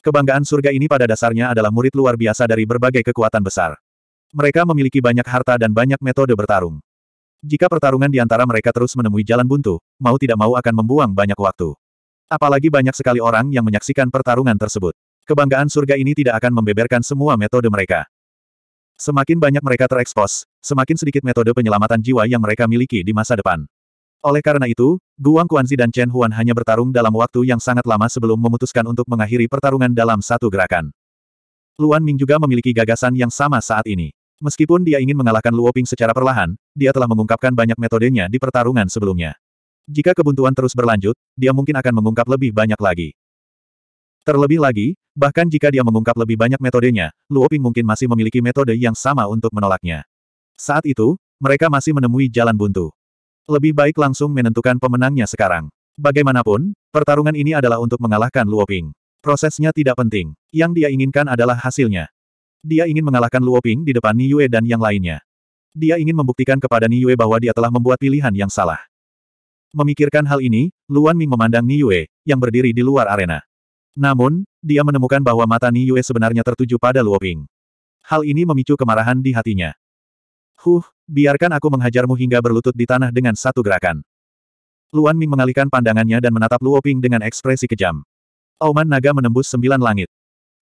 Kebanggaan surga ini pada dasarnya adalah murid luar biasa dari berbagai kekuatan besar. Mereka memiliki banyak harta dan banyak metode bertarung. Jika pertarungan di antara mereka terus menemui jalan buntu, mau tidak mau akan membuang banyak waktu. Apalagi banyak sekali orang yang menyaksikan pertarungan tersebut. Kebanggaan surga ini tidak akan membeberkan semua metode mereka. Semakin banyak mereka terekspos, semakin sedikit metode penyelamatan jiwa yang mereka miliki di masa depan. Oleh karena itu, Guang Kuanzi dan Chen Huan hanya bertarung dalam waktu yang sangat lama sebelum memutuskan untuk mengakhiri pertarungan dalam satu gerakan. Luan Ming juga memiliki gagasan yang sama saat ini. Meskipun dia ingin mengalahkan Luo Ping secara perlahan, dia telah mengungkapkan banyak metodenya di pertarungan sebelumnya. Jika kebuntuan terus berlanjut, dia mungkin akan mengungkap lebih banyak lagi. Terlebih lagi, bahkan jika dia mengungkap lebih banyak metodenya, Luo Ping mungkin masih memiliki metode yang sama untuk menolaknya. Saat itu, mereka masih menemui jalan buntu. Lebih baik langsung menentukan pemenangnya sekarang. Bagaimanapun, pertarungan ini adalah untuk mengalahkan Luoping. Prosesnya tidak penting. Yang dia inginkan adalah hasilnya. Dia ingin mengalahkan Luoping di depan Niue dan yang lainnya. Dia ingin membuktikan kepada Niue bahwa dia telah membuat pilihan yang salah. Memikirkan hal ini, Luan Ming memandang Niue, yang berdiri di luar arena. Namun, dia menemukan bahwa mata Niue sebenarnya tertuju pada Luoping. Hal ini memicu kemarahan di hatinya. Huh, biarkan aku menghajarmu hingga berlutut di tanah dengan satu gerakan. Luan Ming mengalihkan pandangannya dan menatap Luo Ping dengan ekspresi kejam. Auman naga menembus sembilan langit.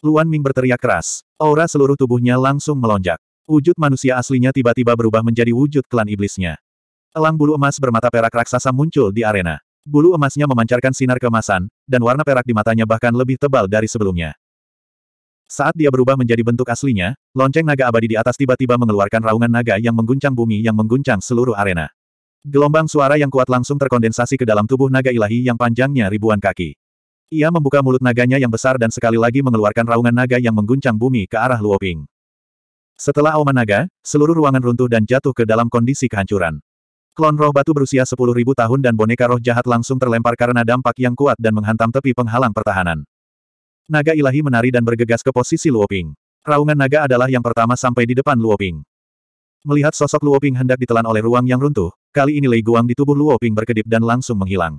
Luan Ming berteriak keras. Aura seluruh tubuhnya langsung melonjak. Wujud manusia aslinya tiba-tiba berubah menjadi wujud klan iblisnya. Elang bulu emas bermata perak raksasa muncul di arena. Bulu emasnya memancarkan sinar kemasan, dan warna perak di matanya bahkan lebih tebal dari sebelumnya. Saat dia berubah menjadi bentuk aslinya, lonceng naga abadi di atas tiba-tiba mengeluarkan raungan naga yang mengguncang bumi yang mengguncang seluruh arena. Gelombang suara yang kuat langsung terkondensasi ke dalam tubuh naga ilahi yang panjangnya ribuan kaki. Ia membuka mulut naganya yang besar dan sekali lagi mengeluarkan raungan naga yang mengguncang bumi ke arah Luoping. Setelah auman naga, seluruh ruangan runtuh dan jatuh ke dalam kondisi kehancuran. Klon roh batu berusia 10.000 tahun dan boneka roh jahat langsung terlempar karena dampak yang kuat dan menghantam tepi penghalang pertahanan. Naga ilahi menari dan bergegas ke posisi Luoping. Raungan naga adalah yang pertama sampai di depan Luoping. Melihat sosok Luoping hendak ditelan oleh ruang yang runtuh, kali ini Lei Guang di tubuh Luoping berkedip dan langsung menghilang.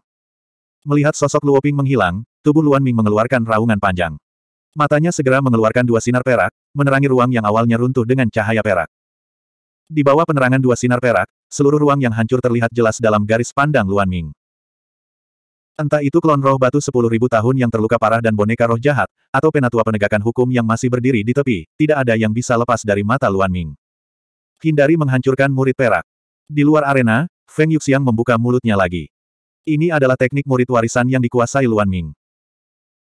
Melihat sosok Luoping menghilang, tubuh Luan Ming mengeluarkan raungan panjang. Matanya segera mengeluarkan dua sinar perak, menerangi ruang yang awalnya runtuh dengan cahaya perak. Di bawah penerangan dua sinar perak, seluruh ruang yang hancur terlihat jelas dalam garis pandang Luan Ming. Entah itu klon roh batu 10.000 tahun yang terluka parah dan boneka roh jahat, atau penatua penegakan hukum yang masih berdiri di tepi, tidak ada yang bisa lepas dari mata Luan Ming. Hindari menghancurkan murid perak. Di luar arena, Feng Yuxiang membuka mulutnya lagi. Ini adalah teknik murid warisan yang dikuasai Luan Ming.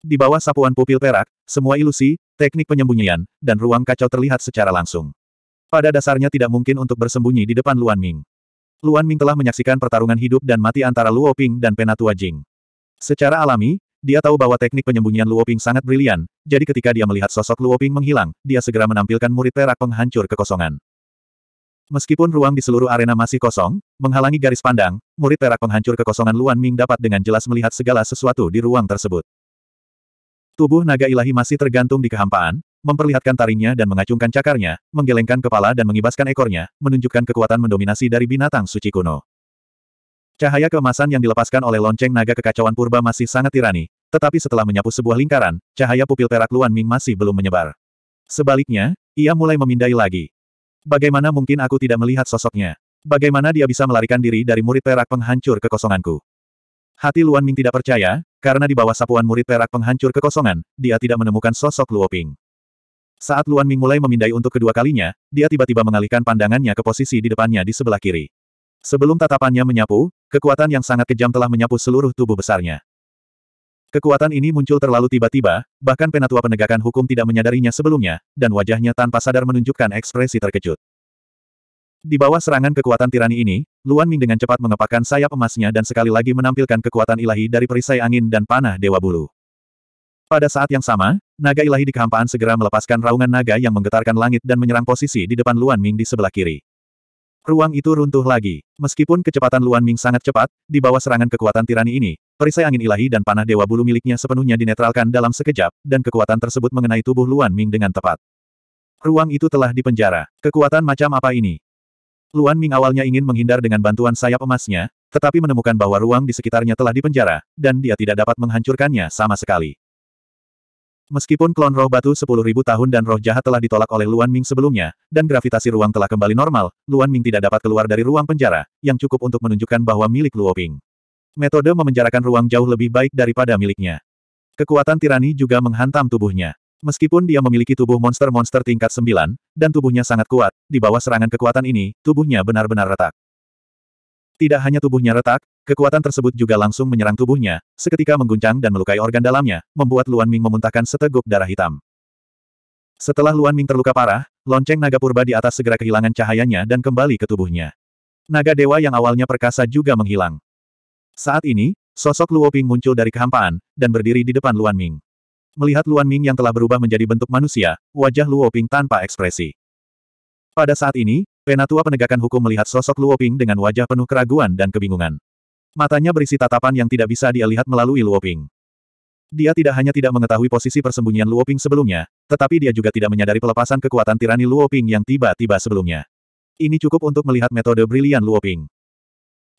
Di bawah sapuan pupil perak, semua ilusi, teknik penyembunyian, dan ruang kacau terlihat secara langsung. Pada dasarnya tidak mungkin untuk bersembunyi di depan Luan Ming. Luan Ming telah menyaksikan pertarungan hidup dan mati antara Luo Ping dan Penatua Jing. Secara alami, dia tahu bahwa teknik penyembunyian Luoping sangat brilian, jadi ketika dia melihat sosok Luoping menghilang, dia segera menampilkan murid perak penghancur kekosongan. Meskipun ruang di seluruh arena masih kosong, menghalangi garis pandang, murid perak penghancur kekosongan Luan Ming dapat dengan jelas melihat segala sesuatu di ruang tersebut. Tubuh naga ilahi masih tergantung di kehampaan, memperlihatkan taringnya dan mengacungkan cakarnya, menggelengkan kepala dan mengibaskan ekornya, menunjukkan kekuatan mendominasi dari binatang suci kuno. Cahaya kemasan yang dilepaskan oleh lonceng naga kekacauan purba masih sangat tirani, tetapi setelah menyapu sebuah lingkaran, cahaya pupil perak Luan Ming masih belum menyebar. Sebaliknya, ia mulai memindai lagi. Bagaimana mungkin aku tidak melihat sosoknya? Bagaimana dia bisa melarikan diri dari murid perak penghancur kekosonganku? Hati Luan Ming tidak percaya, karena di bawah sapuan murid perak penghancur kekosongan, dia tidak menemukan sosok Luoping. Saat Luan Ming mulai memindai untuk kedua kalinya, dia tiba-tiba mengalihkan pandangannya ke posisi di depannya di sebelah kiri. Sebelum tatapannya menyapu, Kekuatan yang sangat kejam telah menyapu seluruh tubuh besarnya. Kekuatan ini muncul terlalu tiba-tiba, bahkan penatua penegakan hukum tidak menyadarinya sebelumnya, dan wajahnya tanpa sadar menunjukkan ekspresi terkejut. Di bawah serangan kekuatan tirani ini, Luan Ming dengan cepat mengepakkan sayap emasnya dan sekali lagi menampilkan kekuatan ilahi dari perisai angin dan panah Dewa Bulu. Pada saat yang sama, naga ilahi di kehampaan segera melepaskan raungan naga yang menggetarkan langit dan menyerang posisi di depan Luan Ming di sebelah kiri. Ruang itu runtuh lagi. Meskipun kecepatan Luan Ming sangat cepat, di bawah serangan kekuatan tirani ini, perisai angin ilahi dan panah dewa bulu miliknya sepenuhnya dinetralkan dalam sekejap, dan kekuatan tersebut mengenai tubuh Luan Ming dengan tepat. Ruang itu telah dipenjara. Kekuatan macam apa ini? Luan Ming awalnya ingin menghindar dengan bantuan sayap emasnya, tetapi menemukan bahwa ruang di sekitarnya telah dipenjara, dan dia tidak dapat menghancurkannya sama sekali. Meskipun klon roh batu 10.000 tahun dan roh jahat telah ditolak oleh Luan Ming sebelumnya, dan gravitasi ruang telah kembali normal, Luan Ming tidak dapat keluar dari ruang penjara, yang cukup untuk menunjukkan bahwa milik Luo Ping. Metode memenjarakan ruang jauh lebih baik daripada miliknya. Kekuatan tirani juga menghantam tubuhnya. Meskipun dia memiliki tubuh monster-monster tingkat 9, dan tubuhnya sangat kuat, di bawah serangan kekuatan ini, tubuhnya benar-benar retak. Tidak hanya tubuhnya retak, kekuatan tersebut juga langsung menyerang tubuhnya, seketika mengguncang dan melukai organ dalamnya, membuat Luan Ming memuntahkan seteguk darah hitam. Setelah Luan Ming terluka parah, lonceng naga purba di atas segera kehilangan cahayanya dan kembali ke tubuhnya. Naga dewa yang awalnya perkasa juga menghilang. Saat ini, sosok Luo Ping muncul dari kehampaan, dan berdiri di depan Luan Ming. Melihat Luan Ming yang telah berubah menjadi bentuk manusia, wajah Luo Ping tanpa ekspresi. Pada saat ini, Penatua penegakan hukum melihat sosok Luoping dengan wajah penuh keraguan dan kebingungan. Matanya berisi tatapan yang tidak bisa dia lihat melalui Luoping. Dia tidak hanya tidak mengetahui posisi persembunyian Luoping sebelumnya, tetapi dia juga tidak menyadari pelepasan kekuatan tirani Luoping yang tiba-tiba sebelumnya. Ini cukup untuk melihat metode brilian Luoping.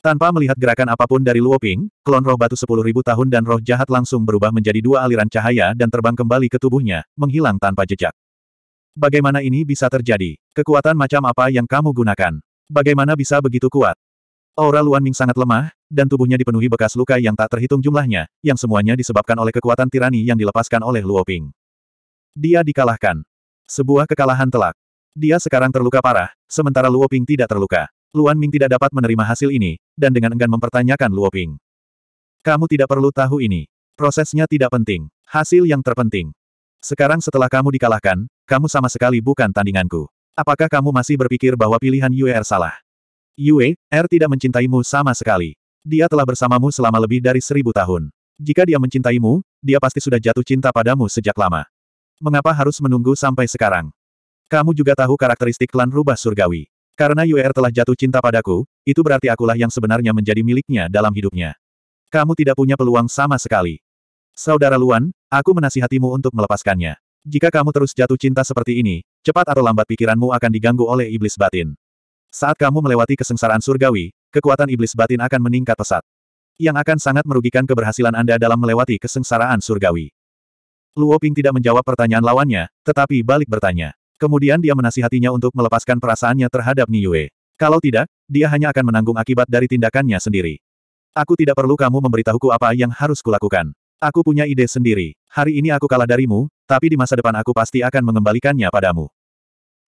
Tanpa melihat gerakan apapun dari Luoping, klon roh batu 10.000 tahun dan roh jahat langsung berubah menjadi dua aliran cahaya dan terbang kembali ke tubuhnya, menghilang tanpa jejak. Bagaimana ini bisa terjadi? Kekuatan macam apa yang kamu gunakan? Bagaimana bisa begitu kuat? Aura Luan Ming sangat lemah, dan tubuhnya dipenuhi bekas luka yang tak terhitung jumlahnya, yang semuanya disebabkan oleh kekuatan tirani yang dilepaskan oleh Luo Ping. Dia dikalahkan. Sebuah kekalahan telak. Dia sekarang terluka parah, sementara Luo Ping tidak terluka. Luan Ming tidak dapat menerima hasil ini, dan dengan enggan mempertanyakan Luo Ping. Kamu tidak perlu tahu ini. Prosesnya tidak penting. Hasil yang terpenting. Sekarang setelah kamu dikalahkan, kamu sama sekali bukan tandinganku. Apakah kamu masih berpikir bahwa pilihan Yue Er salah? Yue, Er tidak mencintaimu sama sekali. Dia telah bersamamu selama lebih dari seribu tahun. Jika dia mencintaimu, dia pasti sudah jatuh cinta padamu sejak lama. Mengapa harus menunggu sampai sekarang? Kamu juga tahu karakteristik klan rubah surgawi. Karena Yue Er telah jatuh cinta padaku, itu berarti akulah yang sebenarnya menjadi miliknya dalam hidupnya. Kamu tidak punya peluang sama sekali. Saudara Luan, aku menasihatimu untuk melepaskannya. Jika kamu terus jatuh cinta seperti ini, cepat atau lambat pikiranmu akan diganggu oleh iblis batin. Saat kamu melewati kesengsaraan surgawi, kekuatan iblis batin akan meningkat pesat. Yang akan sangat merugikan keberhasilan Anda dalam melewati kesengsaraan surgawi. Luo Ping tidak menjawab pertanyaan lawannya, tetapi balik bertanya. Kemudian dia menasihatinya untuk melepaskan perasaannya terhadap Yue. Kalau tidak, dia hanya akan menanggung akibat dari tindakannya sendiri. Aku tidak perlu kamu memberitahuku apa yang harus kulakukan. Aku punya ide sendiri. Hari ini aku kalah darimu, tapi di masa depan aku pasti akan mengembalikannya padamu.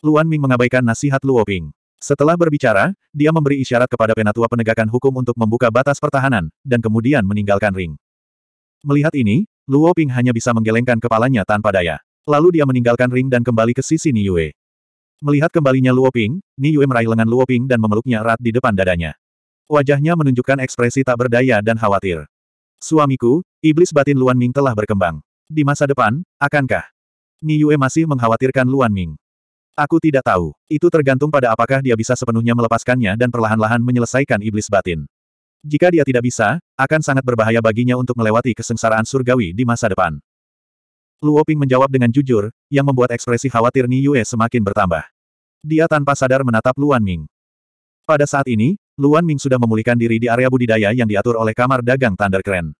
Luan Ming mengabaikan nasihat Luo Ping. Setelah berbicara, dia memberi isyarat kepada penatua penegakan hukum untuk membuka batas pertahanan, dan kemudian meninggalkan ring. Melihat ini, Luo Ping hanya bisa menggelengkan kepalanya tanpa daya. Lalu dia meninggalkan ring dan kembali ke sisi Ni Yue. Melihat kembalinya Luo Ping, Yue meraih lengan Luo Ping dan memeluknya erat di depan dadanya. Wajahnya menunjukkan ekspresi tak berdaya dan khawatir. Suamiku, iblis batin Luan Ming telah berkembang. Di masa depan, akankah? Yue masih mengkhawatirkan Luan Ming. Aku tidak tahu. Itu tergantung pada apakah dia bisa sepenuhnya melepaskannya dan perlahan-lahan menyelesaikan iblis batin. Jika dia tidak bisa, akan sangat berbahaya baginya untuk melewati kesengsaraan surgawi di masa depan. Luo Ping menjawab dengan jujur, yang membuat ekspresi khawatir Ni Yue semakin bertambah. Dia tanpa sadar menatap Luan Ming. Pada saat ini, Luan Ming sudah memulihkan diri di area budidaya yang diatur oleh kamar dagang Thunder Keren.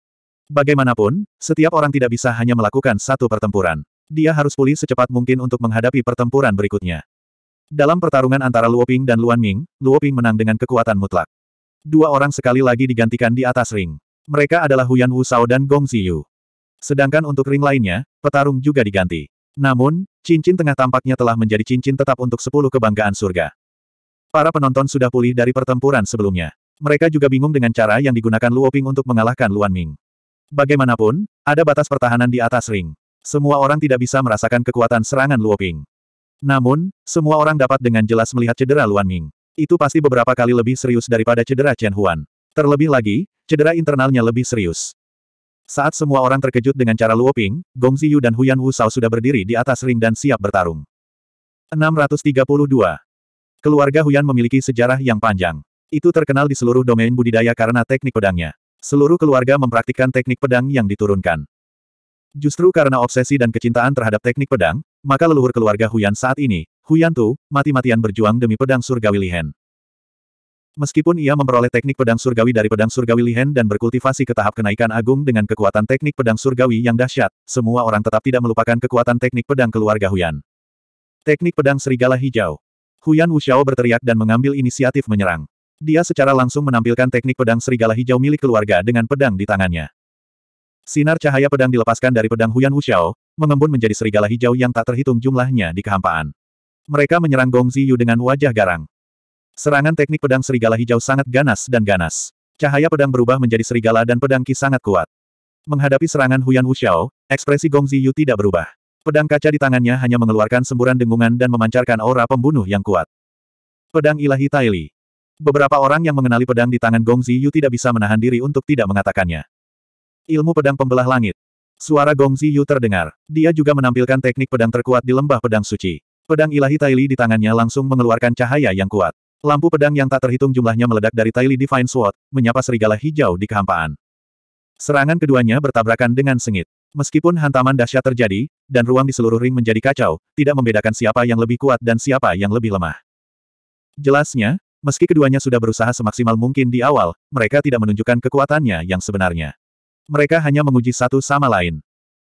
Bagaimanapun, setiap orang tidak bisa hanya melakukan satu pertempuran. Dia harus pulih secepat mungkin untuk menghadapi pertempuran berikutnya. Dalam pertarungan antara Luo Ping dan Luan Ming, Luo Ping menang dengan kekuatan mutlak. Dua orang sekali lagi digantikan di atas ring. Mereka adalah Huyan Wu Sao dan Gong Ziyu. Sedangkan untuk ring lainnya, petarung juga diganti. Namun, cincin tengah tampaknya telah menjadi cincin tetap untuk sepuluh kebanggaan surga. Para penonton sudah pulih dari pertempuran sebelumnya. Mereka juga bingung dengan cara yang digunakan Luo Ping untuk mengalahkan Luan Ming. Bagaimanapun, ada batas pertahanan di atas ring. Semua orang tidak bisa merasakan kekuatan serangan Luo Ping. Namun, semua orang dapat dengan jelas melihat cedera Luan Ming. Itu pasti beberapa kali lebih serius daripada cedera Chen Huan. Terlebih lagi, cedera internalnya lebih serius. Saat semua orang terkejut dengan cara Luo Ping, Gong Ziyu dan Huyan Wu Shao sudah berdiri di atas ring dan siap bertarung. 632 Keluarga Huyan memiliki sejarah yang panjang. Itu terkenal di seluruh domain budidaya karena teknik pedangnya. Seluruh keluarga mempraktikkan teknik pedang yang diturunkan. Justru karena obsesi dan kecintaan terhadap teknik pedang, maka leluhur keluarga Huyan saat ini, Huyan Tu, mati-matian berjuang demi pedang surgawi Lihen. Meskipun ia memperoleh teknik pedang surgawi dari pedang surgawi Lihen dan berkultivasi ke tahap kenaikan agung dengan kekuatan teknik pedang surgawi yang dahsyat, semua orang tetap tidak melupakan kekuatan teknik pedang keluarga Huyan. Teknik pedang serigala hijau. Huyan Wuxiao berteriak dan mengambil inisiatif menyerang. Dia secara langsung menampilkan teknik pedang serigala hijau milik keluarga dengan pedang di tangannya. Sinar cahaya pedang dilepaskan dari pedang Huyan Wuxiao, mengembun menjadi serigala hijau yang tak terhitung jumlahnya di kehampaan. Mereka menyerang Gong Ziyu dengan wajah garang. Serangan teknik pedang serigala hijau sangat ganas dan ganas. Cahaya pedang berubah menjadi serigala dan pedang ki sangat kuat. Menghadapi serangan Huyan Wuxiao, ekspresi Gong Ziyu tidak berubah. Pedang kaca di tangannya hanya mengeluarkan semburan dengungan dan memancarkan aura pembunuh yang kuat. Pedang ilahi Taili. Beberapa orang yang mengenali pedang di tangan Gong Ziyu tidak bisa menahan diri untuk tidak mengatakannya. Ilmu pedang pembelah langit. Suara Gong Ziyu terdengar. Dia juga menampilkan teknik pedang terkuat di lembah pedang suci. Pedang ilahi Taili di tangannya langsung mengeluarkan cahaya yang kuat. Lampu pedang yang tak terhitung jumlahnya meledak dari Taili Divine Sword, menyapa serigala hijau di kehampaan. Serangan keduanya bertabrakan dengan sengit. Meskipun hantaman dahsyat terjadi, dan ruang di seluruh ring menjadi kacau, tidak membedakan siapa yang lebih kuat dan siapa yang lebih lemah. Jelasnya, meski keduanya sudah berusaha semaksimal mungkin di awal, mereka tidak menunjukkan kekuatannya yang sebenarnya. Mereka hanya menguji satu sama lain.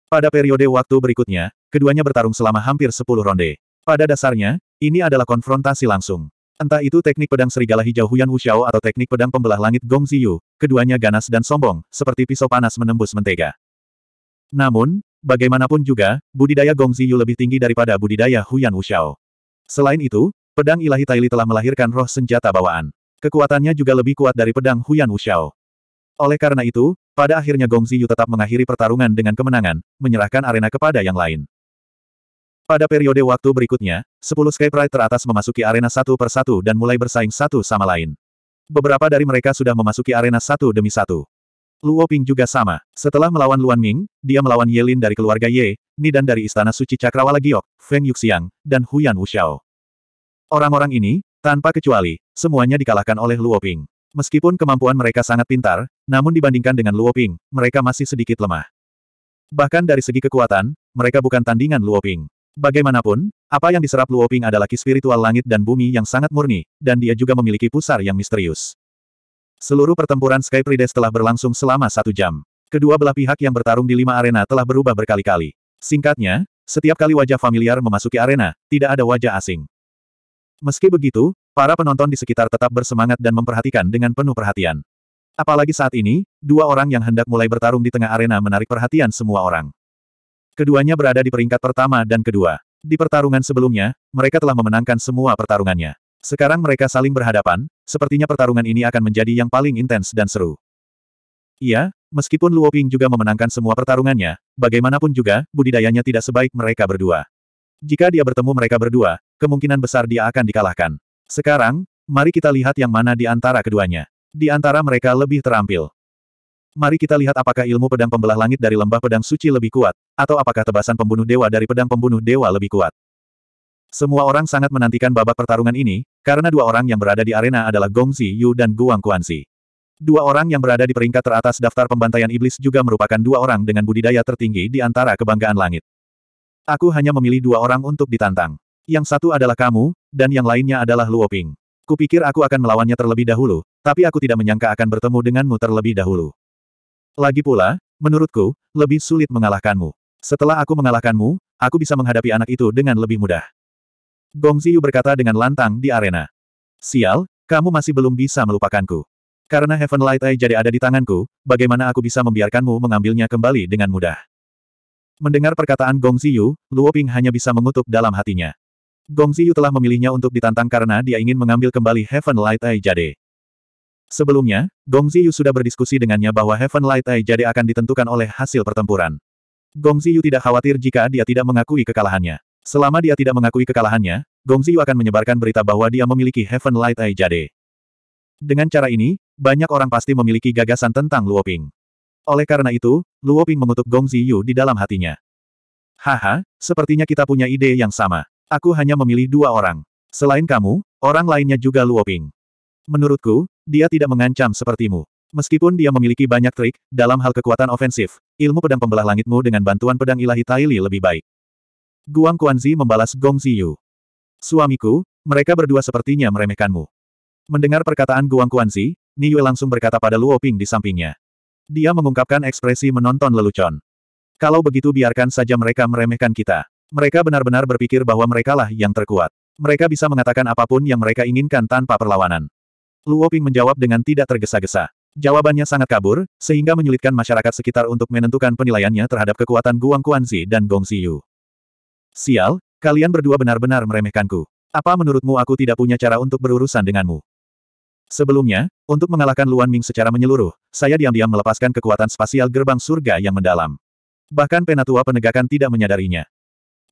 Pada periode waktu berikutnya, keduanya bertarung selama hampir 10 ronde. Pada dasarnya, ini adalah konfrontasi langsung. Entah itu teknik pedang serigala hijau Huyan Wuxiao atau teknik pedang pembelah langit Gong Ziyu, keduanya ganas dan sombong, seperti pisau panas menembus mentega. Namun, bagaimanapun juga, budidaya Gong Ziyu lebih tinggi daripada budidaya Huyan Wuxiao. Selain itu, pedang ilahi Taili telah melahirkan roh senjata bawaan. Kekuatannya juga lebih kuat dari pedang Huyan Wuxiao. Oleh karena itu, pada akhirnya Gong Ziyu tetap mengakhiri pertarungan dengan kemenangan, menyerahkan arena kepada yang lain. Pada periode waktu berikutnya, 10 Sky Pride teratas memasuki arena satu persatu dan mulai bersaing satu sama lain. Beberapa dari mereka sudah memasuki arena satu demi satu. Luo Ping juga sama. Setelah melawan Luan Ming, dia melawan Yelin dari keluarga Ye, Nidan dari Istana Suci Cakrawala Giok, Feng Yuxiang, dan Huyan Wuxiao. Orang-orang ini, tanpa kecuali, semuanya dikalahkan oleh Luo Ping. Meskipun kemampuan mereka sangat pintar, namun dibandingkan dengan Luo Ping, mereka masih sedikit lemah. Bahkan dari segi kekuatan, mereka bukan tandingan Luo Ping. Bagaimanapun, apa yang diserap Luo Ping adalah ki spiritual langit dan bumi yang sangat murni, dan dia juga memiliki pusar yang misterius. Seluruh pertempuran Sky Prides telah berlangsung selama satu jam. Kedua belah pihak yang bertarung di lima arena telah berubah berkali-kali. Singkatnya, setiap kali wajah familiar memasuki arena, tidak ada wajah asing. Meski begitu, para penonton di sekitar tetap bersemangat dan memperhatikan dengan penuh perhatian. Apalagi saat ini, dua orang yang hendak mulai bertarung di tengah arena menarik perhatian semua orang. Keduanya berada di peringkat pertama dan kedua. Di pertarungan sebelumnya, mereka telah memenangkan semua pertarungannya. Sekarang mereka saling berhadapan, sepertinya pertarungan ini akan menjadi yang paling intens dan seru. Iya, meskipun Luo Ping juga memenangkan semua pertarungannya, bagaimanapun juga, budidayanya tidak sebaik mereka berdua. Jika dia bertemu mereka berdua, kemungkinan besar dia akan dikalahkan. Sekarang, mari kita lihat yang mana di antara keduanya. Di antara mereka lebih terampil. Mari kita lihat apakah ilmu pedang pembelah langit dari lembah pedang suci lebih kuat, atau apakah tebasan pembunuh dewa dari pedang pembunuh dewa lebih kuat. Semua orang sangat menantikan babak pertarungan ini, karena dua orang yang berada di arena adalah Gong Zi Yu dan Guang Guanxi. Dua orang yang berada di peringkat teratas daftar pembantaian iblis juga merupakan dua orang dengan budidaya tertinggi di antara kebanggaan langit. Aku hanya memilih dua orang untuk ditantang. Yang satu adalah kamu, dan yang lainnya adalah Luoping. Kupikir aku akan melawannya terlebih dahulu, tapi aku tidak menyangka akan bertemu denganmu terlebih dahulu. Lagi pula, menurutku, lebih sulit mengalahkanmu. Setelah aku mengalahkanmu, aku bisa menghadapi anak itu dengan lebih mudah. Gong Ziyu berkata dengan lantang di arena. Sial, kamu masih belum bisa melupakanku. Karena Heaven Light Eye jadi ada di tanganku, bagaimana aku bisa membiarkanmu mengambilnya kembali dengan mudah? Mendengar perkataan Gong Ziyu, Luo Ping hanya bisa mengutuk dalam hatinya. Gong Ziyu telah memilihnya untuk ditantang karena dia ingin mengambil kembali Heaven Light Eye Jade. Sebelumnya, Gong Ziyu sudah berdiskusi dengannya bahwa Heaven Light Eye Jade akan ditentukan oleh hasil pertempuran. Gong Ziyu tidak khawatir jika dia tidak mengakui kekalahannya. Selama dia tidak mengakui kekalahannya, Gong Ziyu akan menyebarkan berita bahwa dia memiliki Heaven Light Eye Jade. Dengan cara ini, banyak orang pasti memiliki gagasan tentang Luoping. Oleh karena itu, Luoping mengutuk Gong Ziyu di dalam hatinya. Haha, sepertinya kita punya ide yang sama. Aku hanya memilih dua orang. Selain kamu, orang lainnya juga Luoping. Menurutku, dia tidak mengancam sepertimu. Meskipun dia memiliki banyak trik, dalam hal kekuatan ofensif, ilmu pedang pembelah langitmu dengan bantuan pedang ilahi Taili lebih baik. Guang Quanzi membalas Gong Ziyu. Suamiku, mereka berdua sepertinya meremehkanmu. Mendengar perkataan Guang Quanzi, Niyue langsung berkata pada Luo Ping di sampingnya. Dia mengungkapkan ekspresi menonton lelucon. Kalau begitu biarkan saja mereka meremehkan kita. Mereka benar-benar berpikir bahwa merekalah yang terkuat. Mereka bisa mengatakan apapun yang mereka inginkan tanpa perlawanan. Luo Ping menjawab dengan tidak tergesa-gesa. Jawabannya sangat kabur, sehingga menyulitkan masyarakat sekitar untuk menentukan penilaiannya terhadap kekuatan Guang Quanzi dan Gong Ziyu. Sial, kalian berdua benar-benar meremehkanku. Apa menurutmu aku tidak punya cara untuk berurusan denganmu? Sebelumnya, untuk mengalahkan Luan Ming secara menyeluruh, saya diam-diam melepaskan kekuatan spasial gerbang surga yang mendalam. Bahkan penatua penegakan tidak menyadarinya.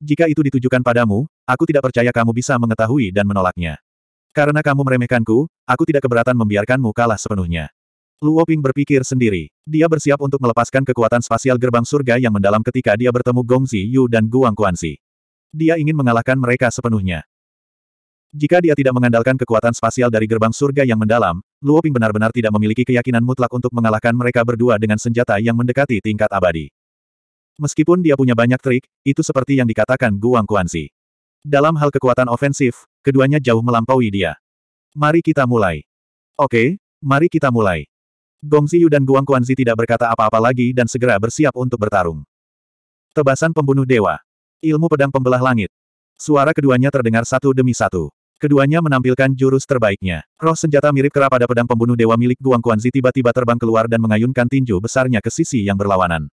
Jika itu ditujukan padamu, aku tidak percaya kamu bisa mengetahui dan menolaknya. Karena kamu meremehkanku, aku tidak keberatan membiarkanmu kalah sepenuhnya. Luo Ping berpikir sendiri. Dia bersiap untuk melepaskan kekuatan spasial gerbang surga yang mendalam ketika dia bertemu Gongzi Yu dan Guang Guanxi. Dia ingin mengalahkan mereka sepenuhnya. Jika dia tidak mengandalkan kekuatan spasial dari gerbang surga yang mendalam, Luo Ping benar-benar tidak memiliki keyakinan mutlak untuk mengalahkan mereka berdua dengan senjata yang mendekati tingkat abadi. Meskipun dia punya banyak trik, itu seperti yang dikatakan Guang Guanxi. Dalam hal kekuatan ofensif, keduanya jauh melampaui dia. Mari kita mulai. Oke, mari kita mulai. Gong Ziyu dan Guang Guanxi tidak berkata apa-apa lagi dan segera bersiap untuk bertarung. Tebasan pembunuh dewa. Ilmu pedang pembelah langit. Suara keduanya terdengar satu demi satu. Keduanya menampilkan jurus terbaiknya. Roh senjata mirip kera pada pedang pembunuh dewa milik Guang Kuanzi tiba-tiba terbang keluar dan mengayunkan tinju besarnya ke sisi yang berlawanan.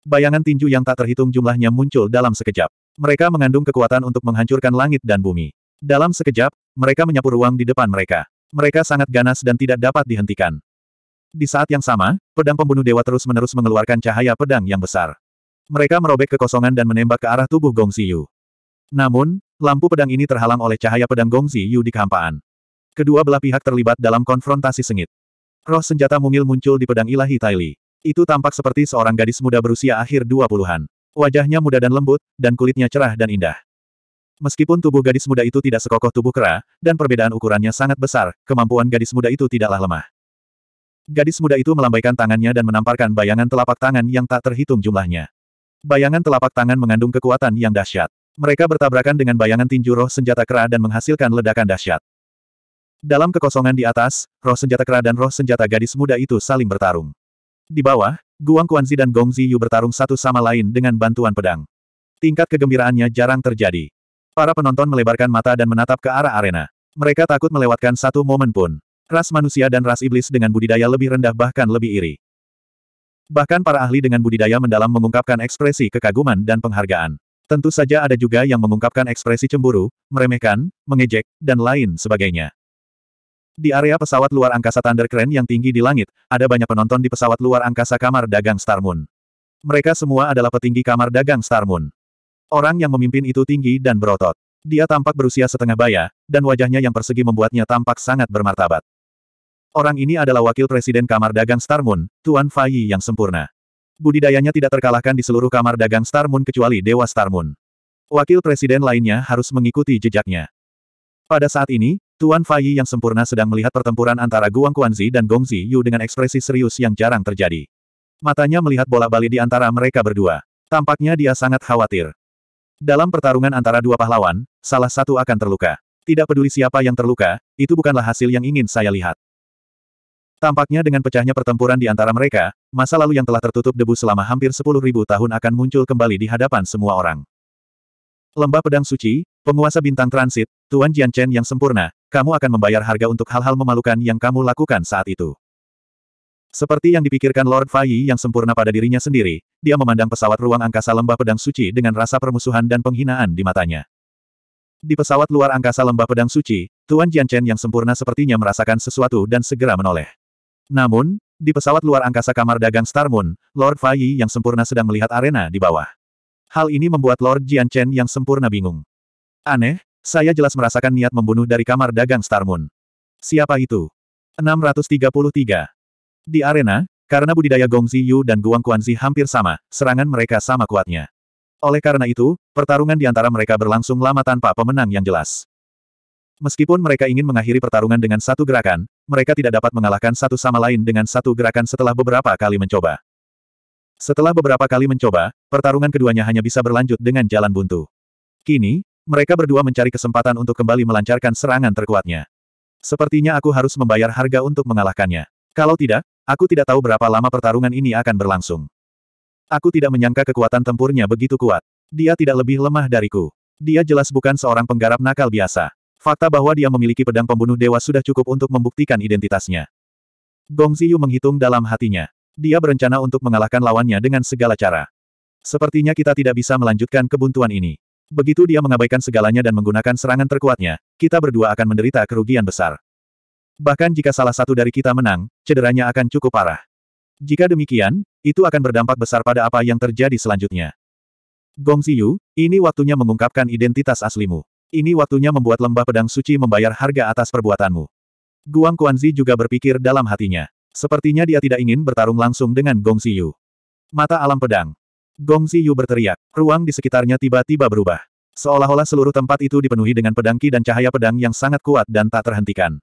Bayangan tinju yang tak terhitung jumlahnya muncul dalam sekejap. Mereka mengandung kekuatan untuk menghancurkan langit dan bumi. Dalam sekejap, mereka menyapu ruang di depan mereka. Mereka sangat ganas dan tidak dapat dihentikan. Di saat yang sama, pedang pembunuh dewa terus-menerus mengeluarkan cahaya pedang yang besar. Mereka merobek kekosongan dan menembak ke arah tubuh Gong Xiu. Namun, lampu pedang ini terhalang oleh cahaya pedang Gong Xiu di kehampaan. Kedua belah pihak terlibat dalam konfrontasi sengit. Roh senjata mungil muncul di pedang ilahi Taili. Itu tampak seperti seorang gadis muda berusia akhir dua puluhan. Wajahnya muda dan lembut, dan kulitnya cerah dan indah. Meskipun tubuh gadis muda itu tidak sekokoh tubuh kera, dan perbedaan ukurannya sangat besar, kemampuan gadis muda itu tidaklah lemah. Gadis muda itu melambaikan tangannya dan menamparkan bayangan telapak tangan yang tak terhitung jumlahnya. Bayangan telapak tangan mengandung kekuatan yang dahsyat. Mereka bertabrakan dengan bayangan tinju roh senjata kera dan menghasilkan ledakan dahsyat. Dalam kekosongan di atas, roh senjata kera dan roh senjata gadis muda itu saling bertarung. Di bawah, Guang Quanzi dan Gong Ziyu bertarung satu sama lain dengan bantuan pedang. Tingkat kegembiraannya jarang terjadi. Para penonton melebarkan mata dan menatap ke arah arena. Mereka takut melewatkan satu momen pun. Ras manusia dan ras iblis dengan budidaya lebih rendah bahkan lebih iri. Bahkan para ahli dengan budidaya mendalam mengungkapkan ekspresi kekaguman dan penghargaan. Tentu saja ada juga yang mengungkapkan ekspresi cemburu, meremehkan, mengejek, dan lain sebagainya. Di area pesawat luar angkasa Thunder Crane yang tinggi di langit, ada banyak penonton di pesawat luar angkasa kamar dagang Star Moon. Mereka semua adalah petinggi kamar dagang Star Moon. Orang yang memimpin itu tinggi dan berotot. Dia tampak berusia setengah baya, dan wajahnya yang persegi membuatnya tampak sangat bermartabat. Orang ini adalah wakil presiden Kamar Dagang Star Moon, Tuan Fayi yang sempurna. Budidayanya tidak terkalahkan di seluruh Kamar Dagang Star Moon kecuali Dewa Star Moon. Wakil presiden lainnya harus mengikuti jejaknya. Pada saat ini, Tuan Fayi yang sempurna sedang melihat pertempuran antara Guang Kuanzi dan Gong Zi Yu dengan ekspresi serius yang jarang terjadi. Matanya melihat bola balik di antara mereka berdua. Tampaknya dia sangat khawatir. Dalam pertarungan antara dua pahlawan, salah satu akan terluka. Tidak peduli siapa yang terluka, itu bukanlah hasil yang ingin saya lihat. Tampaknya dengan pecahnya pertempuran di antara mereka, masa lalu yang telah tertutup debu selama hampir sepuluh ribu tahun akan muncul kembali di hadapan semua orang. Lembah Pedang Suci, penguasa bintang transit, Tuan Jian Chen yang sempurna, kamu akan membayar harga untuk hal-hal memalukan yang kamu lakukan saat itu. Seperti yang dipikirkan Lord Fai yang sempurna pada dirinya sendiri, dia memandang pesawat ruang angkasa lembah pedang suci dengan rasa permusuhan dan penghinaan di matanya. Di pesawat luar angkasa lembah pedang suci, Tuan Jian Chen yang sempurna sepertinya merasakan sesuatu dan segera menoleh. Namun, di pesawat luar angkasa kamar dagang Star Moon, Lord Fayi yang sempurna sedang melihat arena di bawah. Hal ini membuat Lord Jian Chen yang sempurna bingung. Aneh, saya jelas merasakan niat membunuh dari kamar dagang Star Moon. Siapa itu? 633. Di arena, karena budidaya Gong Yu dan Guang Quanzi hampir sama, serangan mereka sama kuatnya. Oleh karena itu, pertarungan di antara mereka berlangsung lama tanpa pemenang yang jelas. Meskipun mereka ingin mengakhiri pertarungan dengan satu gerakan, mereka tidak dapat mengalahkan satu sama lain dengan satu gerakan setelah beberapa kali mencoba. Setelah beberapa kali mencoba, pertarungan keduanya hanya bisa berlanjut dengan jalan buntu. Kini, mereka berdua mencari kesempatan untuk kembali melancarkan serangan terkuatnya. Sepertinya aku harus membayar harga untuk mengalahkannya. Kalau tidak, aku tidak tahu berapa lama pertarungan ini akan berlangsung. Aku tidak menyangka kekuatan tempurnya begitu kuat. Dia tidak lebih lemah dariku. Dia jelas bukan seorang penggarap nakal biasa. Fakta bahwa dia memiliki pedang pembunuh dewa sudah cukup untuk membuktikan identitasnya. Gong Ziyu menghitung dalam hatinya. Dia berencana untuk mengalahkan lawannya dengan segala cara. Sepertinya kita tidak bisa melanjutkan kebuntuan ini. Begitu dia mengabaikan segalanya dan menggunakan serangan terkuatnya, kita berdua akan menderita kerugian besar. Bahkan jika salah satu dari kita menang, cederanya akan cukup parah. Jika demikian, itu akan berdampak besar pada apa yang terjadi selanjutnya. Gong Ziyu, ini waktunya mengungkapkan identitas aslimu. Ini waktunya membuat lembah pedang suci membayar harga atas perbuatanmu. Guang Kuanzi juga berpikir dalam hatinya. Sepertinya dia tidak ingin bertarung langsung dengan Gong Xiu. Mata alam pedang. Gong Xiu berteriak. Ruang di sekitarnya tiba-tiba berubah. Seolah-olah seluruh tempat itu dipenuhi dengan pedang ki dan cahaya pedang yang sangat kuat dan tak terhentikan.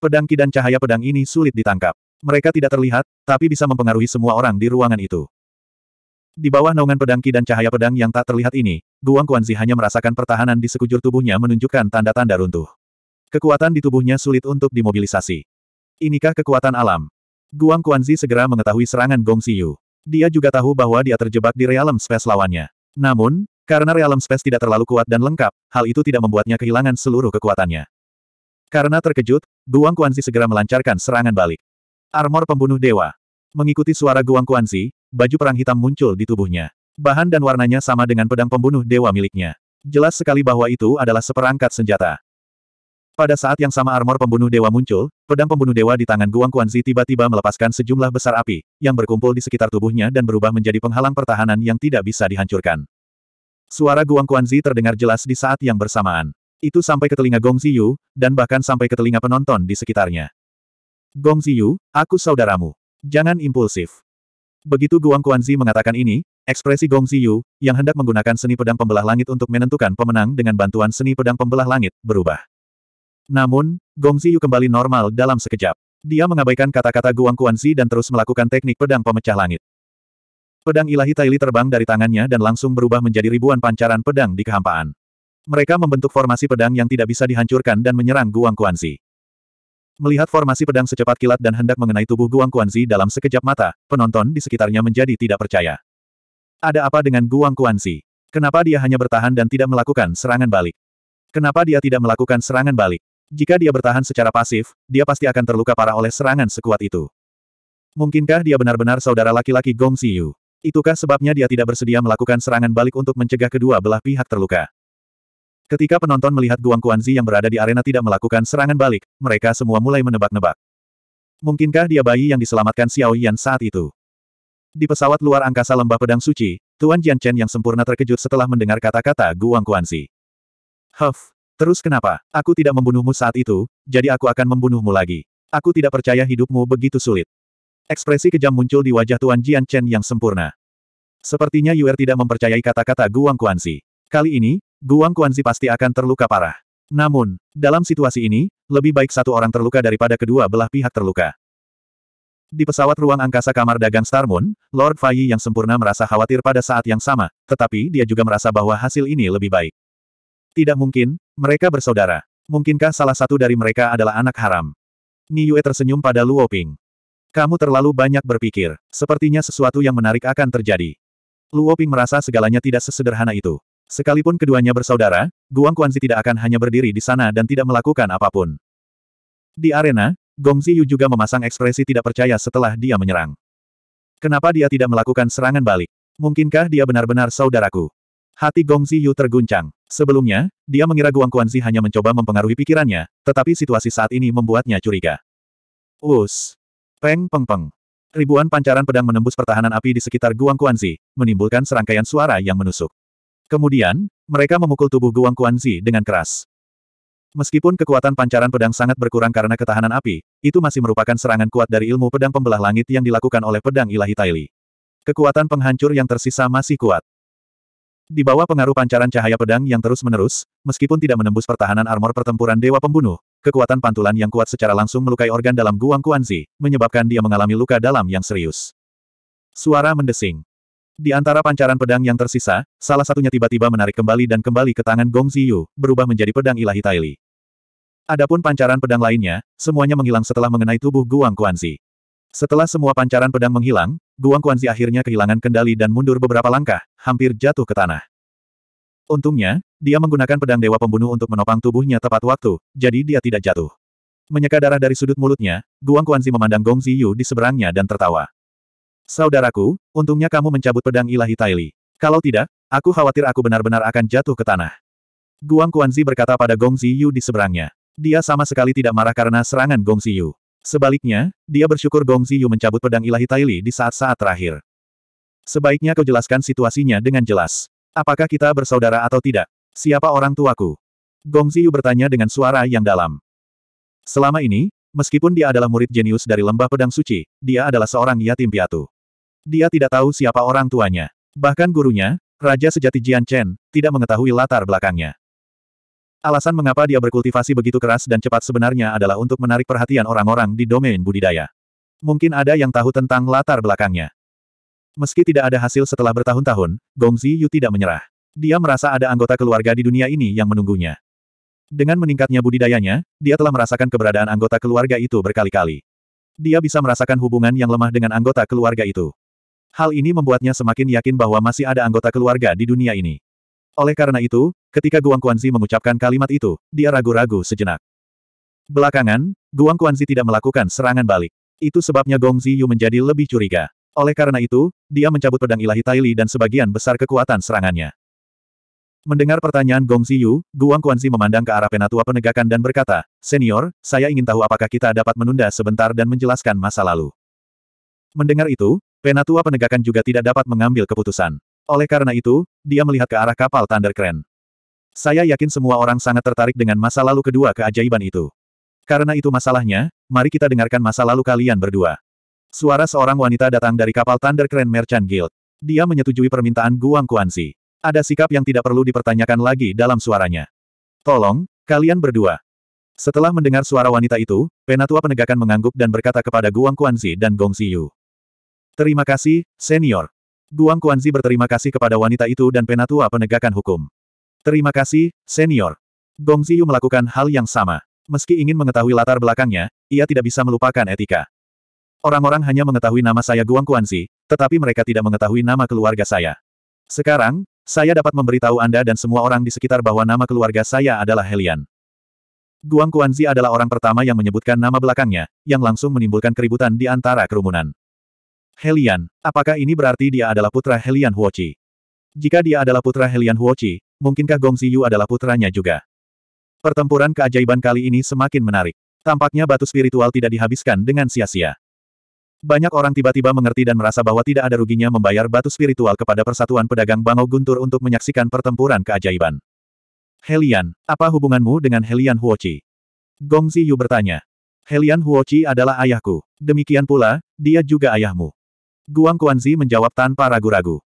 Pedang ki dan cahaya pedang ini sulit ditangkap. Mereka tidak terlihat, tapi bisa mempengaruhi semua orang di ruangan itu. Di bawah naungan pedang Ki dan cahaya pedang yang tak terlihat ini, Guang Guanzi hanya merasakan pertahanan di sekujur tubuhnya menunjukkan tanda-tanda runtuh. Kekuatan di tubuhnya sulit untuk dimobilisasi. Inikah kekuatan alam? Guang Guanzi segera mengetahui serangan Gong Xiu. Dia juga tahu bahwa dia terjebak di realm space lawannya. Namun, karena realm space tidak terlalu kuat dan lengkap, hal itu tidak membuatnya kehilangan seluruh kekuatannya. Karena terkejut, Guang Guanzi segera melancarkan serangan balik. Armor pembunuh dewa. Mengikuti suara Guang Guanzi, baju perang hitam muncul di tubuhnya. Bahan dan warnanya sama dengan pedang pembunuh dewa miliknya. Jelas sekali bahwa itu adalah seperangkat senjata. Pada saat yang sama armor pembunuh dewa muncul, pedang pembunuh dewa di tangan Guang Kuanzi tiba-tiba melepaskan sejumlah besar api, yang berkumpul di sekitar tubuhnya dan berubah menjadi penghalang pertahanan yang tidak bisa dihancurkan. Suara Guang Kuanzi terdengar jelas di saat yang bersamaan. Itu sampai ke telinga Gong Ziyu, dan bahkan sampai ke telinga penonton di sekitarnya. Gong Ziyu, aku saudaramu. Jangan impulsif. Begitu Guang Guanzi mengatakan ini, ekspresi Gong Ziyu, yang hendak menggunakan seni pedang pembelah langit untuk menentukan pemenang dengan bantuan seni pedang pembelah langit, berubah. Namun, Gong Ziyu kembali normal dalam sekejap. Dia mengabaikan kata-kata Guang Guanzi dan terus melakukan teknik pedang pemecah langit. Pedang ilahi Taili terbang dari tangannya dan langsung berubah menjadi ribuan pancaran pedang di kehampaan. Mereka membentuk formasi pedang yang tidak bisa dihancurkan dan menyerang Guang Guanzi. Melihat formasi pedang secepat kilat dan hendak mengenai tubuh Guang Guanzi dalam sekejap mata, penonton di sekitarnya menjadi tidak percaya. Ada apa dengan Guang Guanzi? Kenapa dia hanya bertahan dan tidak melakukan serangan balik? Kenapa dia tidak melakukan serangan balik? Jika dia bertahan secara pasif, dia pasti akan terluka parah oleh serangan sekuat itu. Mungkinkah dia benar-benar saudara laki-laki Gong Siyu? Itukah sebabnya dia tidak bersedia melakukan serangan balik untuk mencegah kedua belah pihak terluka? Ketika penonton melihat Guang Kuanzi yang berada di arena tidak melakukan serangan balik, mereka semua mulai menebak-nebak. Mungkinkah dia bayi yang diselamatkan Xiao Yan saat itu? Di pesawat luar angkasa lembah pedang suci, Tuan Jian Chen yang sempurna terkejut setelah mendengar kata-kata Guang Kuanzi. Huff, terus kenapa? Aku tidak membunuhmu saat itu, jadi aku akan membunuhmu lagi. Aku tidak percaya hidupmu begitu sulit. Ekspresi kejam muncul di wajah Tuan Jian Chen yang sempurna. Sepertinya Yuer tidak mempercayai kata-kata Guang Kuanzi. Kali ini, Guang Kuanzi pasti akan terluka parah. Namun, dalam situasi ini, lebih baik satu orang terluka daripada kedua belah pihak terluka. Di pesawat ruang angkasa kamar dagang Star Moon, Lord Fayi yang sempurna merasa khawatir pada saat yang sama, tetapi dia juga merasa bahwa hasil ini lebih baik. Tidak mungkin, mereka bersaudara. Mungkinkah salah satu dari mereka adalah anak haram? Ni Yue tersenyum pada Luo Ping. Kamu terlalu banyak berpikir. Sepertinya sesuatu yang menarik akan terjadi. Luo Ping merasa segalanya tidak sesederhana itu. Sekalipun keduanya bersaudara, Guang Quanzi tidak akan hanya berdiri di sana dan tidak melakukan apapun. Di arena, Gong Ziyu juga memasang ekspresi tidak percaya setelah dia menyerang. Kenapa dia tidak melakukan serangan balik? Mungkinkah dia benar-benar saudaraku? Hati Gong Ziyu terguncang. Sebelumnya, dia mengira Guang Quanzi hanya mencoba mempengaruhi pikirannya, tetapi situasi saat ini membuatnya curiga. Us. Peng peng peng. Ribuan pancaran pedang menembus pertahanan api di sekitar Guang Quanzi, menimbulkan serangkaian suara yang menusuk. Kemudian, mereka memukul tubuh Guang Guanzi dengan keras. Meskipun kekuatan pancaran pedang sangat berkurang karena ketahanan api, itu masih merupakan serangan kuat dari ilmu pedang pembelah langit yang dilakukan oleh pedang ilahi Taili. Kekuatan penghancur yang tersisa masih kuat. Di bawah pengaruh pancaran cahaya pedang yang terus-menerus, meskipun tidak menembus pertahanan armor pertempuran Dewa Pembunuh, kekuatan pantulan yang kuat secara langsung melukai organ dalam Guang Guanzi, menyebabkan dia mengalami luka dalam yang serius. Suara mendesing. Di antara pancaran pedang yang tersisa, salah satunya tiba-tiba menarik kembali dan kembali ke tangan Gong Ziyu, berubah menjadi pedang ilahi Taili. Adapun pancaran pedang lainnya, semuanya menghilang setelah mengenai tubuh Guang Guanzi. Setelah semua pancaran pedang menghilang, Guang Guanzi akhirnya kehilangan kendali dan mundur beberapa langkah, hampir jatuh ke tanah. Untungnya, dia menggunakan pedang dewa pembunuh untuk menopang tubuhnya tepat waktu, jadi dia tidak jatuh. Menyeka darah dari sudut mulutnya, Guang Guanzi memandang Gong Ziyu di seberangnya dan tertawa. Saudaraku, untungnya kamu mencabut pedang ilahi Taili. Kalau tidak, aku khawatir aku benar-benar akan jatuh ke tanah. Guang Kuanzi berkata pada Gong Ziyu di seberangnya. Dia sama sekali tidak marah karena serangan Gong Ziyu. Sebaliknya, dia bersyukur Gong Ziyu mencabut pedang ilahi Taili di saat-saat terakhir. Sebaiknya kau jelaskan situasinya dengan jelas. Apakah kita bersaudara atau tidak? Siapa orang tuaku? Gong Ziyu bertanya dengan suara yang dalam. Selama ini, meskipun dia adalah murid jenius dari lembah pedang suci, dia adalah seorang yatim piatu. Dia tidak tahu siapa orang tuanya. Bahkan gurunya, Raja Sejati Jian Chen, tidak mengetahui latar belakangnya. Alasan mengapa dia berkultivasi begitu keras dan cepat sebenarnya adalah untuk menarik perhatian orang-orang di domain budidaya. Mungkin ada yang tahu tentang latar belakangnya. Meski tidak ada hasil setelah bertahun-tahun, Gong Ziyu tidak menyerah. Dia merasa ada anggota keluarga di dunia ini yang menunggunya. Dengan meningkatnya budidayanya, dia telah merasakan keberadaan anggota keluarga itu berkali-kali. Dia bisa merasakan hubungan yang lemah dengan anggota keluarga itu. Hal ini membuatnya semakin yakin bahwa masih ada anggota keluarga di dunia ini. Oleh karena itu, ketika Guang Quanzi mengucapkan kalimat itu, dia ragu-ragu sejenak. Belakangan, Guang Quanzi tidak melakukan serangan balik. Itu sebabnya Gong Ziyu menjadi lebih curiga. Oleh karena itu, dia mencabut pedang ilahi Taili dan sebagian besar kekuatan serangannya. Mendengar pertanyaan Gong Ziyu, Guang Quanzi memandang ke arah penatua penegakan dan berkata, Senior, saya ingin tahu apakah kita dapat menunda sebentar dan menjelaskan masa lalu. Mendengar itu, Penatua penegakan juga tidak dapat mengambil keputusan. Oleh karena itu, dia melihat ke arah kapal Thunder Crane. Saya yakin semua orang sangat tertarik dengan masa lalu kedua keajaiban itu. Karena itu masalahnya, mari kita dengarkan masa lalu kalian berdua. Suara seorang wanita datang dari kapal Thunder Crane Merchant Guild. Dia menyetujui permintaan Guang Kuanzi. Ada sikap yang tidak perlu dipertanyakan lagi dalam suaranya. Tolong, kalian berdua. Setelah mendengar suara wanita itu, penatua penegakan mengangguk dan berkata kepada Guang Kuanzi dan Gong Xiyu. Terima kasih, senior. Guang Kuanzi berterima kasih kepada wanita itu dan penatua penegakan hukum. Terima kasih, senior. Gong Ziyu melakukan hal yang sama. Meski ingin mengetahui latar belakangnya, ia tidak bisa melupakan etika. Orang-orang hanya mengetahui nama saya Guang Kuanzi, tetapi mereka tidak mengetahui nama keluarga saya. Sekarang, saya dapat memberitahu Anda dan semua orang di sekitar bahwa nama keluarga saya adalah Helian. Guang Kuanzi adalah orang pertama yang menyebutkan nama belakangnya, yang langsung menimbulkan keributan di antara kerumunan. Helian, apakah ini berarti dia adalah putra Helian Huoqi? Jika dia adalah putra Helian Huoqi, mungkinkah Gong Ziyu adalah putranya juga? Pertempuran keajaiban kali ini semakin menarik. Tampaknya batu spiritual tidak dihabiskan dengan sia-sia. Banyak orang tiba-tiba mengerti dan merasa bahwa tidak ada ruginya membayar batu spiritual kepada Persatuan Pedagang Bangau Guntur untuk menyaksikan pertempuran keajaiban. Helian, apa hubunganmu dengan Helian Huoqi? Gong Ziyu bertanya. Helian Huoqi adalah ayahku. Demikian pula, dia juga ayahmu. Guang Kuanzi menjawab tanpa ragu-ragu.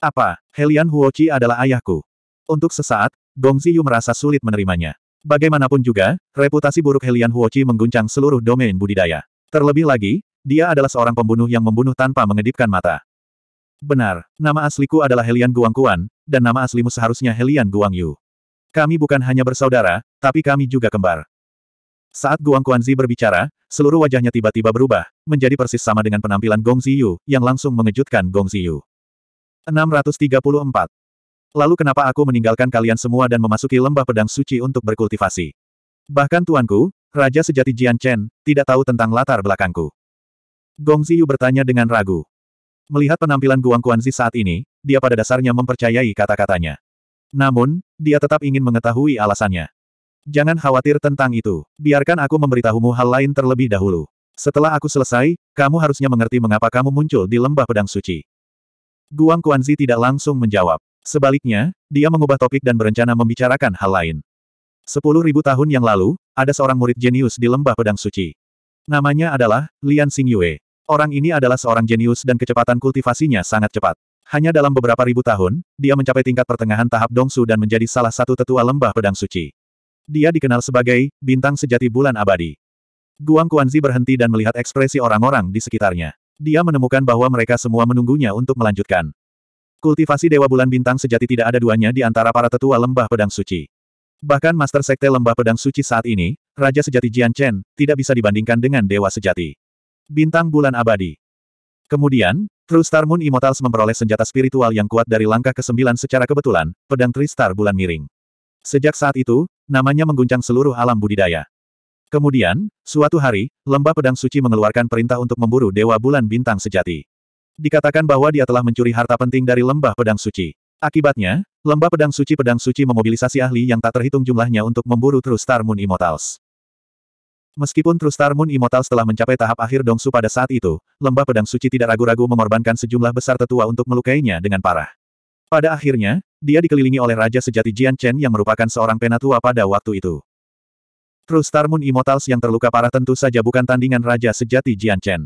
Apa, Helian Huoqi adalah ayahku? Untuk sesaat, Gong Ziyu merasa sulit menerimanya. Bagaimanapun juga, reputasi buruk Helian Huoqi mengguncang seluruh domain budidaya. Terlebih lagi, dia adalah seorang pembunuh yang membunuh tanpa mengedipkan mata. Benar, nama asliku adalah Helian Guangkuan, dan nama aslimu seharusnya Helian Yu. Kami bukan hanya bersaudara, tapi kami juga kembar. Saat Guang Guanzi berbicara, seluruh wajahnya tiba-tiba berubah, menjadi persis sama dengan penampilan Gong Ziyu, yang langsung mengejutkan Gong Ziyu. 634. Lalu kenapa aku meninggalkan kalian semua dan memasuki lembah pedang suci untuk berkultivasi? Bahkan tuanku, Raja sejati Jian Chen, tidak tahu tentang latar belakangku. Gong Ziyu bertanya dengan ragu. Melihat penampilan Guang Guanzi saat ini, dia pada dasarnya mempercayai kata-katanya. Namun, dia tetap ingin mengetahui alasannya. Jangan khawatir tentang itu. Biarkan aku memberitahumu hal lain terlebih dahulu. Setelah aku selesai, kamu harusnya mengerti mengapa kamu muncul di lembah pedang suci. Guang Kuanzi tidak langsung menjawab. Sebaliknya, dia mengubah topik dan berencana membicarakan hal lain. Sepuluh ribu tahun yang lalu, ada seorang murid jenius di lembah pedang suci. Namanya adalah Lian Xingyue. Orang ini adalah seorang jenius dan kecepatan kultivasinya sangat cepat. Hanya dalam beberapa ribu tahun, dia mencapai tingkat pertengahan tahap dongsu dan menjadi salah satu tetua lembah pedang suci. Dia dikenal sebagai bintang sejati bulan abadi. Guang Kuanzi berhenti dan melihat ekspresi orang-orang di sekitarnya. Dia menemukan bahwa mereka semua menunggunya untuk melanjutkan. Kultivasi Dewa Bulan Bintang sejati tidak ada duanya di antara para tetua lembah pedang suci. Bahkan Master Sekte Lembah Pedang Suci saat ini, Raja Sejati Jian Chen, tidak bisa dibandingkan dengan Dewa Sejati. Bintang Bulan Abadi. Kemudian, True Star Moon Immortals memperoleh senjata spiritual yang kuat dari langkah ke-9 secara kebetulan, pedang Tristar Bulan Miring. Sejak saat itu, namanya mengguncang seluruh alam budidaya. Kemudian, suatu hari, lembah pedang suci mengeluarkan perintah untuk memburu Dewa Bulan Bintang Sejati. Dikatakan bahwa dia telah mencuri harta penting dari lembah pedang suci. Akibatnya, lembah pedang suci-pedang suci memobilisasi ahli yang tak terhitung jumlahnya untuk memburu True Star Moon Immortals. Meskipun True Star Moon Immortals telah mencapai tahap akhir Dongsu pada saat itu, lembah pedang suci tidak ragu-ragu mengorbankan sejumlah besar tetua untuk melukainya dengan parah. Pada akhirnya, dia dikelilingi oleh Raja Sejati Jian Chen yang merupakan seorang penatua pada waktu itu. True Star Moon Immortals yang terluka parah tentu saja bukan tandingan Raja Sejati Jian Chen.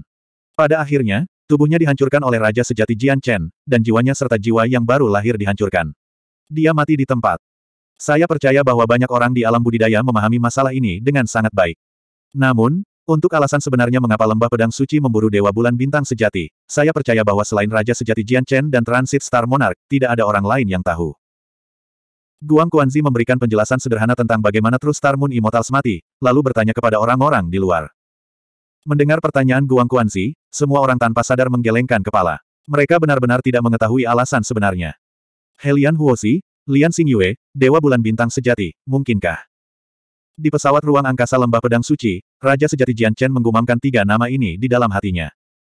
Pada akhirnya, tubuhnya dihancurkan oleh Raja Sejati Jian Chen, dan jiwanya serta jiwa yang baru lahir dihancurkan. Dia mati di tempat. Saya percaya bahwa banyak orang di alam budidaya memahami masalah ini dengan sangat baik. Namun, untuk alasan sebenarnya mengapa lembah pedang suci memburu Dewa Bulan Bintang Sejati, saya percaya bahwa selain Raja Sejati Jian Chen dan Transit Star Monarch, tidak ada orang lain yang tahu. Guang Kuanzi memberikan penjelasan sederhana tentang bagaimana True Star Moon Immortals mati, lalu bertanya kepada orang-orang di luar. Mendengar pertanyaan Guang Kuanzi, semua orang tanpa sadar menggelengkan kepala. Mereka benar-benar tidak mengetahui alasan sebenarnya. Helian Huosi, Lian Xingyue, Dewa Bulan Bintang Sejati, mungkinkah? Di pesawat ruang angkasa lembah pedang suci, Raja Sejati Jian Chen menggumamkan tiga nama ini di dalam hatinya.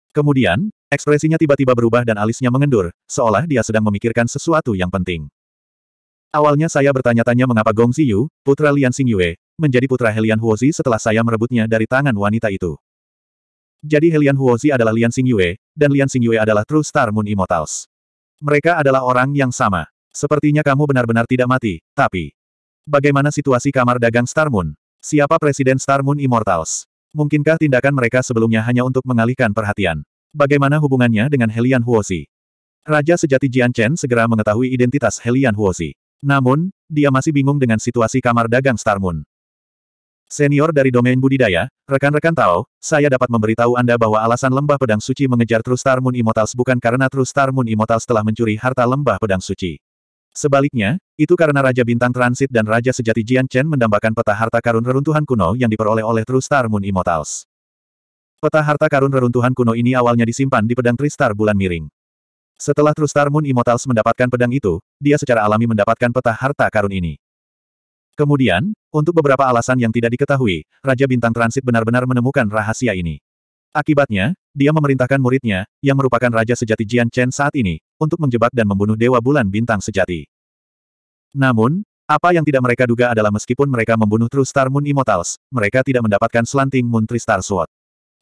Kemudian, ekspresinya tiba-tiba berubah dan alisnya mengendur, seolah dia sedang memikirkan sesuatu yang penting. Awalnya saya bertanya-tanya mengapa Gong Ziyu, putra Lian Xingyue, menjadi putra Helian Huozi setelah saya merebutnya dari tangan wanita itu. Jadi Helian Huozi adalah Lian Xingyue, dan Lian Xingyue adalah True Star Moon Immortals. Mereka adalah orang yang sama. Sepertinya kamu benar-benar tidak mati, tapi... Bagaimana situasi kamar dagang Star Moon? Siapa Presiden Star Moon Immortals? Mungkinkah tindakan mereka sebelumnya hanya untuk mengalihkan perhatian? Bagaimana hubungannya dengan Helian Huosi? Raja sejati Jian Chen segera mengetahui identitas Helian Huosi. Namun, dia masih bingung dengan situasi kamar dagang Star Moon. Senior dari domain budidaya, rekan-rekan tahu, saya dapat memberitahu Anda bahwa alasan lembah pedang suci mengejar True Star Moon Immortals bukan karena True Star Moon Immortals telah mencuri harta lembah pedang suci. Sebaliknya, itu karena Raja Bintang Transit dan Raja Sejati Jian Chen mendambakan peta harta karun reruntuhan kuno yang diperoleh oleh True Star Moon Immortals. Peta harta karun reruntuhan kuno ini awalnya disimpan di pedang Tristar Bulan Miring. Setelah True Star Moon Immortals mendapatkan pedang itu, dia secara alami mendapatkan peta harta karun ini. Kemudian, untuk beberapa alasan yang tidak diketahui, Raja Bintang Transit benar-benar menemukan rahasia ini. Akibatnya, dia memerintahkan muridnya, yang merupakan raja sejati Jian Chen saat ini, untuk menjebak dan membunuh Dewa Bulan Bintang Sejati. Namun, apa yang tidak mereka duga adalah meskipun mereka membunuh True Star Moon Immortals, mereka tidak mendapatkan selanting Moon Tristar Sword.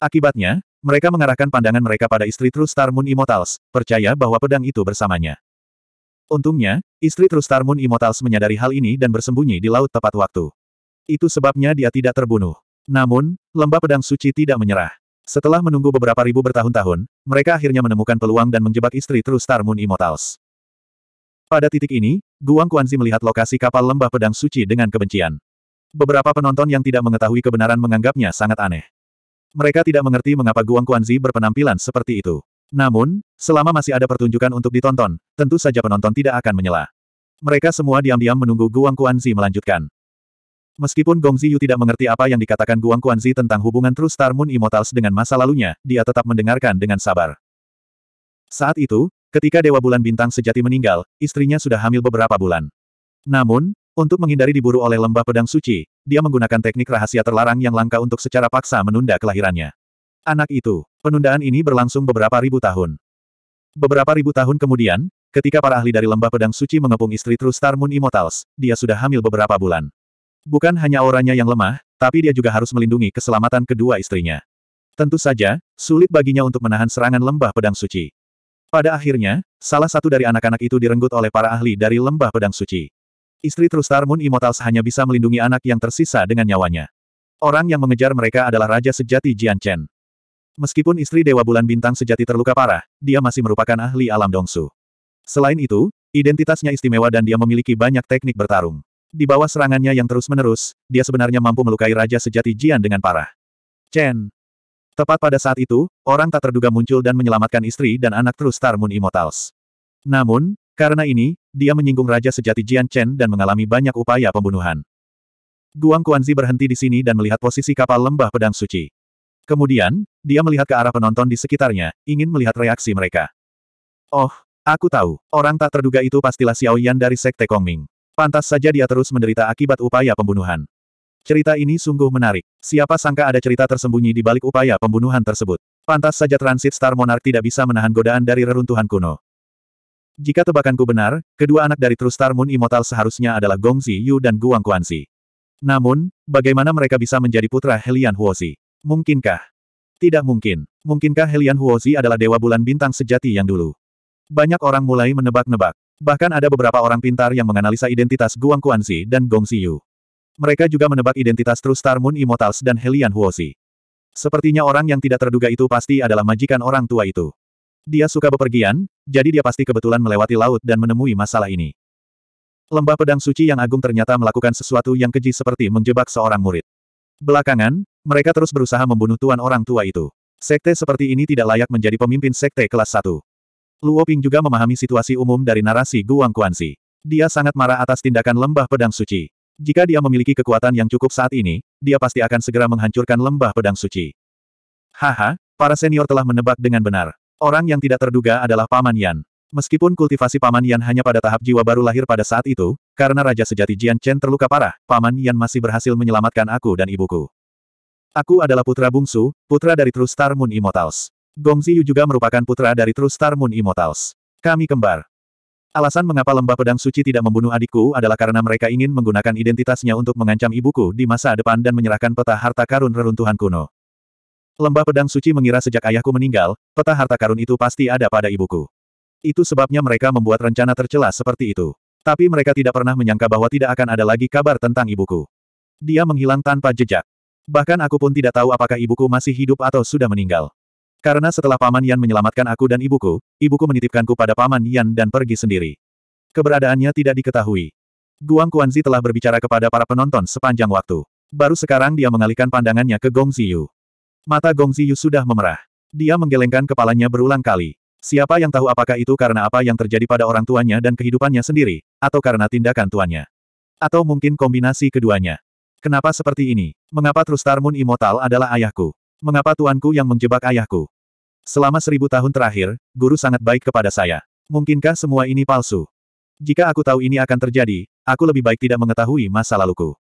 Akibatnya, mereka mengarahkan pandangan mereka pada istri True Star Moon Immortals, percaya bahwa pedang itu bersamanya. Untungnya, istri True Star Moon Immortals menyadari hal ini dan bersembunyi di laut tepat waktu. Itu sebabnya dia tidak terbunuh. Namun, lembah pedang suci tidak menyerah. Setelah menunggu beberapa ribu bertahun-tahun, mereka akhirnya menemukan peluang dan menjebak istri True Star Moon Immortals. Pada titik ini, Guang Kuanzi melihat lokasi kapal lembah pedang suci dengan kebencian. Beberapa penonton yang tidak mengetahui kebenaran menganggapnya sangat aneh. Mereka tidak mengerti mengapa Guang Kuanzi berpenampilan seperti itu. Namun, selama masih ada pertunjukan untuk ditonton, tentu saja penonton tidak akan menyela. Mereka semua diam-diam menunggu Guang Kuanzi melanjutkan. Meskipun Gong Ziyu tidak mengerti apa yang dikatakan Guang Quanzi tentang hubungan True Star Moon Immortals dengan masa lalunya, dia tetap mendengarkan dengan sabar. Saat itu, ketika Dewa Bulan Bintang sejati meninggal, istrinya sudah hamil beberapa bulan. Namun, untuk menghindari diburu oleh lembah pedang suci, dia menggunakan teknik rahasia terlarang yang langka untuk secara paksa menunda kelahirannya. Anak itu, penundaan ini berlangsung beberapa ribu tahun. Beberapa ribu tahun kemudian, ketika para ahli dari lembah pedang suci mengepung istri True Star Moon Immortals, dia sudah hamil beberapa bulan. Bukan hanya auranya yang lemah, tapi dia juga harus melindungi keselamatan kedua istrinya. Tentu saja, sulit baginya untuk menahan serangan lembah pedang suci. Pada akhirnya, salah satu dari anak-anak itu direnggut oleh para ahli dari lembah pedang suci. Istri Trustar Moon Immortals hanya bisa melindungi anak yang tersisa dengan nyawanya. Orang yang mengejar mereka adalah Raja Sejati Jian Chen. Meskipun istri Dewa Bulan Bintang Sejati terluka parah, dia masih merupakan ahli alam dongsu. Selain itu, identitasnya istimewa dan dia memiliki banyak teknik bertarung. Di bawah serangannya yang terus-menerus, dia sebenarnya mampu melukai Raja Sejati Jian dengan parah. Chen! Tepat pada saat itu, orang tak terduga muncul dan menyelamatkan istri dan anak terus Star Moon Immortals. Namun, karena ini, dia menyinggung Raja Sejati Jian Chen dan mengalami banyak upaya pembunuhan. Guang Kuanzi berhenti di sini dan melihat posisi kapal lembah pedang suci. Kemudian, dia melihat ke arah penonton di sekitarnya, ingin melihat reaksi mereka. Oh, aku tahu, orang tak terduga itu pastilah Xiao Yan dari Sekte Kongming. Pantas saja dia terus menderita akibat upaya pembunuhan. Cerita ini sungguh menarik. Siapa sangka ada cerita tersembunyi di balik upaya pembunuhan tersebut. Pantas saja Transit Star Monarch tidak bisa menahan godaan dari reruntuhan kuno. Jika tebakanku benar, kedua anak dari True Star Moon Immortal seharusnya adalah Gong Zi Yu dan Guang Guanxi. Namun, bagaimana mereka bisa menjadi putra Helian Huozi? Mungkinkah? Tidak mungkin. Mungkinkah Helian Huozi adalah dewa bulan bintang sejati yang dulu? Banyak orang mulai menebak-nebak. Bahkan ada beberapa orang pintar yang menganalisa identitas Guang Guanxi dan Gong Yu. Mereka juga menebak identitas True Star Moon Immortals dan Helian Huosi. Sepertinya orang yang tidak terduga itu pasti adalah majikan orang tua itu. Dia suka bepergian, jadi dia pasti kebetulan melewati laut dan menemui masalah ini. Lembah pedang suci yang agung ternyata melakukan sesuatu yang keji seperti menjebak seorang murid. Belakangan, mereka terus berusaha membunuh tuan orang tua itu. Sekte seperti ini tidak layak menjadi pemimpin sekte kelas 1. Luo Ping juga memahami situasi umum dari narasi Guang Dia sangat marah atas tindakan lembah pedang suci. Jika dia memiliki kekuatan yang cukup saat ini, dia pasti akan segera menghancurkan lembah pedang suci. Haha, para senior telah menebak dengan benar. Orang yang tidak terduga adalah Paman Yan. Meskipun kultivasi Paman Yan hanya pada tahap jiwa baru lahir pada saat itu, karena Raja Sejati Jian Chen terluka parah, Paman Yan masih berhasil menyelamatkan aku dan ibuku. Aku adalah putra bungsu, putra dari True Star Moon Immortals. Gong Ziyu juga merupakan putra dari True Star Moon Immortals. Kami kembar. Alasan mengapa lembah pedang suci tidak membunuh adikku adalah karena mereka ingin menggunakan identitasnya untuk mengancam ibuku di masa depan dan menyerahkan peta harta karun reruntuhan kuno. Lembah pedang suci mengira sejak ayahku meninggal, peta harta karun itu pasti ada pada ibuku. Itu sebabnya mereka membuat rencana tercela seperti itu. Tapi mereka tidak pernah menyangka bahwa tidak akan ada lagi kabar tentang ibuku. Dia menghilang tanpa jejak. Bahkan aku pun tidak tahu apakah ibuku masih hidup atau sudah meninggal. Karena setelah Paman Yan menyelamatkan aku dan ibuku, ibuku menitipkanku pada Paman Yan dan pergi sendiri. Keberadaannya tidak diketahui. Guang Kuanzi telah berbicara kepada para penonton sepanjang waktu. Baru sekarang dia mengalihkan pandangannya ke Gong Ziyu. Mata Gong Ziyu sudah memerah. Dia menggelengkan kepalanya berulang kali. Siapa yang tahu apakah itu karena apa yang terjadi pada orang tuanya dan kehidupannya sendiri, atau karena tindakan tuannya. Atau mungkin kombinasi keduanya. Kenapa seperti ini? Mengapa Trustar Immortal adalah ayahku? Mengapa tuanku yang menjebak ayahku? Selama seribu tahun terakhir, guru sangat baik kepada saya. Mungkinkah semua ini palsu? Jika aku tahu ini akan terjadi, aku lebih baik tidak mengetahui masa laluku.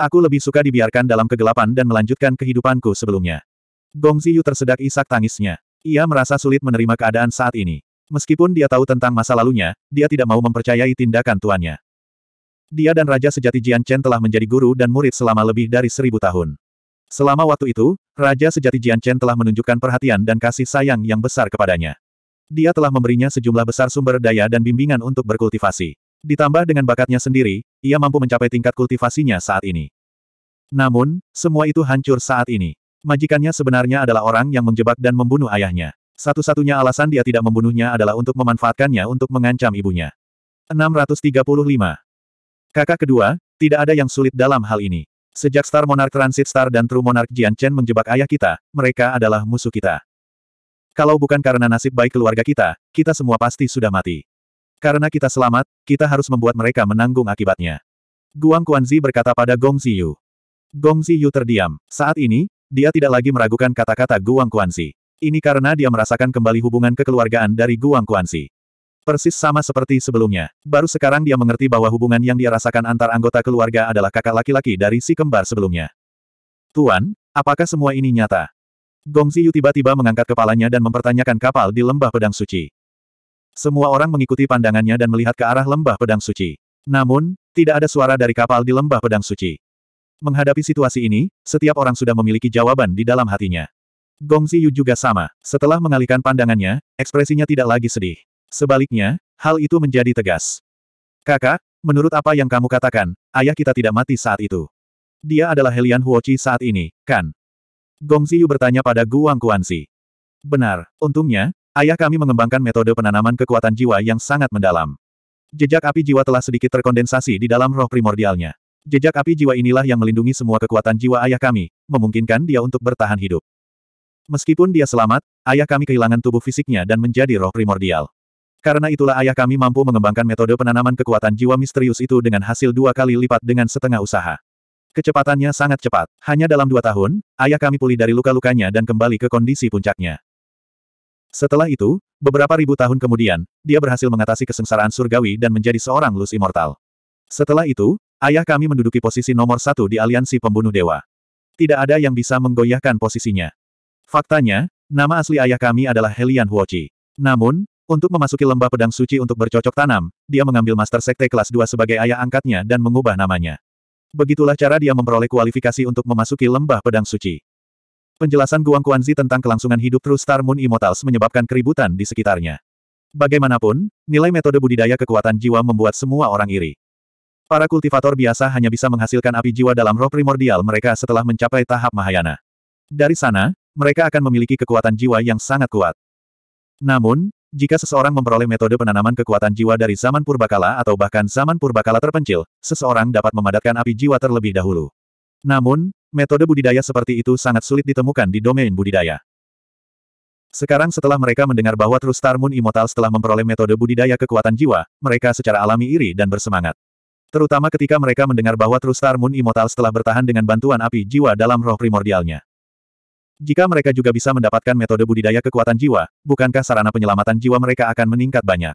Aku lebih suka dibiarkan dalam kegelapan dan melanjutkan kehidupanku sebelumnya. Gong Ziyu tersedak isak tangisnya. Ia merasa sulit menerima keadaan saat ini. Meskipun dia tahu tentang masa lalunya, dia tidak mau mempercayai tindakan tuannya. Dia dan Raja Sejati Jian Chen telah menjadi guru dan murid selama lebih dari seribu tahun. Selama waktu itu, Raja Sejati Jian Chen telah menunjukkan perhatian dan kasih sayang yang besar kepadanya. Dia telah memberinya sejumlah besar sumber daya dan bimbingan untuk berkultivasi. Ditambah dengan bakatnya sendiri, ia mampu mencapai tingkat kultivasinya saat ini. Namun, semua itu hancur saat ini. Majikannya sebenarnya adalah orang yang menjebak dan membunuh ayahnya. Satu-satunya alasan dia tidak membunuhnya adalah untuk memanfaatkannya untuk mengancam ibunya. 635. Kakak kedua, tidak ada yang sulit dalam hal ini. Sejak Star Monarch Transit Star dan True Monarch Jian Chen menjebak ayah kita, mereka adalah musuh kita. Kalau bukan karena nasib baik keluarga kita, kita semua pasti sudah mati. Karena kita selamat, kita harus membuat mereka menanggung akibatnya. Guang Quanzi berkata pada Gong Ziyu. Gong Ziyu terdiam. Saat ini, dia tidak lagi meragukan kata-kata Guang Quanzi. Ini karena dia merasakan kembali hubungan kekeluargaan dari Guang Quanzi. Persis sama seperti sebelumnya. Baru sekarang dia mengerti bahwa hubungan yang dia rasakan antar anggota keluarga adalah kakak laki-laki dari si kembar sebelumnya. Tuan, apakah semua ini nyata? Gong Ziyu tiba-tiba mengangkat kepalanya dan mempertanyakan kapal di lembah pedang suci. Semua orang mengikuti pandangannya dan melihat ke arah lembah pedang suci. Namun, tidak ada suara dari kapal di lembah pedang suci. Menghadapi situasi ini, setiap orang sudah memiliki jawaban di dalam hatinya. Gong Ziyu juga sama. Setelah mengalihkan pandangannya, ekspresinya tidak lagi sedih. Sebaliknya, hal itu menjadi tegas. Kakak, menurut apa yang kamu katakan, ayah kita tidak mati saat itu. Dia adalah Helian Huochi saat ini, kan? Gong Ziyu bertanya pada Guang Guanxi. Benar, untungnya, ayah kami mengembangkan metode penanaman kekuatan jiwa yang sangat mendalam. Jejak api jiwa telah sedikit terkondensasi di dalam roh primordialnya. Jejak api jiwa inilah yang melindungi semua kekuatan jiwa ayah kami, memungkinkan dia untuk bertahan hidup. Meskipun dia selamat, ayah kami kehilangan tubuh fisiknya dan menjadi roh primordial. Karena itulah ayah kami mampu mengembangkan metode penanaman kekuatan jiwa misterius itu dengan hasil dua kali lipat dengan setengah usaha. Kecepatannya sangat cepat. Hanya dalam dua tahun, ayah kami pulih dari luka-lukanya dan kembali ke kondisi puncaknya. Setelah itu, beberapa ribu tahun kemudian, dia berhasil mengatasi kesengsaraan surgawi dan menjadi seorang lus Immortal. Setelah itu, ayah kami menduduki posisi nomor satu di aliansi pembunuh dewa. Tidak ada yang bisa menggoyahkan posisinya. Faktanya, nama asli ayah kami adalah Helian Huochi. Namun, untuk memasuki lembah pedang suci untuk bercocok tanam, dia mengambil Master Sekte kelas 2 sebagai ayah angkatnya dan mengubah namanya. Begitulah cara dia memperoleh kualifikasi untuk memasuki lembah pedang suci. Penjelasan Guang Quanzi tentang kelangsungan hidup True Star Moon Immortals menyebabkan keributan di sekitarnya. Bagaimanapun, nilai metode budidaya kekuatan jiwa membuat semua orang iri. Para kultivator biasa hanya bisa menghasilkan api jiwa dalam roh primordial mereka setelah mencapai tahap Mahayana. Dari sana, mereka akan memiliki kekuatan jiwa yang sangat kuat. Namun, jika seseorang memperoleh metode penanaman kekuatan jiwa dari zaman purbakala atau bahkan zaman purbakala terpencil, seseorang dapat memadatkan api jiwa terlebih dahulu. Namun, metode budidaya seperti itu sangat sulit ditemukan di domain budidaya. Sekarang setelah mereka mendengar bahwa True Star Moon Immortal setelah memperoleh metode budidaya kekuatan jiwa, mereka secara alami iri dan bersemangat. Terutama ketika mereka mendengar bahwa True Star Moon Immortal setelah bertahan dengan bantuan api jiwa dalam roh primordialnya. Jika mereka juga bisa mendapatkan metode budidaya kekuatan jiwa, bukankah sarana penyelamatan jiwa mereka akan meningkat banyak?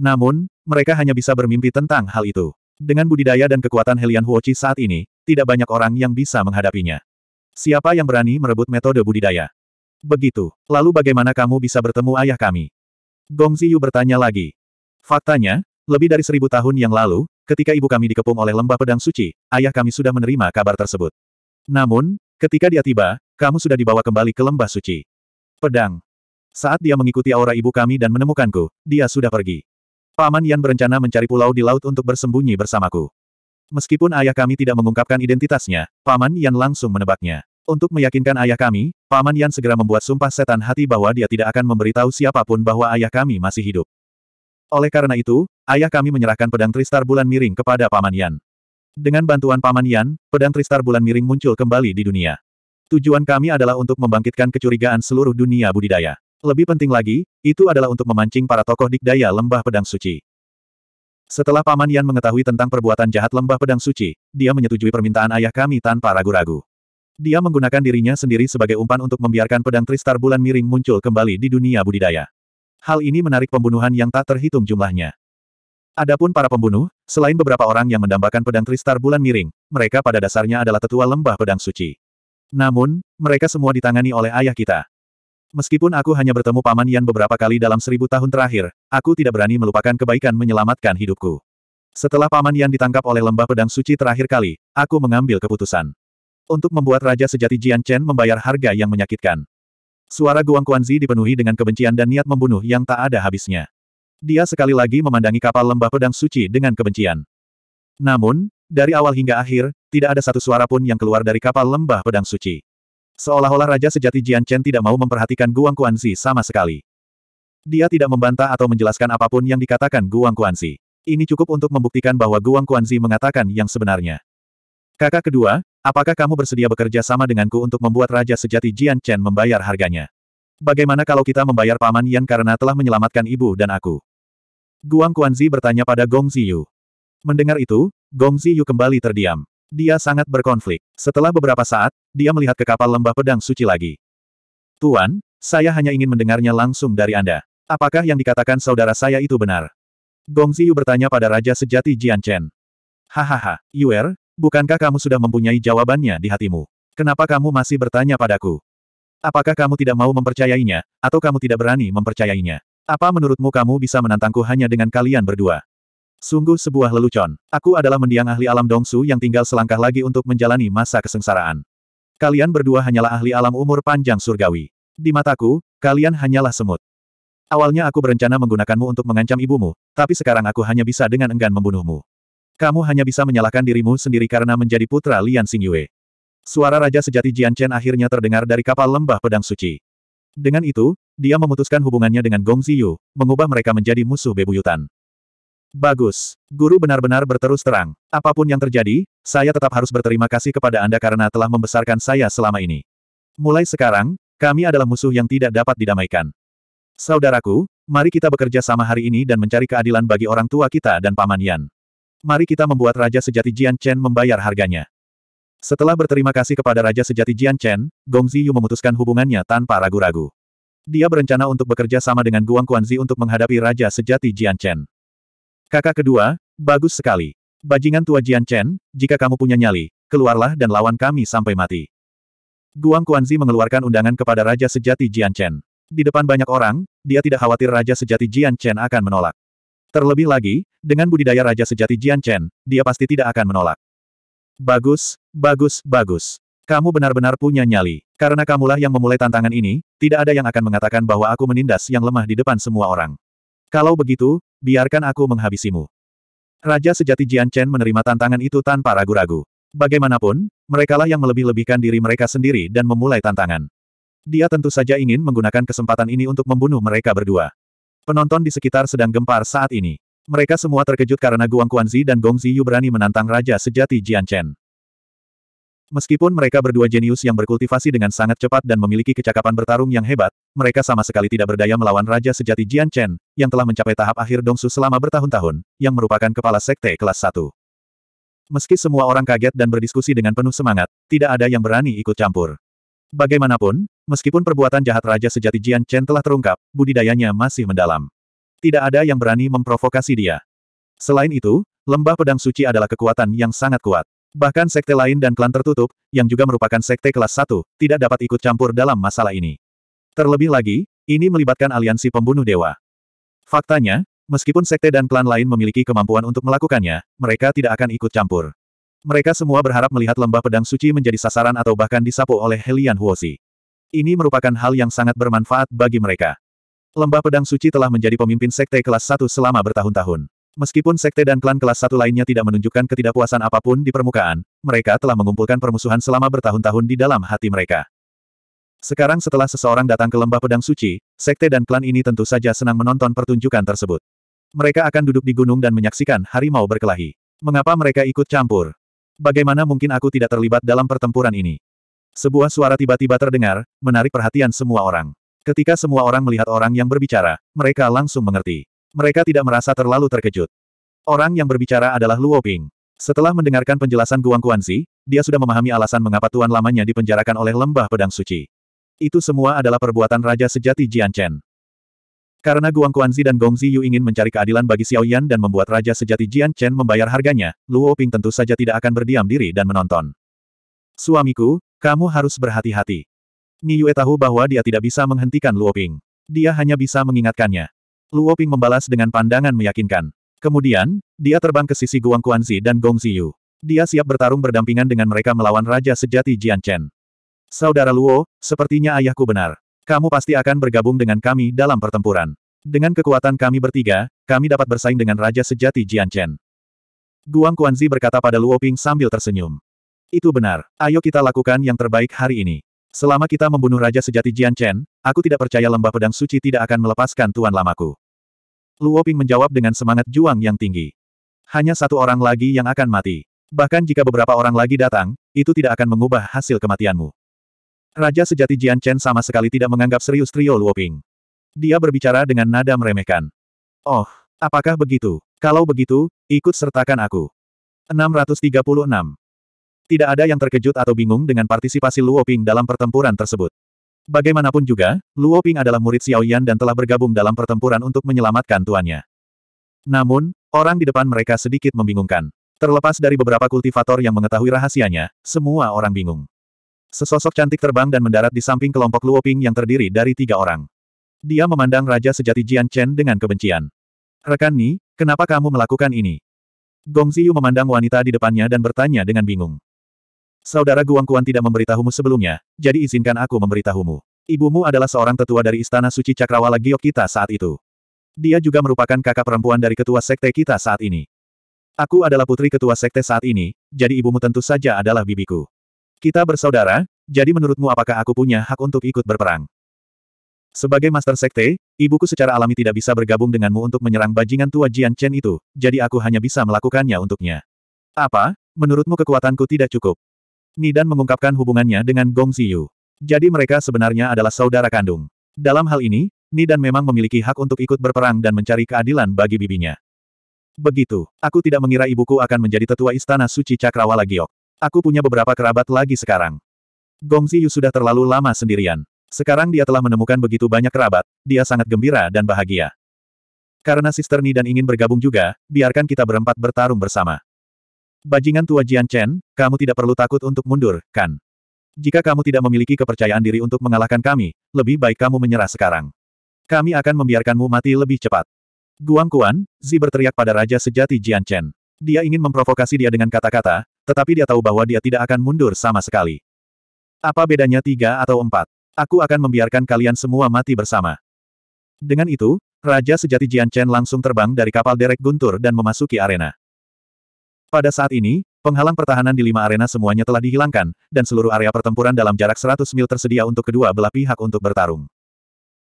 Namun, mereka hanya bisa bermimpi tentang hal itu. Dengan budidaya dan kekuatan Helian Huochi saat ini, tidak banyak orang yang bisa menghadapinya. Siapa yang berani merebut metode budidaya? Begitu. Lalu bagaimana kamu bisa bertemu ayah kami? Gong Ziyu bertanya lagi. Faktanya, lebih dari seribu tahun yang lalu, ketika ibu kami dikepung oleh lembah pedang suci, ayah kami sudah menerima kabar tersebut. Namun, ketika dia tiba, kamu sudah dibawa kembali ke lembah suci. Pedang. Saat dia mengikuti aura ibu kami dan menemukanku, dia sudah pergi. Paman Yan berencana mencari pulau di laut untuk bersembunyi bersamaku. Meskipun ayah kami tidak mengungkapkan identitasnya, Paman Yan langsung menebaknya. Untuk meyakinkan ayah kami, Paman Yan segera membuat sumpah setan hati bahwa dia tidak akan memberitahu siapapun bahwa ayah kami masih hidup. Oleh karena itu, ayah kami menyerahkan pedang Tristar Bulan Miring kepada Paman Yan. Dengan bantuan Paman Yan, pedang Tristar Bulan Miring muncul kembali di dunia. Tujuan kami adalah untuk membangkitkan kecurigaan seluruh dunia budidaya. Lebih penting lagi, itu adalah untuk memancing para tokoh dikdaya lembah pedang suci. Setelah Paman Yan mengetahui tentang perbuatan jahat lembah pedang suci, dia menyetujui permintaan ayah kami tanpa ragu-ragu. Dia menggunakan dirinya sendiri sebagai umpan untuk membiarkan pedang Tristar bulan miring muncul kembali di dunia budidaya. Hal ini menarik pembunuhan yang tak terhitung jumlahnya. Adapun para pembunuh, selain beberapa orang yang mendambakan pedang Tristar bulan miring, mereka pada dasarnya adalah tetua lembah pedang suci. Namun, mereka semua ditangani oleh ayah kita. Meskipun aku hanya bertemu Paman Yan beberapa kali dalam seribu tahun terakhir, aku tidak berani melupakan kebaikan menyelamatkan hidupku. Setelah Paman Yan ditangkap oleh lembah pedang suci terakhir kali, aku mengambil keputusan. Untuk membuat Raja Sejati Jian Chen membayar harga yang menyakitkan. Suara Guang dipenuhi dengan kebencian dan niat membunuh yang tak ada habisnya. Dia sekali lagi memandangi kapal lembah pedang suci dengan kebencian. Namun, dari awal hingga akhir, tidak ada satu suara pun yang keluar dari kapal lembah pedang suci. Seolah-olah Raja Sejati Jian Chen tidak mau memperhatikan Guang Guanxi sama sekali. Dia tidak membantah atau menjelaskan apapun yang dikatakan Guang Guanxi. Ini cukup untuk membuktikan bahwa Guang Guanxi mengatakan yang sebenarnya. Kakak kedua, apakah kamu bersedia bekerja sama denganku untuk membuat Raja Sejati Jian Chen membayar harganya? Bagaimana kalau kita membayar Paman Yan karena telah menyelamatkan ibu dan aku? Guang Guanxi bertanya pada Gong Ziyu. Mendengar itu, Gong Ziyu kembali terdiam. Dia sangat berkonflik. Setelah beberapa saat, dia melihat ke kapal lembah pedang suci lagi. Tuan, saya hanya ingin mendengarnya langsung dari Anda. Apakah yang dikatakan saudara saya itu benar? Gong Ziyu bertanya pada Raja Sejati Jian Chen. Hahaha, Yuer, bukankah kamu sudah mempunyai jawabannya di hatimu? Kenapa kamu masih bertanya padaku? Apakah kamu tidak mau mempercayainya, atau kamu tidak berani mempercayainya? Apa menurutmu kamu bisa menantangku hanya dengan kalian berdua? Sungguh sebuah lelucon. Aku adalah mendiang ahli alam Dongsu yang tinggal selangkah lagi untuk menjalani masa kesengsaraan. Kalian berdua hanyalah ahli alam umur panjang surgawi. Di mataku, kalian hanyalah semut. Awalnya aku berencana menggunakanmu untuk mengancam ibumu, tapi sekarang aku hanya bisa dengan enggan membunuhmu. Kamu hanya bisa menyalahkan dirimu sendiri karena menjadi putra Lian Xingyue. Suara Raja Sejati Jian Chen akhirnya terdengar dari kapal lembah pedang suci. Dengan itu, dia memutuskan hubungannya dengan Gong Ziyu, mengubah mereka menjadi musuh bebuyutan. Bagus. Guru benar-benar berterus terang. Apapun yang terjadi, saya tetap harus berterima kasih kepada Anda karena telah membesarkan saya selama ini. Mulai sekarang, kami adalah musuh yang tidak dapat didamaikan. Saudaraku, mari kita bekerja sama hari ini dan mencari keadilan bagi orang tua kita dan Paman Yan. Mari kita membuat Raja Sejati Jian Chen membayar harganya. Setelah berterima kasih kepada Raja Sejati Jian Chen, Gong Ziyu memutuskan hubungannya tanpa ragu-ragu. Dia berencana untuk bekerja sama dengan Guang Guanzi untuk menghadapi Raja Sejati Jian Chen. Kakak kedua, bagus sekali. Bajingan tua Jian Chen, jika kamu punya nyali, keluarlah dan lawan kami sampai mati. Guang Kuanzi mengeluarkan undangan kepada Raja Sejati Jian Chen. Di depan banyak orang, dia tidak khawatir Raja Sejati Jian Chen akan menolak. Terlebih lagi, dengan budidaya Raja Sejati Jian Chen, dia pasti tidak akan menolak. Bagus, bagus, bagus. Kamu benar-benar punya nyali. Karena kamulah yang memulai tantangan ini, tidak ada yang akan mengatakan bahwa aku menindas yang lemah di depan semua orang. Kalau begitu, biarkan aku menghabisimu. Raja sejati Jian Chen menerima tantangan itu tanpa ragu-ragu. Bagaimanapun, merekalah yang melebih-lebihkan diri mereka sendiri dan memulai tantangan. Dia tentu saja ingin menggunakan kesempatan ini untuk membunuh mereka berdua. Penonton di sekitar sedang gempar saat ini. Mereka semua terkejut karena Guang Guanzi dan Gong Ziyu berani menantang Raja Sejati Jian Chen. Meskipun mereka berdua jenius yang berkultivasi dengan sangat cepat dan memiliki kecakapan bertarung yang hebat, mereka sama sekali tidak berdaya melawan Raja Sejati Jian Chen, yang telah mencapai tahap akhir Dongsu selama bertahun-tahun, yang merupakan kepala sekte kelas 1. Meski semua orang kaget dan berdiskusi dengan penuh semangat, tidak ada yang berani ikut campur. Bagaimanapun, meskipun perbuatan jahat Raja Sejati Jian Chen telah terungkap, budidayanya masih mendalam. Tidak ada yang berani memprovokasi dia. Selain itu, lembah pedang suci adalah kekuatan yang sangat kuat. Bahkan sekte lain dan klan tertutup, yang juga merupakan sekte kelas 1, tidak dapat ikut campur dalam masalah ini. Terlebih lagi, ini melibatkan aliansi pembunuh dewa. Faktanya, meskipun sekte dan klan lain memiliki kemampuan untuk melakukannya, mereka tidak akan ikut campur. Mereka semua berharap melihat lembah pedang suci menjadi sasaran atau bahkan disapu oleh Helian Huosi. Ini merupakan hal yang sangat bermanfaat bagi mereka. Lembah pedang suci telah menjadi pemimpin sekte kelas 1 selama bertahun-tahun. Meskipun sekte dan klan kelas satu lainnya tidak menunjukkan ketidakpuasan apapun di permukaan, mereka telah mengumpulkan permusuhan selama bertahun-tahun di dalam hati mereka. Sekarang setelah seseorang datang ke lembah pedang suci, sekte dan klan ini tentu saja senang menonton pertunjukan tersebut. Mereka akan duduk di gunung dan menyaksikan harimau berkelahi. Mengapa mereka ikut campur? Bagaimana mungkin aku tidak terlibat dalam pertempuran ini? Sebuah suara tiba-tiba terdengar, menarik perhatian semua orang. Ketika semua orang melihat orang yang berbicara, mereka langsung mengerti. Mereka tidak merasa terlalu terkejut. Orang yang berbicara adalah Luo Ping. Setelah mendengarkan penjelasan Guang Kuanzi, dia sudah memahami alasan mengapa tuan lamanya dipenjarakan oleh lembah pedang suci. Itu semua adalah perbuatan raja sejati Jian Chen. Karena Guang Kuanzi dan Gong Ziyu ingin mencari keadilan bagi Xiao Yan dan membuat raja sejati Jian Chen membayar harganya, Luo Ping tentu saja tidak akan berdiam diri dan menonton. Suamiku, kamu harus berhati-hati. Niyue tahu bahwa dia tidak bisa menghentikan Luo Ping. Dia hanya bisa mengingatkannya. Luo Ping membalas dengan pandangan meyakinkan. Kemudian, dia terbang ke sisi Guang Guanzi dan Gong Ziyu. Dia siap bertarung berdampingan dengan mereka melawan Raja Sejati Jian Chen. Saudara Luo, sepertinya ayahku benar. Kamu pasti akan bergabung dengan kami dalam pertempuran. Dengan kekuatan kami bertiga, kami dapat bersaing dengan Raja Sejati Jian Chen. Guang Guanzi berkata pada Luo Ping sambil tersenyum. Itu benar, ayo kita lakukan yang terbaik hari ini. Selama kita membunuh Raja Sejati Jian Chen, aku tidak percaya lembah pedang suci tidak akan melepaskan tuan lamaku. Luo Ping menjawab dengan semangat juang yang tinggi. Hanya satu orang lagi yang akan mati. Bahkan jika beberapa orang lagi datang, itu tidak akan mengubah hasil kematianmu. Raja Sejati Jian Chen sama sekali tidak menganggap serius trio Luo Ping. Dia berbicara dengan nada meremehkan. Oh, apakah begitu? Kalau begitu, ikut sertakan aku. 636. Tidak ada yang terkejut atau bingung dengan partisipasi Luo Ping dalam pertempuran tersebut. Bagaimanapun juga, Luo Ping adalah murid Xiao Yan dan telah bergabung dalam pertempuran untuk menyelamatkan tuannya. Namun, orang di depan mereka sedikit membingungkan. Terlepas dari beberapa kultivator yang mengetahui rahasianya, semua orang bingung. Sesosok cantik terbang dan mendarat di samping kelompok Luo Ping yang terdiri dari tiga orang. Dia memandang Raja Sejati Jian Chen dengan kebencian. Rekan Ni, kenapa kamu melakukan ini? Gong Ziyu memandang wanita di depannya dan bertanya dengan bingung. Saudara Guangkuan tidak memberitahumu sebelumnya, jadi izinkan aku memberitahumu. Ibumu adalah seorang tetua dari Istana Suci Cakrawala Giok kita saat itu. Dia juga merupakan kakak perempuan dari ketua sekte kita saat ini. Aku adalah putri ketua sekte saat ini, jadi ibumu tentu saja adalah bibiku. Kita bersaudara, jadi menurutmu apakah aku punya hak untuk ikut berperang? Sebagai master sekte, ibuku secara alami tidak bisa bergabung denganmu untuk menyerang bajingan tua Jian Chen itu, jadi aku hanya bisa melakukannya untuknya. Apa? Menurutmu kekuatanku tidak cukup? Nidan mengungkapkan hubungannya dengan Gong Ziyu. Jadi mereka sebenarnya adalah saudara kandung. Dalam hal ini, Nidan memang memiliki hak untuk ikut berperang dan mencari keadilan bagi bibinya. Begitu, aku tidak mengira ibuku akan menjadi tetua istana suci Cakrawala Giok. Aku punya beberapa kerabat lagi sekarang. Gong Ziyu sudah terlalu lama sendirian. Sekarang dia telah menemukan begitu banyak kerabat, dia sangat gembira dan bahagia. Karena Sister Nidan ingin bergabung juga, biarkan kita berempat bertarung bersama. Bajingan tua Jian Chen, kamu tidak perlu takut untuk mundur, kan? Jika kamu tidak memiliki kepercayaan diri untuk mengalahkan kami, lebih baik kamu menyerah sekarang. Kami akan membiarkanmu mati lebih cepat. Guang Kuan, Zi berteriak pada Raja Sejati Jian Chen. Dia ingin memprovokasi dia dengan kata-kata, tetapi dia tahu bahwa dia tidak akan mundur sama sekali. Apa bedanya tiga atau empat? Aku akan membiarkan kalian semua mati bersama. Dengan itu, Raja Sejati Jian Chen langsung terbang dari kapal derek Guntur dan memasuki arena. Pada saat ini, penghalang pertahanan di lima arena semuanya telah dihilangkan, dan seluruh area pertempuran dalam jarak 100 mil tersedia untuk kedua belah pihak untuk bertarung.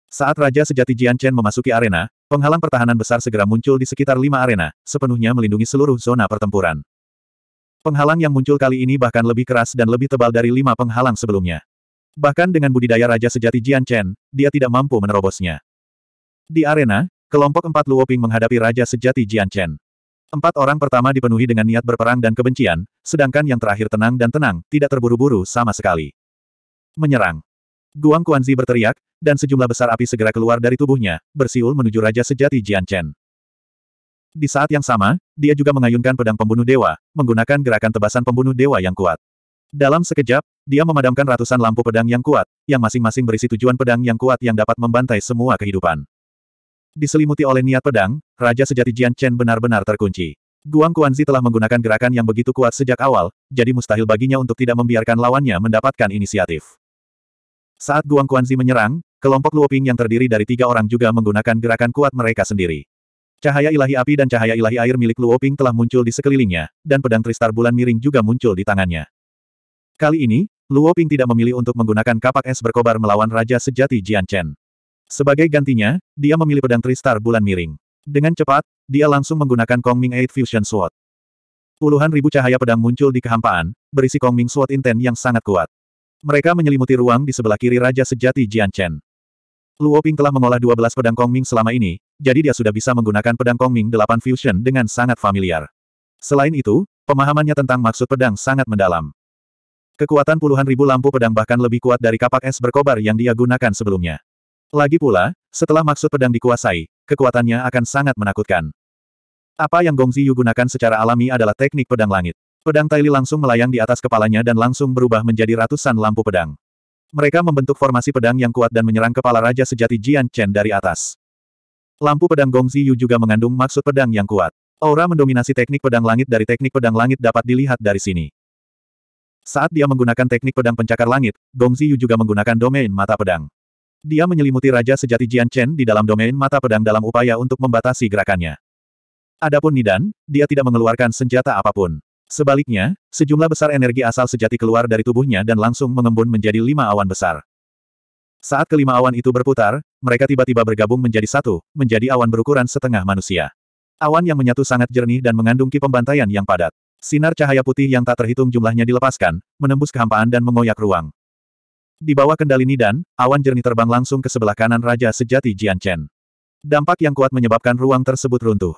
Saat Raja Sejati Jian Chen memasuki arena, penghalang pertahanan besar segera muncul di sekitar lima arena, sepenuhnya melindungi seluruh zona pertempuran. Penghalang yang muncul kali ini bahkan lebih keras dan lebih tebal dari lima penghalang sebelumnya. Bahkan dengan budidaya Raja Sejati Jian Chen, dia tidak mampu menerobosnya. Di arena, kelompok empat Luoping menghadapi Raja Sejati Jian Chen. Empat orang pertama dipenuhi dengan niat berperang dan kebencian, sedangkan yang terakhir tenang dan tenang, tidak terburu-buru sama sekali. Menyerang. Guang Kuanzi berteriak, dan sejumlah besar api segera keluar dari tubuhnya, bersiul menuju Raja Sejati Jian Chen. Di saat yang sama, dia juga mengayunkan pedang pembunuh dewa, menggunakan gerakan tebasan pembunuh dewa yang kuat. Dalam sekejap, dia memadamkan ratusan lampu pedang yang kuat, yang masing-masing berisi tujuan pedang yang kuat yang dapat membantai semua kehidupan. Diselimuti oleh niat pedang, Raja sejati Jian Chen benar-benar terkunci. Guang Guanzi telah menggunakan gerakan yang begitu kuat sejak awal, jadi mustahil baginya untuk tidak membiarkan lawannya mendapatkan inisiatif. Saat Guang Guanzi menyerang, kelompok Luoping yang terdiri dari tiga orang juga menggunakan gerakan kuat mereka sendiri. Cahaya ilahi api dan cahaya ilahi air milik Luoping telah muncul di sekelilingnya, dan pedang Tristar Bulan Miring juga muncul di tangannya. Kali ini, Luoping tidak memilih untuk menggunakan kapak es berkobar melawan Raja Sejati Jian Chen. Sebagai gantinya, dia memilih pedang Tristar Bulan Miring. Dengan cepat, dia langsung menggunakan Kongming Eight Fusion Sword. Puluhan ribu cahaya pedang muncul di kehampaan, berisi Kongming Sword Intent yang sangat kuat. Mereka menyelimuti ruang di sebelah kiri Raja Sejati Jian Chen. Luo Ping telah mengolah 12 pedang Kongming selama ini, jadi dia sudah bisa menggunakan pedang Kongming 8 Fusion dengan sangat familiar. Selain itu, pemahamannya tentang maksud pedang sangat mendalam. Kekuatan puluhan ribu lampu pedang bahkan lebih kuat dari kapak es berkobar yang dia gunakan sebelumnya. Lagi pula, setelah maksud pedang dikuasai, kekuatannya akan sangat menakutkan. Apa yang Gong Ziyu gunakan secara alami adalah teknik pedang langit. Pedang Taili langsung melayang di atas kepalanya dan langsung berubah menjadi ratusan lampu pedang. Mereka membentuk formasi pedang yang kuat dan menyerang kepala Raja Sejati Jian Chen dari atas. Lampu pedang Gong Ziyu juga mengandung maksud pedang yang kuat. Aura mendominasi teknik pedang langit dari teknik pedang langit dapat dilihat dari sini. Saat dia menggunakan teknik pedang pencakar langit, Gong Ziyu juga menggunakan domain mata pedang. Dia menyelimuti Raja Sejati Jian Chen di dalam domain mata pedang dalam upaya untuk membatasi gerakannya. Adapun Nidan, dia tidak mengeluarkan senjata apapun. Sebaliknya, sejumlah besar energi asal sejati keluar dari tubuhnya dan langsung mengembun menjadi lima awan besar. Saat kelima awan itu berputar, mereka tiba-tiba bergabung menjadi satu, menjadi awan berukuran setengah manusia. Awan yang menyatu sangat jernih dan mengandung ki pembantaian yang padat. Sinar cahaya putih yang tak terhitung jumlahnya dilepaskan, menembus kehampaan dan mengoyak ruang. Di bawah kendali Nidan, awan jernih terbang langsung ke sebelah kanan Raja Sejati Jian Chen. Dampak yang kuat menyebabkan ruang tersebut runtuh.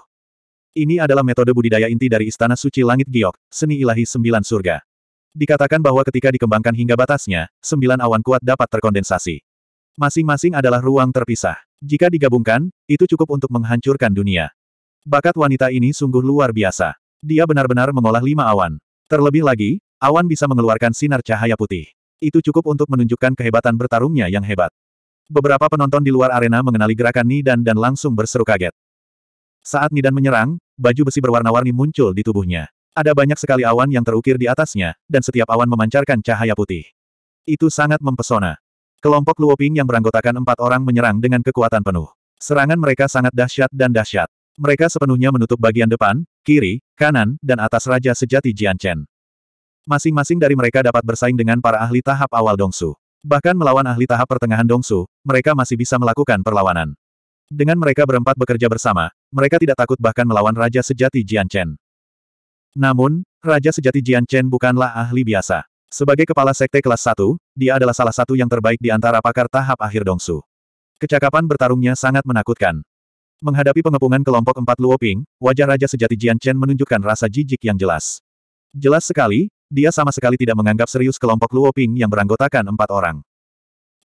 Ini adalah metode budidaya inti dari Istana Suci Langit Giok, seni ilahi sembilan surga. Dikatakan bahwa ketika dikembangkan hingga batasnya, sembilan awan kuat dapat terkondensasi. Masing-masing adalah ruang terpisah. Jika digabungkan, itu cukup untuk menghancurkan dunia. Bakat wanita ini sungguh luar biasa. Dia benar-benar mengolah lima awan. Terlebih lagi, awan bisa mengeluarkan sinar cahaya putih. Itu cukup untuk menunjukkan kehebatan bertarungnya yang hebat. Beberapa penonton di luar arena mengenali gerakan Nidan dan langsung berseru kaget. Saat Nidan menyerang, baju besi berwarna-warni muncul di tubuhnya. Ada banyak sekali awan yang terukir di atasnya, dan setiap awan memancarkan cahaya putih. Itu sangat mempesona. Kelompok Luoping yang beranggotakan empat orang menyerang dengan kekuatan penuh. Serangan mereka sangat dahsyat dan dahsyat. Mereka sepenuhnya menutup bagian depan, kiri, kanan, dan atas Raja Sejati Jian Chen. Masing-masing dari mereka dapat bersaing dengan para ahli tahap awal Dongsu. Bahkan melawan ahli tahap pertengahan Dongsu, mereka masih bisa melakukan perlawanan. Dengan mereka berempat bekerja bersama, mereka tidak takut bahkan melawan Raja Sejati Jian Chen. Namun, Raja Sejati Jian Chen bukanlah ahli biasa. Sebagai kepala sekte kelas 1, dia adalah salah satu yang terbaik di antara pakar tahap akhir Dongsu. Kecakapan bertarungnya sangat menakutkan. Menghadapi pengepungan kelompok empat Luoping, wajah Raja Sejati Jian Chen menunjukkan rasa jijik yang jelas. Jelas sekali, dia sama sekali tidak menganggap serius kelompok Luoping yang beranggotakan empat orang.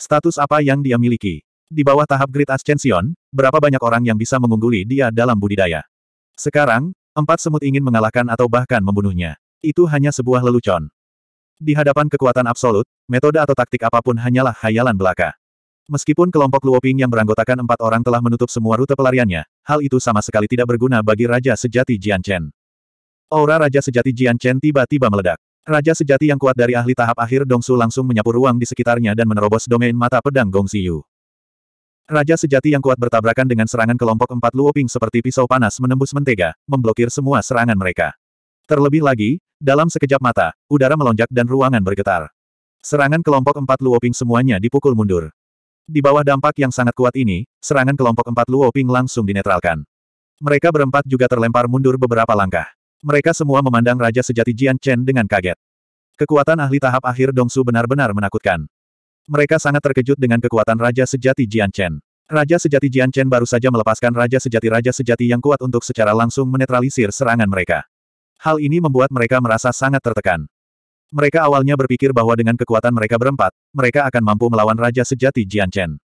Status apa yang dia miliki? Di bawah tahap Great ascension, berapa banyak orang yang bisa mengungguli dia dalam budidaya? Sekarang, empat semut ingin mengalahkan atau bahkan membunuhnya. Itu hanya sebuah lelucon. Di hadapan kekuatan absolut, metode atau taktik apapun hanyalah hayalan belaka. Meskipun kelompok Luoping yang beranggotakan empat orang telah menutup semua rute pelariannya, hal itu sama sekali tidak berguna bagi Raja Sejati Jian Chen. Aura Raja Sejati Jian Chen tiba-tiba meledak. Raja sejati yang kuat dari ahli tahap akhir Dongsu langsung menyapu ruang di sekitarnya dan menerobos domain mata pedang Gong Ziyu. Raja sejati yang kuat bertabrakan dengan serangan kelompok empat Luoping seperti pisau panas menembus mentega, memblokir semua serangan mereka. Terlebih lagi, dalam sekejap mata, udara melonjak dan ruangan bergetar. Serangan kelompok empat Luoping semuanya dipukul mundur. Di bawah dampak yang sangat kuat ini, serangan kelompok empat Luoping langsung dinetralkan. Mereka berempat juga terlempar mundur beberapa langkah. Mereka semua memandang Raja Sejati Jian Chen dengan kaget. Kekuatan ahli tahap akhir Dongsu benar-benar menakutkan. Mereka sangat terkejut dengan kekuatan Raja Sejati Jian Chen. Raja Sejati Jian Chen baru saja melepaskan Raja Sejati Raja Sejati yang kuat untuk secara langsung menetralisir serangan mereka. Hal ini membuat mereka merasa sangat tertekan. Mereka awalnya berpikir bahwa dengan kekuatan mereka berempat, mereka akan mampu melawan Raja Sejati Jian Chen.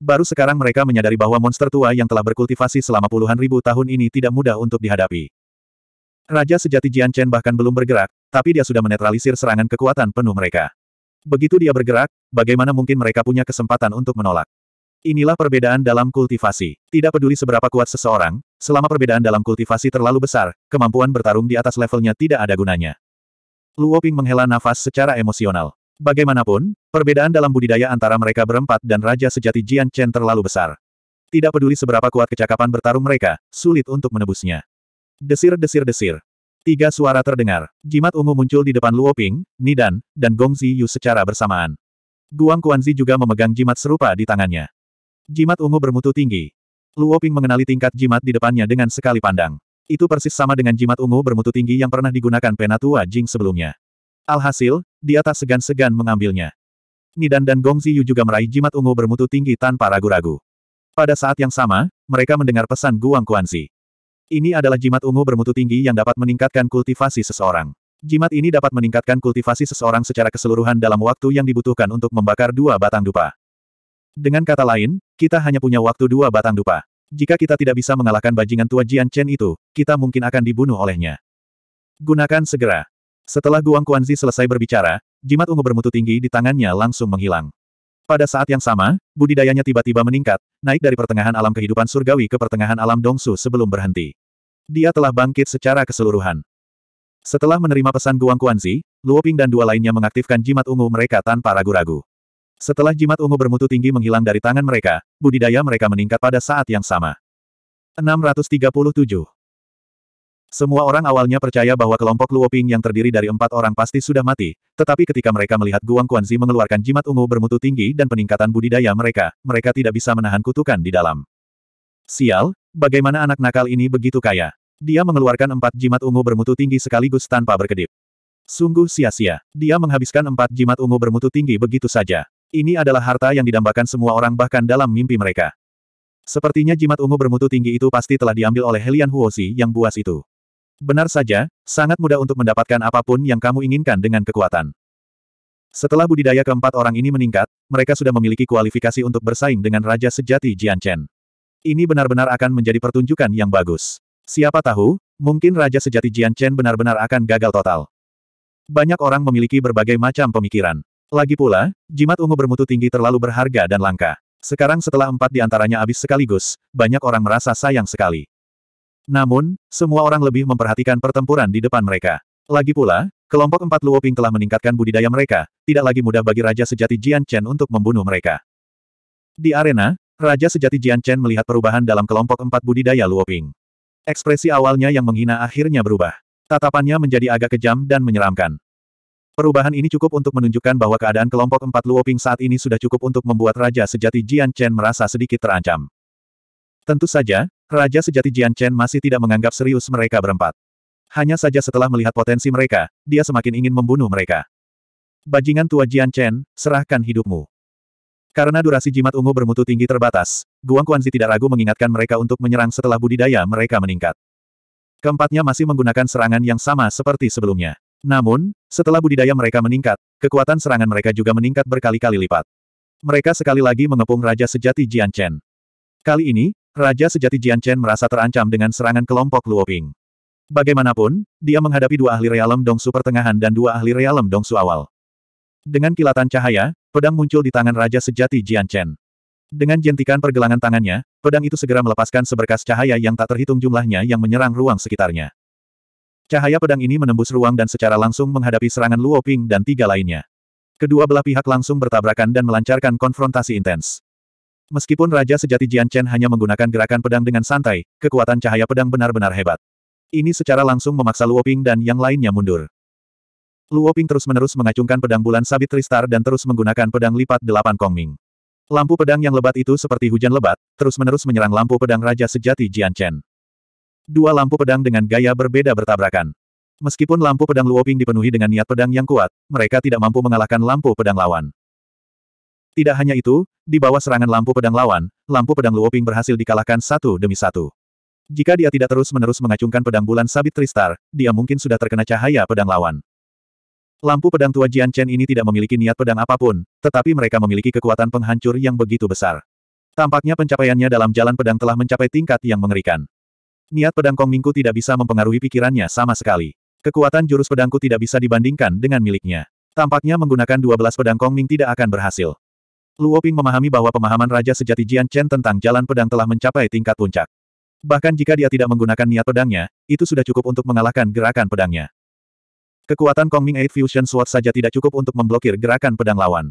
Baru sekarang mereka menyadari bahwa monster tua yang telah berkultivasi selama puluhan ribu tahun ini tidak mudah untuk dihadapi. Raja sejati Jian Chen bahkan belum bergerak, tapi dia sudah menetralisir serangan kekuatan penuh mereka. Begitu dia bergerak, bagaimana mungkin mereka punya kesempatan untuk menolak? Inilah perbedaan dalam kultivasi. Tidak peduli seberapa kuat seseorang, selama perbedaan dalam kultivasi terlalu besar, kemampuan bertarung di atas levelnya tidak ada gunanya. Luo Ping menghela nafas secara emosional. Bagaimanapun, perbedaan dalam budidaya antara mereka berempat dan Raja Sejati Jian Chen terlalu besar. Tidak peduli seberapa kuat kecakapan bertarung mereka, sulit untuk menebusnya. Desir-desir-desir. Tiga suara terdengar. Jimat ungu muncul di depan Luo Ping, Nidan, dan Gong Ziyu secara bersamaan. Guang Kuanzi juga memegang jimat serupa di tangannya. Jimat ungu bermutu tinggi. Luo Ping mengenali tingkat jimat di depannya dengan sekali pandang. Itu persis sama dengan jimat ungu bermutu tinggi yang pernah digunakan Penatua Jing sebelumnya. Alhasil, dia tak segan-segan mengambilnya. Nidan dan Gong Ziyu juga meraih jimat ungu bermutu tinggi tanpa ragu-ragu. Pada saat yang sama, mereka mendengar pesan Guang Guanzi. Ini adalah jimat ungu bermutu tinggi yang dapat meningkatkan kultivasi seseorang. Jimat ini dapat meningkatkan kultivasi seseorang secara keseluruhan dalam waktu yang dibutuhkan untuk membakar dua batang dupa. Dengan kata lain, kita hanya punya waktu dua batang dupa. Jika kita tidak bisa mengalahkan bajingan tua Jian Chen itu, kita mungkin akan dibunuh olehnya. Gunakan segera. Setelah Guang Kuanzi selesai berbicara, jimat ungu bermutu tinggi di tangannya langsung menghilang. Pada saat yang sama, budidayanya tiba-tiba meningkat, naik dari pertengahan alam kehidupan surgawi ke pertengahan alam dongsu sebelum berhenti. Dia telah bangkit secara keseluruhan. Setelah menerima pesan Guang Kuanzi, Luoping dan dua lainnya mengaktifkan jimat ungu mereka tanpa ragu-ragu. Setelah jimat ungu bermutu tinggi menghilang dari tangan mereka, budidaya mereka meningkat pada saat yang sama. 637 semua orang awalnya percaya bahwa kelompok Luoping yang terdiri dari empat orang pasti sudah mati, tetapi ketika mereka melihat Guang Quanzi mengeluarkan jimat ungu bermutu tinggi dan peningkatan budidaya mereka, mereka tidak bisa menahan kutukan di dalam. Sial, bagaimana anak nakal ini begitu kaya? Dia mengeluarkan empat jimat ungu bermutu tinggi sekaligus tanpa berkedip. Sungguh sia-sia. Dia menghabiskan empat jimat ungu bermutu tinggi begitu saja. Ini adalah harta yang didambakan semua orang bahkan dalam mimpi mereka. Sepertinya jimat ungu bermutu tinggi itu pasti telah diambil oleh Helian Huosi yang buas itu. Benar saja, sangat mudah untuk mendapatkan apapun yang kamu inginkan dengan kekuatan. Setelah budidaya keempat orang ini meningkat, mereka sudah memiliki kualifikasi untuk bersaing dengan Raja Sejati Jian Chen. Ini benar-benar akan menjadi pertunjukan yang bagus. Siapa tahu, mungkin Raja Sejati Jian Chen benar-benar akan gagal total. Banyak orang memiliki berbagai macam pemikiran. Lagi pula, jimat ungu bermutu tinggi terlalu berharga dan langka. Sekarang setelah empat di antaranya habis sekaligus, banyak orang merasa sayang sekali. Namun, semua orang lebih memperhatikan pertempuran di depan mereka. Lagi pula, kelompok empat Luoping telah meningkatkan budidaya mereka, tidak lagi mudah bagi Raja Sejati Jian Chen untuk membunuh mereka. Di arena, Raja Sejati Jian Chen melihat perubahan dalam kelompok empat budidaya Luoping. Ekspresi awalnya yang menghina akhirnya berubah. Tatapannya menjadi agak kejam dan menyeramkan. Perubahan ini cukup untuk menunjukkan bahwa keadaan kelompok empat Luoping saat ini sudah cukup untuk membuat Raja Sejati Jian Chen merasa sedikit terancam. Tentu saja, Raja sejati Jian Chen masih tidak menganggap serius mereka berempat. Hanya saja setelah melihat potensi mereka, dia semakin ingin membunuh mereka. Bajingan tua Jian Chen, serahkan hidupmu. Karena durasi jimat ungu bermutu tinggi terbatas, Guang Quanzi tidak ragu mengingatkan mereka untuk menyerang setelah budidaya mereka meningkat. Keempatnya masih menggunakan serangan yang sama seperti sebelumnya. Namun, setelah budidaya mereka meningkat, kekuatan serangan mereka juga meningkat berkali-kali lipat. Mereka sekali lagi mengepung Raja Sejati Jian Chen. Kali ini, Raja sejati Jian Chen merasa terancam dengan serangan kelompok Luoping. Bagaimanapun, dia menghadapi dua ahli realem Dong dongsu pertengahan dan dua ahli realem Dong dongsu awal. Dengan kilatan cahaya, pedang muncul di tangan Raja sejati Jian Chen. Dengan jentikan pergelangan tangannya, pedang itu segera melepaskan seberkas cahaya yang tak terhitung jumlahnya yang menyerang ruang sekitarnya. Cahaya pedang ini menembus ruang dan secara langsung menghadapi serangan Luo Ping dan tiga lainnya. Kedua belah pihak langsung bertabrakan dan melancarkan konfrontasi intens. Meskipun Raja Sejati Jian Chen hanya menggunakan gerakan pedang dengan santai, kekuatan cahaya pedang benar-benar hebat. Ini secara langsung memaksa Luoping dan yang lainnya mundur. Luoping terus-menerus mengacungkan pedang bulan sabit Tristar dan terus menggunakan pedang lipat delapan Kongming. Lampu pedang yang lebat itu seperti hujan lebat, terus-menerus menyerang lampu pedang Raja Sejati Jian Chen. Dua lampu pedang dengan gaya berbeda bertabrakan. Meskipun lampu pedang Luoping dipenuhi dengan niat pedang yang kuat, mereka tidak mampu mengalahkan lampu pedang lawan. Tidak hanya itu, di bawah serangan lampu pedang lawan, lampu pedang Luoping berhasil dikalahkan satu demi satu. Jika dia tidak terus-menerus mengacungkan pedang bulan sabit Tristar, dia mungkin sudah terkena cahaya pedang lawan. Lampu pedang tua Jian Chen ini tidak memiliki niat pedang apapun, tetapi mereka memiliki kekuatan penghancur yang begitu besar. Tampaknya pencapaiannya dalam jalan pedang telah mencapai tingkat yang mengerikan. Niat pedang Kong Mingku tidak bisa mempengaruhi pikirannya sama sekali. Kekuatan jurus pedangku tidak bisa dibandingkan dengan miliknya. Tampaknya menggunakan 12 pedang Kong Ming tidak akan berhasil. Luoping memahami bahwa pemahaman Raja Sejati Jian Chen tentang jalan pedang telah mencapai tingkat puncak. Bahkan jika dia tidak menggunakan niat pedangnya, itu sudah cukup untuk mengalahkan gerakan pedangnya. Kekuatan Kongming Eight Fusion Sword saja tidak cukup untuk memblokir gerakan pedang lawan.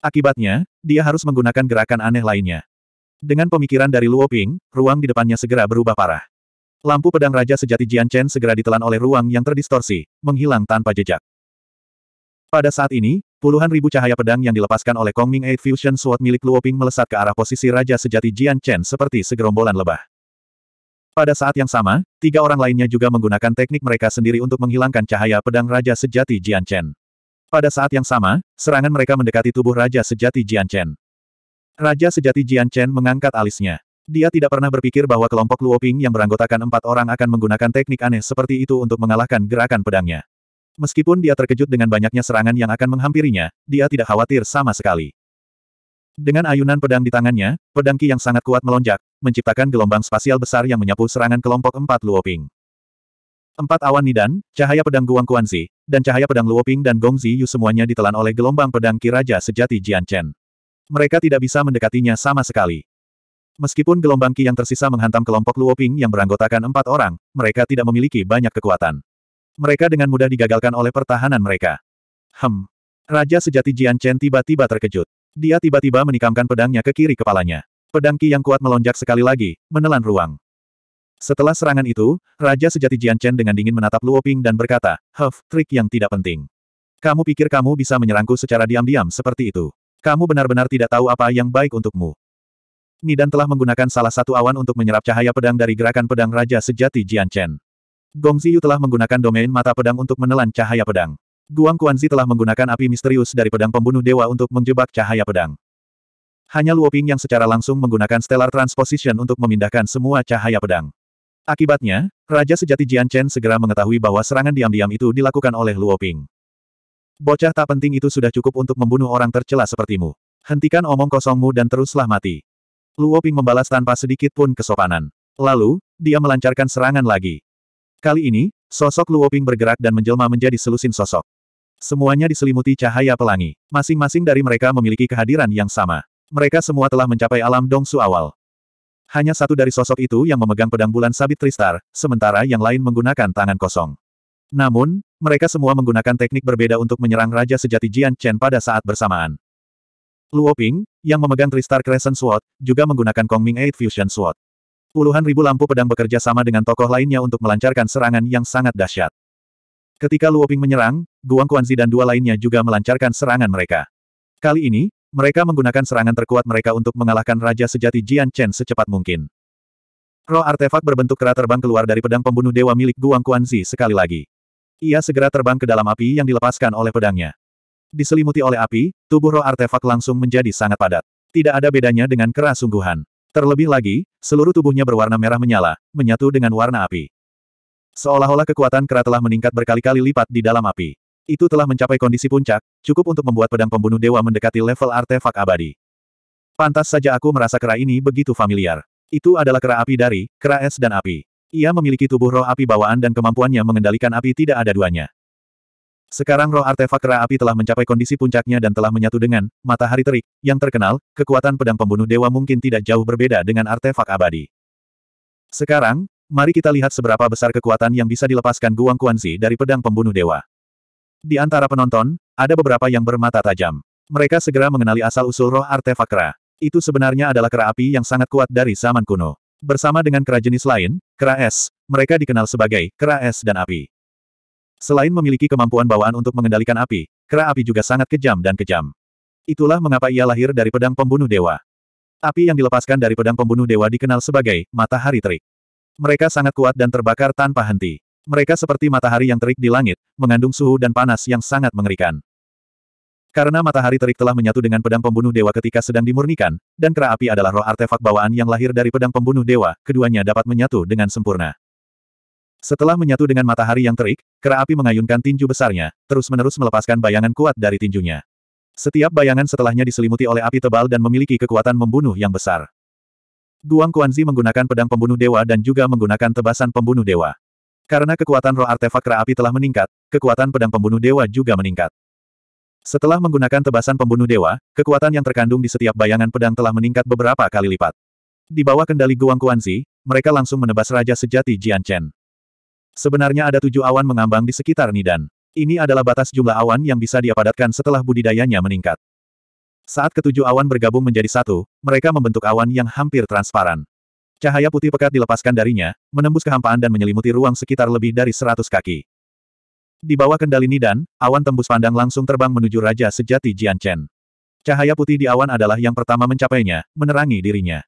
Akibatnya, dia harus menggunakan gerakan aneh lainnya. Dengan pemikiran dari Luoping, ruang di depannya segera berubah parah. Lampu pedang Raja Sejati Jian Chen segera ditelan oleh ruang yang terdistorsi, menghilang tanpa jejak. Pada saat ini, Puluhan ribu cahaya pedang yang dilepaskan oleh Kong Ming Eight Fusion Sword milik Luo Ping melesat ke arah posisi Raja Sejati Jian Chen seperti segerombolan lebah. Pada saat yang sama, tiga orang lainnya juga menggunakan teknik mereka sendiri untuk menghilangkan cahaya pedang Raja Sejati Jian Chen. Pada saat yang sama, serangan mereka mendekati tubuh Raja Sejati Jian Chen. Raja Sejati Jian Chen mengangkat alisnya. Dia tidak pernah berpikir bahwa kelompok Luoping yang beranggotakan empat orang akan menggunakan teknik aneh seperti itu untuk mengalahkan gerakan pedangnya. Meskipun dia terkejut dengan banyaknya serangan yang akan menghampirinya, dia tidak khawatir sama sekali. Dengan ayunan pedang di tangannya, pedang Ki yang sangat kuat melonjak, menciptakan gelombang spasial besar yang menyapu serangan kelompok empat Luoping. Empat awan Nidan, cahaya pedang Guang Kuanzi, dan cahaya pedang Luoping dan Gong Ziyu semuanya ditelan oleh gelombang pedang Ki Raja sejati Jian Chen. Mereka tidak bisa mendekatinya sama sekali. Meskipun gelombang Ki yang tersisa menghantam kelompok Luoping yang beranggotakan empat orang, mereka tidak memiliki banyak kekuatan. Mereka dengan mudah digagalkan oleh pertahanan mereka. Hem. Raja sejati Jian Chen tiba-tiba terkejut. Dia tiba-tiba menikamkan pedangnya ke kiri kepalanya. Pedang Qi yang kuat melonjak sekali lagi, menelan ruang. Setelah serangan itu, Raja sejati Jian Chen dengan dingin menatap Luo Ping dan berkata, Huff, trik yang tidak penting. Kamu pikir kamu bisa menyerangku secara diam-diam seperti itu. Kamu benar-benar tidak tahu apa yang baik untukmu. Nidan telah menggunakan salah satu awan untuk menyerap cahaya pedang dari gerakan pedang Raja Sejati Jian Chen. Gong Ziyu telah menggunakan domain mata pedang untuk menelan cahaya pedang. Guang Kuanzi telah menggunakan api misterius dari pedang pembunuh dewa untuk menjebak cahaya pedang. Hanya Luoping yang secara langsung menggunakan stellar transposition untuk memindahkan semua cahaya pedang. Akibatnya, Raja Sejati Jian Chen segera mengetahui bahwa serangan diam-diam itu dilakukan oleh Luoping. Bocah tak penting itu sudah cukup untuk membunuh orang tercela sepertimu. Hentikan omong kosongmu dan teruslah mati. Luoping membalas tanpa sedikit pun kesopanan. Lalu, dia melancarkan serangan lagi. Kali ini, sosok Luoping bergerak dan menjelma menjadi selusin sosok. Semuanya diselimuti cahaya pelangi. Masing-masing dari mereka memiliki kehadiran yang sama. Mereka semua telah mencapai alam Dongsu awal. Hanya satu dari sosok itu yang memegang pedang bulan sabit Tristar, sementara yang lain menggunakan tangan kosong. Namun, mereka semua menggunakan teknik berbeda untuk menyerang Raja Sejati Jian Chen pada saat bersamaan. Luoping, yang memegang Tristar Crescent Sword, juga menggunakan Kongming Eight Fusion Sword. Puluhan ribu lampu pedang bekerja sama dengan tokoh lainnya untuk melancarkan serangan yang sangat dahsyat. Ketika Luoping menyerang, Guang Quanzi dan dua lainnya juga melancarkan serangan mereka. Kali ini, mereka menggunakan serangan terkuat mereka untuk mengalahkan Raja Sejati Jian Chen secepat mungkin. Roh artefak berbentuk kera terbang keluar dari pedang pembunuh dewa milik Guang Quanzi sekali lagi. Ia segera terbang ke dalam api yang dilepaskan oleh pedangnya. Diselimuti oleh api, tubuh roh artefak langsung menjadi sangat padat. Tidak ada bedanya dengan kera sungguhan. Terlebih lagi, seluruh tubuhnya berwarna merah menyala, menyatu dengan warna api. Seolah-olah kekuatan kera telah meningkat berkali-kali lipat di dalam api. Itu telah mencapai kondisi puncak, cukup untuk membuat pedang pembunuh dewa mendekati level artefak abadi. Pantas saja aku merasa kera ini begitu familiar. Itu adalah kera api dari, kera es dan api. Ia memiliki tubuh roh api bawaan dan kemampuannya mengendalikan api tidak ada duanya. Sekarang roh artefak kera api telah mencapai kondisi puncaknya dan telah menyatu dengan matahari terik, yang terkenal, kekuatan pedang pembunuh dewa mungkin tidak jauh berbeda dengan artefak abadi. Sekarang, mari kita lihat seberapa besar kekuatan yang bisa dilepaskan Guang Kuanzi dari pedang pembunuh dewa. Di antara penonton, ada beberapa yang bermata tajam. Mereka segera mengenali asal-usul roh artefak kera. Itu sebenarnya adalah kera api yang sangat kuat dari zaman kuno. Bersama dengan kera jenis lain, kera es, mereka dikenal sebagai kera es dan api. Selain memiliki kemampuan bawaan untuk mengendalikan api, kera api juga sangat kejam dan kejam. Itulah mengapa ia lahir dari pedang pembunuh dewa. Api yang dilepaskan dari pedang pembunuh dewa dikenal sebagai matahari terik. Mereka sangat kuat dan terbakar tanpa henti. Mereka seperti matahari yang terik di langit, mengandung suhu dan panas yang sangat mengerikan. Karena matahari terik telah menyatu dengan pedang pembunuh dewa ketika sedang dimurnikan, dan kera api adalah roh artefak bawaan yang lahir dari pedang pembunuh dewa, keduanya dapat menyatu dengan sempurna. Setelah menyatu dengan matahari yang terik, kera api mengayunkan tinju besarnya, terus-menerus melepaskan bayangan kuat dari tinjunya. Setiap bayangan setelahnya diselimuti oleh api tebal dan memiliki kekuatan membunuh yang besar. Guang Kuanzi menggunakan pedang pembunuh dewa dan juga menggunakan tebasan pembunuh dewa. Karena kekuatan roh artefak kera api telah meningkat, kekuatan pedang pembunuh dewa juga meningkat. Setelah menggunakan tebasan pembunuh dewa, kekuatan yang terkandung di setiap bayangan pedang telah meningkat beberapa kali lipat. Di bawah kendali Guang Kuanzi, mereka langsung menebas Raja Sejati Jian Chen. Sebenarnya ada tujuh awan mengambang di sekitar Nidan. Ini adalah batas jumlah awan yang bisa dia padatkan setelah budidayanya meningkat. Saat ketujuh awan bergabung menjadi satu, mereka membentuk awan yang hampir transparan. Cahaya putih pekat dilepaskan darinya, menembus kehampaan dan menyelimuti ruang sekitar lebih dari seratus kaki. Di bawah kendali Nidan, awan tembus pandang langsung terbang menuju Raja Sejati Jian Chen. Cahaya putih di awan adalah yang pertama mencapainya, menerangi dirinya.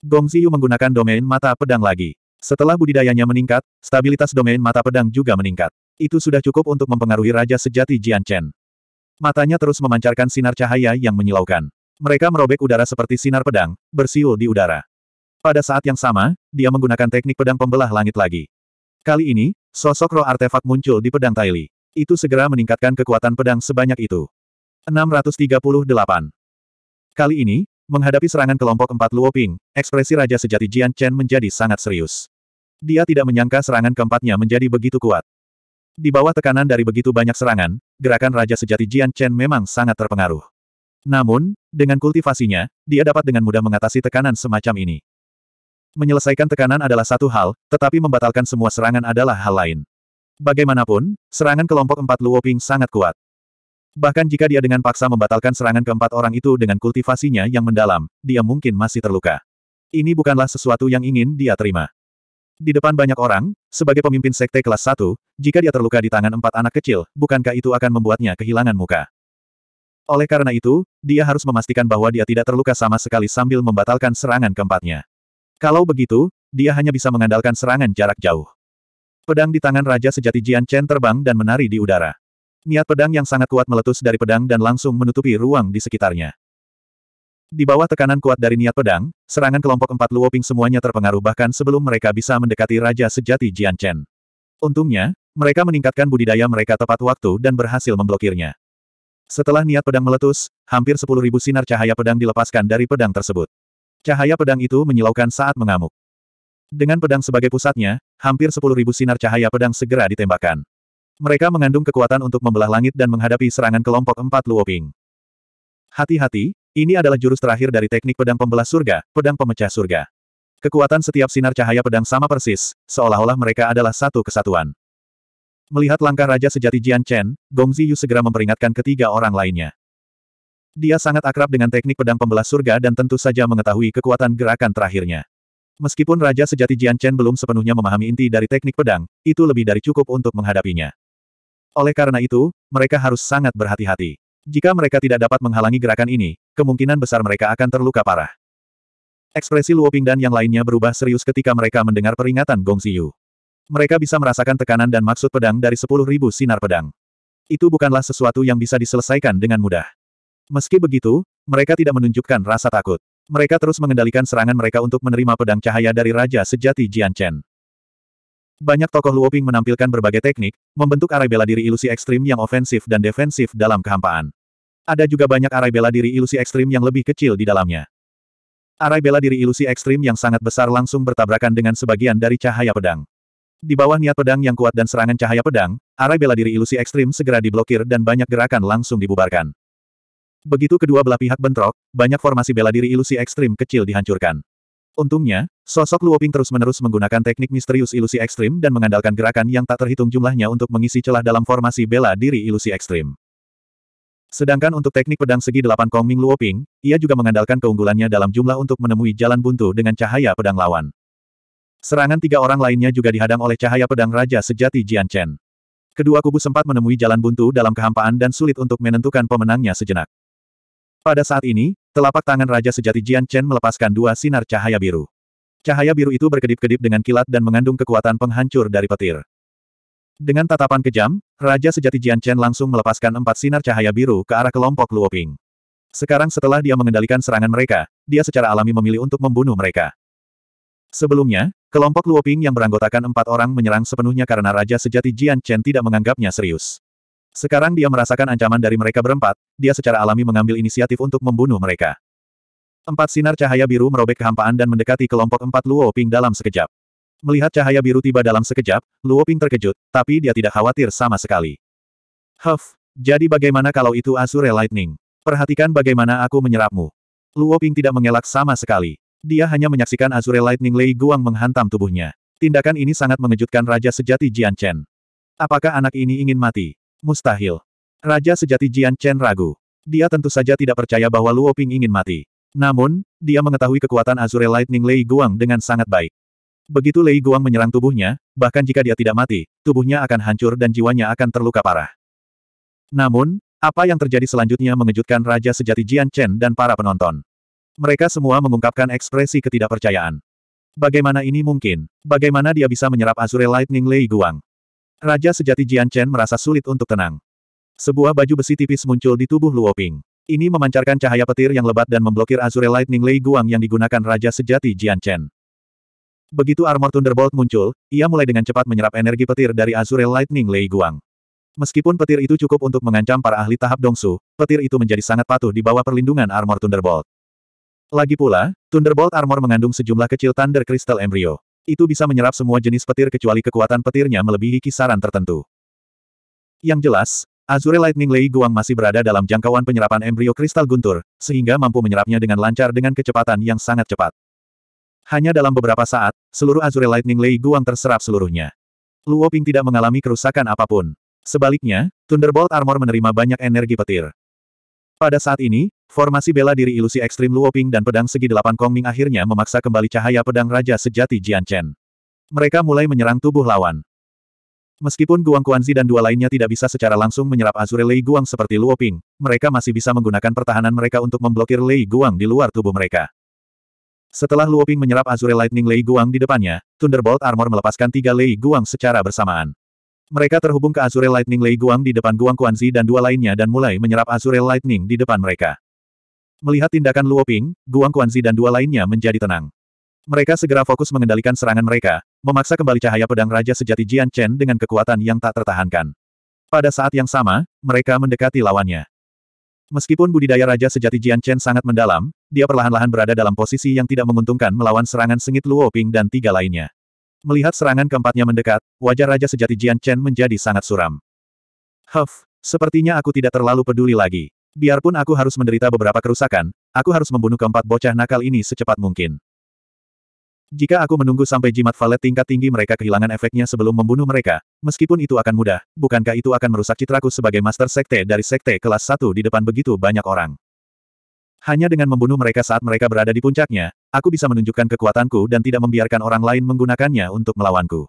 Gong Ziyu menggunakan domain mata pedang lagi. Setelah budidayanya meningkat, stabilitas domain mata pedang juga meningkat. Itu sudah cukup untuk mempengaruhi Raja Sejati Jian Chen. Matanya terus memancarkan sinar cahaya yang menyilaukan. Mereka merobek udara seperti sinar pedang, bersiul di udara. Pada saat yang sama, dia menggunakan teknik pedang pembelah langit lagi. Kali ini, sosok roh artefak muncul di pedang Taili. Itu segera meningkatkan kekuatan pedang sebanyak itu. 638. Kali ini, Menghadapi serangan kelompok empat Luoping, ekspresi Raja Sejati Jian Chen menjadi sangat serius. Dia tidak menyangka serangan keempatnya menjadi begitu kuat. Di bawah tekanan dari begitu banyak serangan, gerakan Raja Sejati Jian Chen memang sangat terpengaruh. Namun, dengan kultivasinya, dia dapat dengan mudah mengatasi tekanan semacam ini. Menyelesaikan tekanan adalah satu hal, tetapi membatalkan semua serangan adalah hal lain. Bagaimanapun, serangan kelompok empat Luoping sangat kuat. Bahkan jika dia dengan paksa membatalkan serangan keempat orang itu dengan kultivasinya yang mendalam, dia mungkin masih terluka. Ini bukanlah sesuatu yang ingin dia terima. Di depan banyak orang, sebagai pemimpin sekte kelas 1, jika dia terluka di tangan empat anak kecil, bukankah itu akan membuatnya kehilangan muka? Oleh karena itu, dia harus memastikan bahwa dia tidak terluka sama sekali sambil membatalkan serangan keempatnya. Kalau begitu, dia hanya bisa mengandalkan serangan jarak jauh. Pedang di tangan Raja Sejati Jian Chen terbang dan menari di udara. Niat pedang yang sangat kuat meletus dari pedang dan langsung menutupi ruang di sekitarnya. Di bawah tekanan kuat dari niat pedang, serangan kelompok empat Luoping semuanya terpengaruh bahkan sebelum mereka bisa mendekati Raja Sejati Jian Chen. Untungnya, mereka meningkatkan budidaya mereka tepat waktu dan berhasil memblokirnya. Setelah niat pedang meletus, hampir sepuluh ribu sinar cahaya pedang dilepaskan dari pedang tersebut. Cahaya pedang itu menyilaukan saat mengamuk. Dengan pedang sebagai pusatnya, hampir sepuluh ribu sinar cahaya pedang segera ditembakkan. Mereka mengandung kekuatan untuk membelah langit dan menghadapi serangan kelompok empat Luoping. Hati-hati, ini adalah jurus terakhir dari teknik pedang pembelah surga, pedang pemecah surga. Kekuatan setiap sinar cahaya pedang sama persis, seolah-olah mereka adalah satu kesatuan. Melihat langkah Raja Sejati Jian Chen, Gong Ziyu segera memperingatkan ketiga orang lainnya. Dia sangat akrab dengan teknik pedang pembelah surga dan tentu saja mengetahui kekuatan gerakan terakhirnya. Meskipun Raja Sejati Jian Chen belum sepenuhnya memahami inti dari teknik pedang, itu lebih dari cukup untuk menghadapinya. Oleh karena itu, mereka harus sangat berhati-hati. Jika mereka tidak dapat menghalangi gerakan ini, kemungkinan besar mereka akan terluka parah. Ekspresi Luoping dan yang lainnya berubah serius ketika mereka mendengar peringatan Gong Ziyu. Mereka bisa merasakan tekanan dan maksud pedang dari 10.000 sinar pedang. Itu bukanlah sesuatu yang bisa diselesaikan dengan mudah. Meski begitu, mereka tidak menunjukkan rasa takut. Mereka terus mengendalikan serangan mereka untuk menerima pedang cahaya dari Raja Sejati Jian Chen. Banyak tokoh Luoping menampilkan berbagai teknik, membentuk arai bela diri ilusi ekstrim yang ofensif dan defensif dalam kehampaan. Ada juga banyak arai bela diri ilusi ekstrim yang lebih kecil di dalamnya. Arai bela diri ilusi ekstrim yang sangat besar langsung bertabrakan dengan sebagian dari cahaya pedang. Di bawah niat pedang yang kuat dan serangan cahaya pedang, arai bela diri ilusi ekstrim segera diblokir dan banyak gerakan langsung dibubarkan. Begitu kedua belah pihak bentrok, banyak formasi bela diri ilusi ekstrim kecil dihancurkan. Untungnya, sosok Luoping terus-menerus menggunakan teknik misterius ilusi ekstrim dan mengandalkan gerakan yang tak terhitung jumlahnya untuk mengisi celah dalam formasi bela diri ilusi ekstrim. Sedangkan untuk teknik pedang segi delapan Kong Ming Luoping, ia juga mengandalkan keunggulannya dalam jumlah untuk menemui jalan buntu dengan cahaya pedang lawan. Serangan tiga orang lainnya juga dihadang oleh cahaya pedang Raja Sejati Jian Chen. Kedua kubu sempat menemui jalan buntu dalam kehampaan dan sulit untuk menentukan pemenangnya sejenak. Pada saat ini, telapak tangan Raja Sejati Jian Chen melepaskan dua sinar cahaya biru. Cahaya biru itu berkedip-kedip dengan kilat dan mengandung kekuatan penghancur dari petir. Dengan tatapan kejam, Raja Sejati Jian Chen langsung melepaskan empat sinar cahaya biru ke arah kelompok Luoping. Sekarang setelah dia mengendalikan serangan mereka, dia secara alami memilih untuk membunuh mereka. Sebelumnya, kelompok Luoping yang beranggotakan empat orang menyerang sepenuhnya karena Raja Sejati Jian Chen tidak menganggapnya serius. Sekarang dia merasakan ancaman dari mereka berempat, dia secara alami mengambil inisiatif untuk membunuh mereka. Empat sinar cahaya biru merobek kehampaan dan mendekati kelompok empat Luo Ping dalam sekejap. Melihat cahaya biru tiba dalam sekejap, Luo Ping terkejut, tapi dia tidak khawatir sama sekali. Huff, jadi bagaimana kalau itu Azure Lightning? Perhatikan bagaimana aku menyerapmu. Luo Ping tidak mengelak sama sekali. Dia hanya menyaksikan Azure Lightning Lei Guang menghantam tubuhnya. Tindakan ini sangat mengejutkan Raja Sejati Jian Chen. Apakah anak ini ingin mati? Mustahil. Raja sejati Jian Chen ragu. Dia tentu saja tidak percaya bahwa Luo Ping ingin mati. Namun, dia mengetahui kekuatan Azure Lightning Lei Guang dengan sangat baik. Begitu Lei Guang menyerang tubuhnya, bahkan jika dia tidak mati, tubuhnya akan hancur dan jiwanya akan terluka parah. Namun, apa yang terjadi selanjutnya mengejutkan Raja Sejati Jian Chen dan para penonton. Mereka semua mengungkapkan ekspresi ketidakpercayaan. Bagaimana ini mungkin? Bagaimana dia bisa menyerap Azure Lightning Lei Guang? Raja sejati Jian Chen merasa sulit untuk tenang. Sebuah baju besi tipis muncul di tubuh Luo Ping. Ini memancarkan cahaya petir yang lebat dan memblokir Azure Lightning Lei Guang yang digunakan Raja sejati Jian Chen. Begitu armor Thunderbolt muncul, ia mulai dengan cepat menyerap energi petir dari Azure Lightning Lei Guang. Meskipun petir itu cukup untuk mengancam para ahli tahap dongsu, petir itu menjadi sangat patuh di bawah perlindungan armor Thunderbolt. Lagi pula, Thunderbolt Armor mengandung sejumlah kecil Thunder Crystal Embryo. Itu bisa menyerap semua jenis petir kecuali kekuatan petirnya melebihi kisaran tertentu. Yang jelas, Azure Lightning Lei Guang masih berada dalam jangkauan penyerapan embrio kristal guntur, sehingga mampu menyerapnya dengan lancar dengan kecepatan yang sangat cepat. Hanya dalam beberapa saat, seluruh Azure Lightning Lei Guang terserap seluruhnya. Luoping tidak mengalami kerusakan apapun. Sebaliknya, Thunderbolt Armor menerima banyak energi petir. Pada saat ini, formasi bela diri ilusi ekstrim Luoping dan pedang segi delapan Kongming akhirnya memaksa kembali cahaya pedang Raja Sejati Jian Chen. Mereka mulai menyerang tubuh lawan. Meskipun Guang Kuanzi dan dua lainnya tidak bisa secara langsung menyerap Azure Lei Guang seperti Luoping, mereka masih bisa menggunakan pertahanan mereka untuk memblokir Lei Guang di luar tubuh mereka. Setelah Luoping menyerap Azure Lightning Lei Guang di depannya, Thunderbolt Armor melepaskan tiga Lei Guang secara bersamaan. Mereka terhubung ke Azure Lightning Lei Guang di depan Guang Kuanzi dan dua lainnya dan mulai menyerap Azure Lightning di depan mereka. Melihat tindakan Luo Ping, Guang Kuanzi dan dua lainnya menjadi tenang. Mereka segera fokus mengendalikan serangan mereka, memaksa kembali cahaya pedang Raja Sejati Jian Chen dengan kekuatan yang tak tertahankan. Pada saat yang sama, mereka mendekati lawannya. Meskipun budidaya Raja Sejati Jian Chen sangat mendalam, dia perlahan-lahan berada dalam posisi yang tidak menguntungkan melawan serangan sengit Luo Ping dan tiga lainnya. Melihat serangan keempatnya mendekat, wajah Raja Sejati Jian Chen menjadi sangat suram. Huff, sepertinya aku tidak terlalu peduli lagi. Biarpun aku harus menderita beberapa kerusakan, aku harus membunuh keempat bocah nakal ini secepat mungkin. Jika aku menunggu sampai jimat valet tingkat tinggi mereka kehilangan efeknya sebelum membunuh mereka, meskipun itu akan mudah, bukankah itu akan merusak citraku sebagai master sekte dari sekte kelas 1 di depan begitu banyak orang? Hanya dengan membunuh mereka saat mereka berada di puncaknya, aku bisa menunjukkan kekuatanku dan tidak membiarkan orang lain menggunakannya untuk melawanku.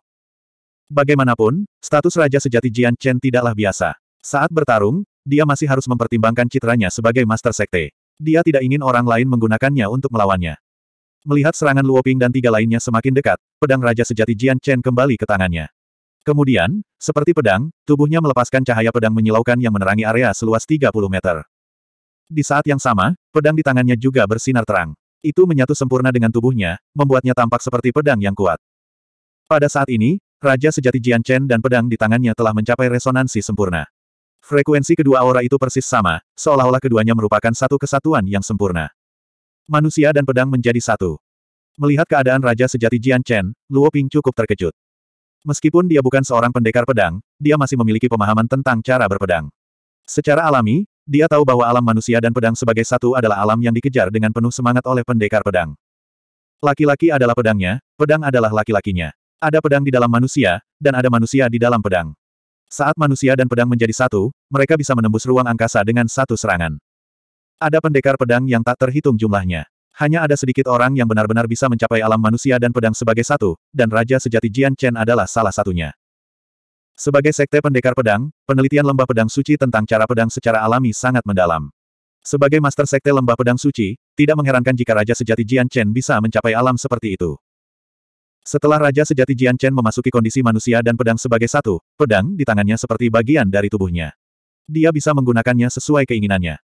Bagaimanapun, status Raja Sejati Jian Chen tidaklah biasa. Saat bertarung, dia masih harus mempertimbangkan citranya sebagai Master Sekte. Dia tidak ingin orang lain menggunakannya untuk melawannya. Melihat serangan Luoping dan tiga lainnya semakin dekat, pedang Raja Sejati Jian Chen kembali ke tangannya. Kemudian, seperti pedang, tubuhnya melepaskan cahaya pedang menyilaukan yang menerangi area seluas 30 meter. Di saat yang sama, pedang di tangannya juga bersinar terang. Itu menyatu sempurna dengan tubuhnya, membuatnya tampak seperti pedang yang kuat. Pada saat ini, Raja Sejati Jian Chen dan pedang di tangannya telah mencapai resonansi sempurna. Frekuensi kedua aura itu persis sama, seolah-olah keduanya merupakan satu kesatuan yang sempurna. Manusia dan pedang menjadi satu. Melihat keadaan Raja Sejati Jian Chen, Luo Ping cukup terkejut. Meskipun dia bukan seorang pendekar pedang, dia masih memiliki pemahaman tentang cara berpedang. Secara alami, dia tahu bahwa alam manusia dan pedang sebagai satu adalah alam yang dikejar dengan penuh semangat oleh pendekar pedang. Laki-laki adalah pedangnya, pedang adalah laki-lakinya. Ada pedang di dalam manusia, dan ada manusia di dalam pedang. Saat manusia dan pedang menjadi satu, mereka bisa menembus ruang angkasa dengan satu serangan. Ada pendekar pedang yang tak terhitung jumlahnya. Hanya ada sedikit orang yang benar-benar bisa mencapai alam manusia dan pedang sebagai satu, dan Raja Sejati Jian Chen adalah salah satunya. Sebagai sekte pendekar pedang, penelitian lembah pedang suci tentang cara pedang secara alami sangat mendalam. Sebagai master sekte lembah pedang suci, tidak mengherankan jika Raja Sejati Jian Chen bisa mencapai alam seperti itu. Setelah Raja Sejati Jian Chen memasuki kondisi manusia dan pedang sebagai satu, pedang di tangannya seperti bagian dari tubuhnya. Dia bisa menggunakannya sesuai keinginannya.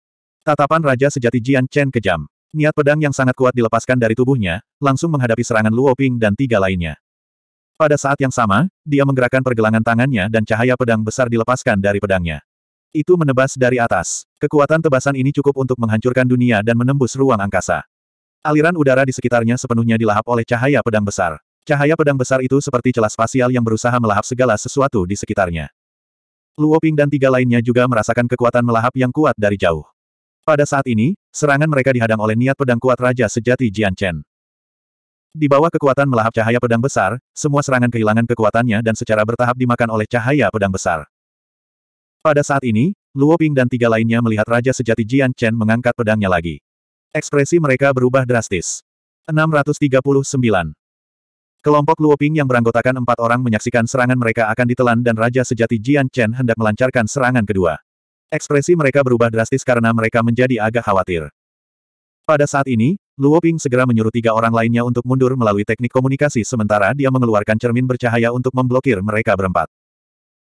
Tatapan Raja Sejati Jian Chen kejam. Niat pedang yang sangat kuat dilepaskan dari tubuhnya, langsung menghadapi serangan Luo Ping dan tiga lainnya. Pada saat yang sama, dia menggerakkan pergelangan tangannya dan cahaya pedang besar dilepaskan dari pedangnya. Itu menebas dari atas. Kekuatan tebasan ini cukup untuk menghancurkan dunia dan menembus ruang angkasa. Aliran udara di sekitarnya sepenuhnya dilahap oleh cahaya pedang besar. Cahaya pedang besar itu seperti celah spasial yang berusaha melahap segala sesuatu di sekitarnya. Luoping dan tiga lainnya juga merasakan kekuatan melahap yang kuat dari jauh. Pada saat ini, serangan mereka dihadang oleh niat pedang kuat Raja Sejati Jian Chen. Di bawah kekuatan melahap cahaya pedang besar, semua serangan kehilangan kekuatannya dan secara bertahap dimakan oleh cahaya pedang besar. Pada saat ini, Luo Ping dan tiga lainnya melihat Raja Sejati Jian Chen mengangkat pedangnya lagi. Ekspresi mereka berubah drastis. 639. Kelompok Luo Ping yang beranggotakan empat orang menyaksikan serangan mereka akan ditelan dan Raja Sejati Jian Chen hendak melancarkan serangan kedua. Ekspresi mereka berubah drastis karena mereka menjadi agak khawatir. Pada saat ini, Luo Ping segera menyuruh tiga orang lainnya untuk mundur melalui teknik komunikasi sementara dia mengeluarkan cermin bercahaya untuk memblokir mereka berempat.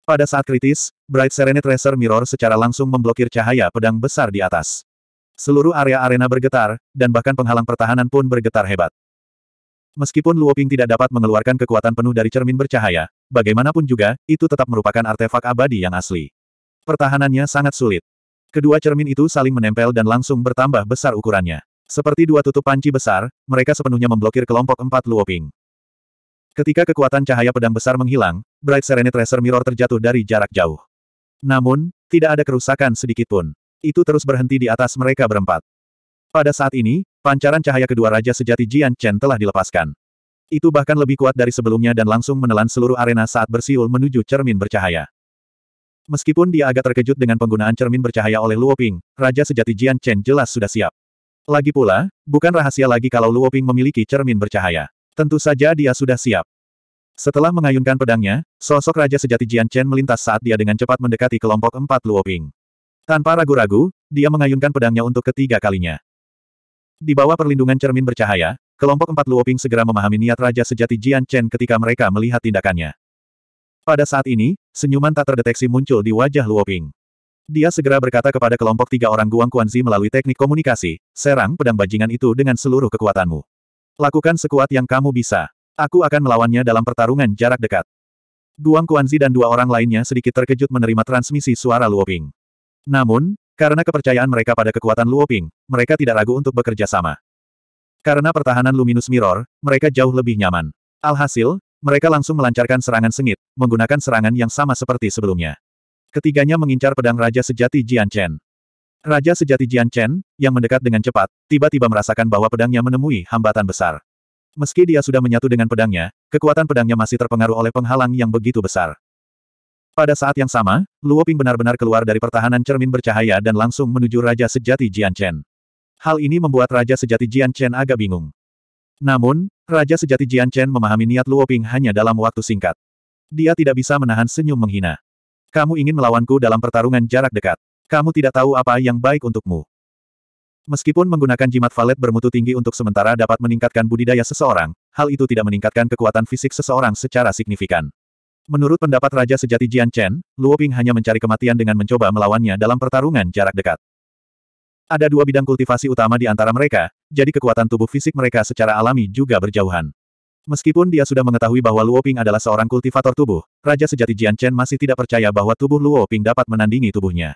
Pada saat kritis, Bright Serenity Racer Mirror secara langsung memblokir cahaya pedang besar di atas. Seluruh area arena bergetar, dan bahkan penghalang pertahanan pun bergetar hebat. Meskipun Luo Ping tidak dapat mengeluarkan kekuatan penuh dari cermin bercahaya, bagaimanapun juga, itu tetap merupakan artefak abadi yang asli. Pertahanannya sangat sulit. Kedua cermin itu saling menempel dan langsung bertambah besar ukurannya. Seperti dua tutup panci besar, mereka sepenuhnya memblokir kelompok empat Luoping. Ketika kekuatan cahaya pedang besar menghilang, Bright Serenity Tracer Mirror terjatuh dari jarak jauh. Namun, tidak ada kerusakan sedikitpun. Itu terus berhenti di atas mereka berempat. Pada saat ini, pancaran cahaya kedua raja sejati Jian Chen telah dilepaskan. Itu bahkan lebih kuat dari sebelumnya dan langsung menelan seluruh arena saat bersiul menuju cermin bercahaya. Meskipun dia agak terkejut dengan penggunaan cermin bercahaya oleh Luoping, Raja Sejati Jian Chen jelas sudah siap. Lagi pula, bukan rahasia lagi kalau Luoping memiliki cermin bercahaya. Tentu saja dia sudah siap. Setelah mengayunkan pedangnya, sosok Raja Sejati Jian Chen melintas saat dia dengan cepat mendekati kelompok empat Luoping. Tanpa ragu-ragu, dia mengayunkan pedangnya untuk ketiga kalinya. Di bawah perlindungan cermin bercahaya, kelompok empat Luoping segera memahami niat Raja Sejati Jian Chen ketika mereka melihat tindakannya. Pada saat ini, senyuman tak terdeteksi muncul di wajah Luoping. Dia segera berkata kepada kelompok tiga orang Guang Kuanzi melalui teknik komunikasi, serang pedang bajingan itu dengan seluruh kekuatanmu. Lakukan sekuat yang kamu bisa. Aku akan melawannya dalam pertarungan jarak dekat. Guang Kuanzi dan dua orang lainnya sedikit terkejut menerima transmisi suara Luoping. Namun, karena kepercayaan mereka pada kekuatan Luoping, mereka tidak ragu untuk bekerja sama. Karena pertahanan Luminus Mirror, mereka jauh lebih nyaman. Alhasil, mereka langsung melancarkan serangan sengit, menggunakan serangan yang sama seperti sebelumnya. Ketiganya mengincar pedang Raja Sejati Jian Chen. Raja Sejati Jian Chen, yang mendekat dengan cepat, tiba-tiba merasakan bahwa pedangnya menemui hambatan besar. Meski dia sudah menyatu dengan pedangnya, kekuatan pedangnya masih terpengaruh oleh penghalang yang begitu besar. Pada saat yang sama, Luo Ping benar-benar keluar dari pertahanan cermin bercahaya dan langsung menuju Raja Sejati Jian Chen. Hal ini membuat Raja Sejati Jian Chen agak bingung. Namun, Raja Sejati Jian Chen memahami niat Luo Ping hanya dalam waktu singkat. Dia tidak bisa menahan senyum menghina. Kamu ingin melawanku dalam pertarungan jarak dekat. Kamu tidak tahu apa yang baik untukmu. Meskipun menggunakan jimat valet bermutu tinggi untuk sementara dapat meningkatkan budidaya seseorang, hal itu tidak meningkatkan kekuatan fisik seseorang secara signifikan. Menurut pendapat Raja Sejati Jian Chen, Luo Ping hanya mencari kematian dengan mencoba melawannya dalam pertarungan jarak dekat. Ada dua bidang kultivasi utama di antara mereka, jadi kekuatan tubuh fisik mereka secara alami juga berjauhan. Meskipun dia sudah mengetahui bahwa Luo Ping adalah seorang kultivator tubuh, Raja Sejati Jian Chen masih tidak percaya bahwa tubuh Luo Ping dapat menandingi tubuhnya.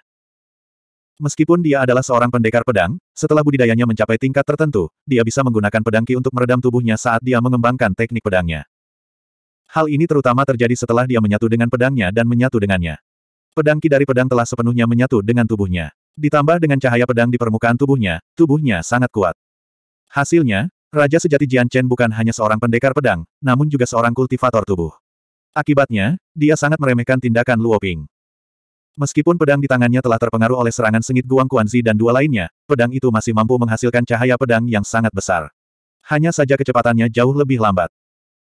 Meskipun dia adalah seorang pendekar pedang, setelah budidayanya mencapai tingkat tertentu, dia bisa menggunakan pedang Qi untuk meredam tubuhnya saat dia mengembangkan teknik pedangnya. Hal ini terutama terjadi setelah dia menyatu dengan pedangnya dan menyatu dengannya. Pedang Qi dari pedang telah sepenuhnya menyatu dengan tubuhnya. Ditambah dengan cahaya pedang di permukaan tubuhnya, tubuhnya sangat kuat. Hasilnya, Raja sejati Jian Chen bukan hanya seorang pendekar pedang, namun juga seorang kultivator tubuh. Akibatnya, dia sangat meremehkan tindakan Luo Ping. Meskipun pedang di tangannya telah terpengaruh oleh serangan sengit Guang Quanzi dan dua lainnya, pedang itu masih mampu menghasilkan cahaya pedang yang sangat besar. Hanya saja kecepatannya jauh lebih lambat.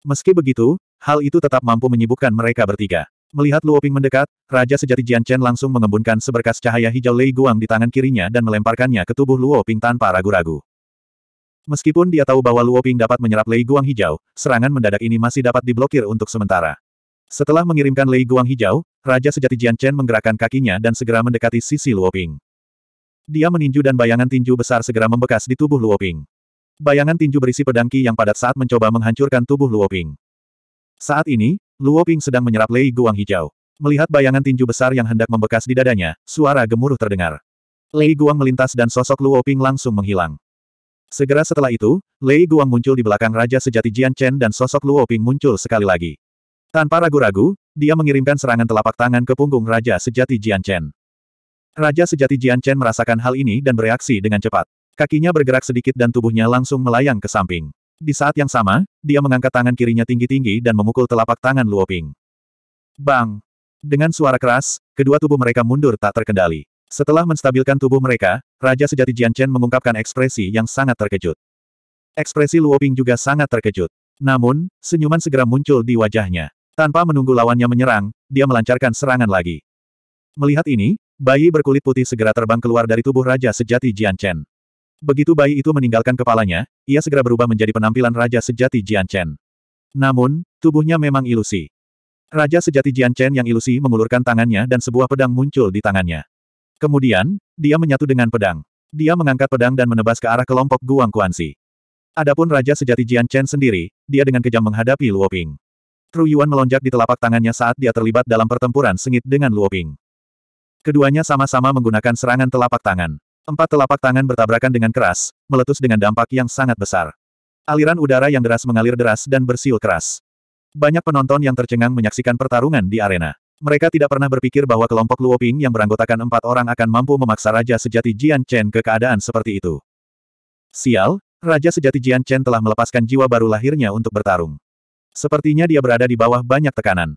Meski begitu, hal itu tetap mampu menyibukkan mereka bertiga. Melihat Luo Ping mendekat, Raja Sejati Jian Chen langsung mengembunkan seberkas cahaya hijau Lei Guang di tangan kirinya dan melemparkannya ke tubuh Luo Ping tanpa ragu-ragu. Meskipun dia tahu bahwa Luo Ping dapat menyerap Lei Guang Hijau, serangan mendadak ini masih dapat diblokir untuk sementara. Setelah mengirimkan Lei Guang Hijau, Raja Sejati Jian Chen menggerakkan kakinya dan segera mendekati sisi Luo Ping. Dia meninju dan bayangan tinju besar segera membekas di tubuh Luo Ping. Bayangan tinju berisi pedang Qi yang padat saat mencoba menghancurkan tubuh Luo Ping. Saat ini, Luo Ping sedang menyerap Lei Guang Hijau. Melihat bayangan tinju besar yang hendak membekas di dadanya, suara gemuruh terdengar. Lei Guang melintas dan sosok Luo Ping langsung menghilang. Segera setelah itu, Lei Guang muncul di belakang Raja Sejati Jian Chen dan sosok Luo Ping muncul sekali lagi. Tanpa ragu-ragu, dia mengirimkan serangan telapak tangan ke punggung Raja Sejati Jian Chen. Raja Sejati Jian Chen merasakan hal ini dan bereaksi dengan cepat. Kakinya bergerak sedikit dan tubuhnya langsung melayang ke samping. Di saat yang sama, dia mengangkat tangan kirinya tinggi-tinggi dan memukul telapak tangan Luo Ping. Bang! Dengan suara keras, kedua tubuh mereka mundur tak terkendali. Setelah menstabilkan tubuh mereka, Raja Sejati Chen mengungkapkan ekspresi yang sangat terkejut. Ekspresi Luoping juga sangat terkejut. Namun, senyuman segera muncul di wajahnya. Tanpa menunggu lawannya menyerang, dia melancarkan serangan lagi. Melihat ini, bayi berkulit putih segera terbang keluar dari tubuh Raja Sejati Chen. Begitu bayi itu meninggalkan kepalanya, ia segera berubah menjadi penampilan Raja Sejati Chen. Namun, tubuhnya memang ilusi. Raja Sejati Chen yang ilusi mengulurkan tangannya dan sebuah pedang muncul di tangannya. Kemudian, dia menyatu dengan pedang. Dia mengangkat pedang dan menebas ke arah kelompok Guang Guanxi. Adapun Raja Sejati Jian Chen sendiri, dia dengan kejam menghadapi Luo Ping. Luoping. Yuan melonjak di telapak tangannya saat dia terlibat dalam pertempuran sengit dengan Luo Ping. Keduanya sama-sama menggunakan serangan telapak tangan. Empat telapak tangan bertabrakan dengan keras, meletus dengan dampak yang sangat besar. Aliran udara yang deras mengalir deras dan bersiul keras. Banyak penonton yang tercengang menyaksikan pertarungan di arena. Mereka tidak pernah berpikir bahwa kelompok Luoping yang beranggotakan empat orang akan mampu memaksa Raja Sejati Jian Chen ke keadaan seperti itu. Sial, Raja Sejati Jian Chen telah melepaskan jiwa baru lahirnya untuk bertarung. Sepertinya dia berada di bawah banyak tekanan.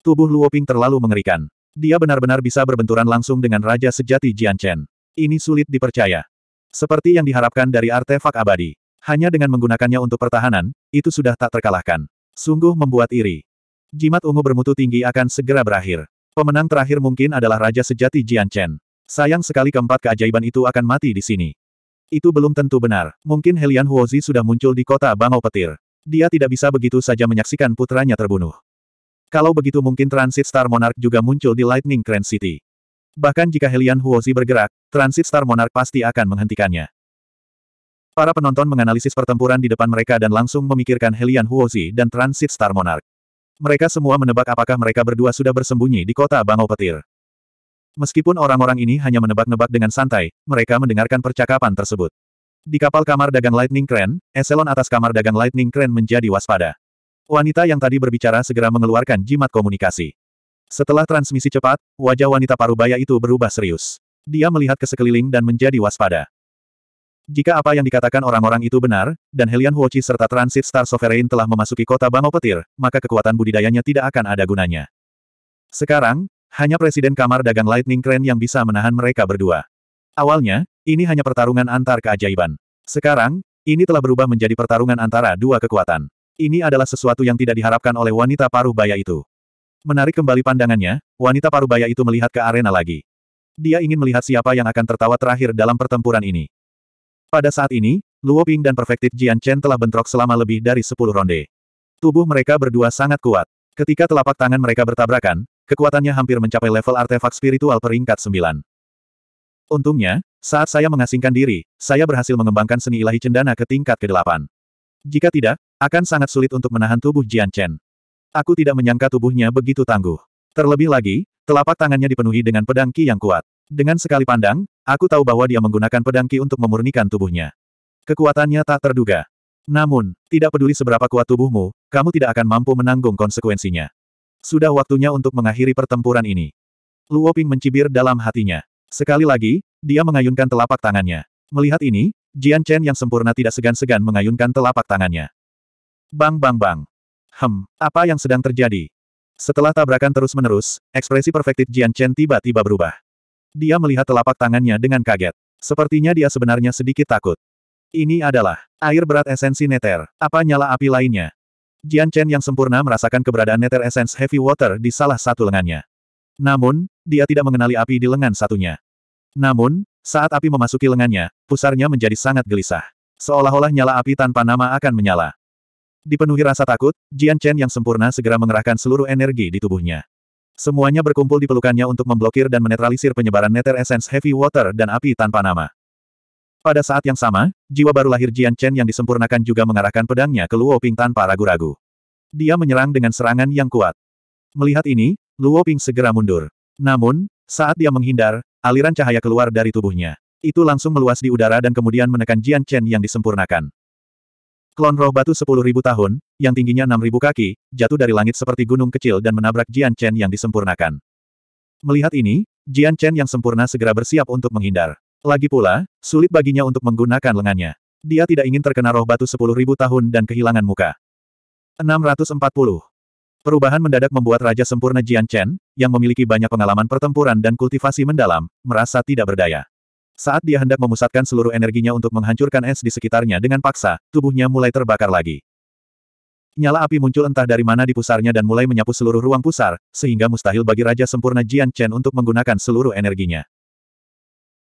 Tubuh Luoping terlalu mengerikan. Dia benar-benar bisa berbenturan langsung dengan Raja Sejati Jian Chen. Ini sulit dipercaya. Seperti yang diharapkan dari artefak abadi. Hanya dengan menggunakannya untuk pertahanan, itu sudah tak terkalahkan. Sungguh membuat iri jimat ungu bermutu tinggi akan segera berakhir. Pemenang terakhir mungkin adalah Raja Sejati Jian Chen. Sayang sekali keempat keajaiban itu akan mati di sini. Itu belum tentu benar. Mungkin Helian Huozi sudah muncul di kota Bangau Petir. Dia tidak bisa begitu saja menyaksikan putranya terbunuh. Kalau begitu mungkin Transit Star Monarch juga muncul di Lightning Crane City. Bahkan jika Helian Huozi bergerak, Transit Star Monarch pasti akan menghentikannya. Para penonton menganalisis pertempuran di depan mereka dan langsung memikirkan Helian Huozi dan Transit Star Monarch. Mereka semua menebak apakah mereka berdua sudah bersembunyi di kota Bangau Petir. Meskipun orang-orang ini hanya menebak-nebak dengan santai, mereka mendengarkan percakapan tersebut. Di kapal kamar dagang Lightning Crane, eselon atas kamar dagang Lightning Crane menjadi waspada. Wanita yang tadi berbicara segera mengeluarkan jimat komunikasi. Setelah transmisi cepat, wajah wanita parubaya itu berubah serius. Dia melihat ke sekeliling dan menjadi waspada. Jika apa yang dikatakan orang-orang itu benar, dan Helian Huochi serta Transit Star Sovereign telah memasuki kota Bangau Petir, maka kekuatan budidayanya tidak akan ada gunanya. Sekarang, hanya Presiden Kamar Dagang Lightning Crane yang bisa menahan mereka berdua. Awalnya, ini hanya pertarungan antar keajaiban. Sekarang, ini telah berubah menjadi pertarungan antara dua kekuatan. Ini adalah sesuatu yang tidak diharapkan oleh wanita paruh baya itu. Menarik kembali pandangannya, wanita paruh baya itu melihat ke arena lagi. Dia ingin melihat siapa yang akan tertawa terakhir dalam pertempuran ini. Pada saat ini, Luo Ping dan Perfected Jian Chen telah bentrok selama lebih dari 10 ronde. Tubuh mereka berdua sangat kuat. Ketika telapak tangan mereka bertabrakan, kekuatannya hampir mencapai level artefak spiritual peringkat 9. Untungnya, saat saya mengasingkan diri, saya berhasil mengembangkan seni ilahi cendana ke tingkat ke-8. Jika tidak, akan sangat sulit untuk menahan tubuh Jian Chen. Aku tidak menyangka tubuhnya begitu tangguh. Terlebih lagi, telapak tangannya dipenuhi dengan pedang ki yang kuat. Dengan sekali pandang, Aku tahu bahwa dia menggunakan pedang Ki untuk memurnikan tubuhnya. Kekuatannya tak terduga. Namun, tidak peduli seberapa kuat tubuhmu, kamu tidak akan mampu menanggung konsekuensinya. Sudah waktunya untuk mengakhiri pertempuran ini. Luo Ping mencibir dalam hatinya. Sekali lagi, dia mengayunkan telapak tangannya. Melihat ini, Jian Chen yang sempurna tidak segan-segan mengayunkan telapak tangannya. Bang bang bang. Hem, apa yang sedang terjadi? Setelah tabrakan terus-menerus, ekspresi perfektif Jian Chen tiba-tiba berubah. Dia melihat telapak tangannya dengan kaget. Sepertinya dia sebenarnya sedikit takut. Ini adalah air berat esensi neter. Apa nyala api lainnya? Jian Chen yang sempurna merasakan keberadaan neter essence heavy water di salah satu lengannya. Namun, dia tidak mengenali api di lengan satunya. Namun, saat api memasuki lengannya, pusarnya menjadi sangat gelisah. Seolah-olah nyala api tanpa nama akan menyala. Dipenuhi rasa takut, Jian Chen yang sempurna segera mengerahkan seluruh energi di tubuhnya. Semuanya berkumpul di pelukannya untuk memblokir dan menetralisir penyebaran Nether Essence Heavy Water dan api tanpa nama. Pada saat yang sama, jiwa baru lahir Jian Chen yang disempurnakan juga mengarahkan pedangnya ke Luo Ping tanpa ragu-ragu. Dia menyerang dengan serangan yang kuat. Melihat ini, Luo Ping segera mundur. Namun, saat dia menghindar, aliran cahaya keluar dari tubuhnya. Itu langsung meluas di udara dan kemudian menekan Jian Chen yang disempurnakan. Klon roh batu sepuluh ribu tahun, yang tingginya enam ribu kaki, jatuh dari langit seperti gunung kecil dan menabrak Jian Chen yang disempurnakan. Melihat ini, Jian Chen yang sempurna segera bersiap untuk menghindar. Lagi pula, sulit baginya untuk menggunakan lengannya. Dia tidak ingin terkena roh batu sepuluh ribu tahun dan kehilangan muka. 640. Perubahan mendadak membuat Raja Sempurna Jian Chen, yang memiliki banyak pengalaman pertempuran dan kultivasi mendalam, merasa tidak berdaya. Saat dia hendak memusatkan seluruh energinya untuk menghancurkan es di sekitarnya dengan paksa, tubuhnya mulai terbakar lagi. Nyala api muncul entah dari mana di pusarnya dan mulai menyapu seluruh ruang pusar, sehingga mustahil bagi Raja Sempurna Jian Chen untuk menggunakan seluruh energinya.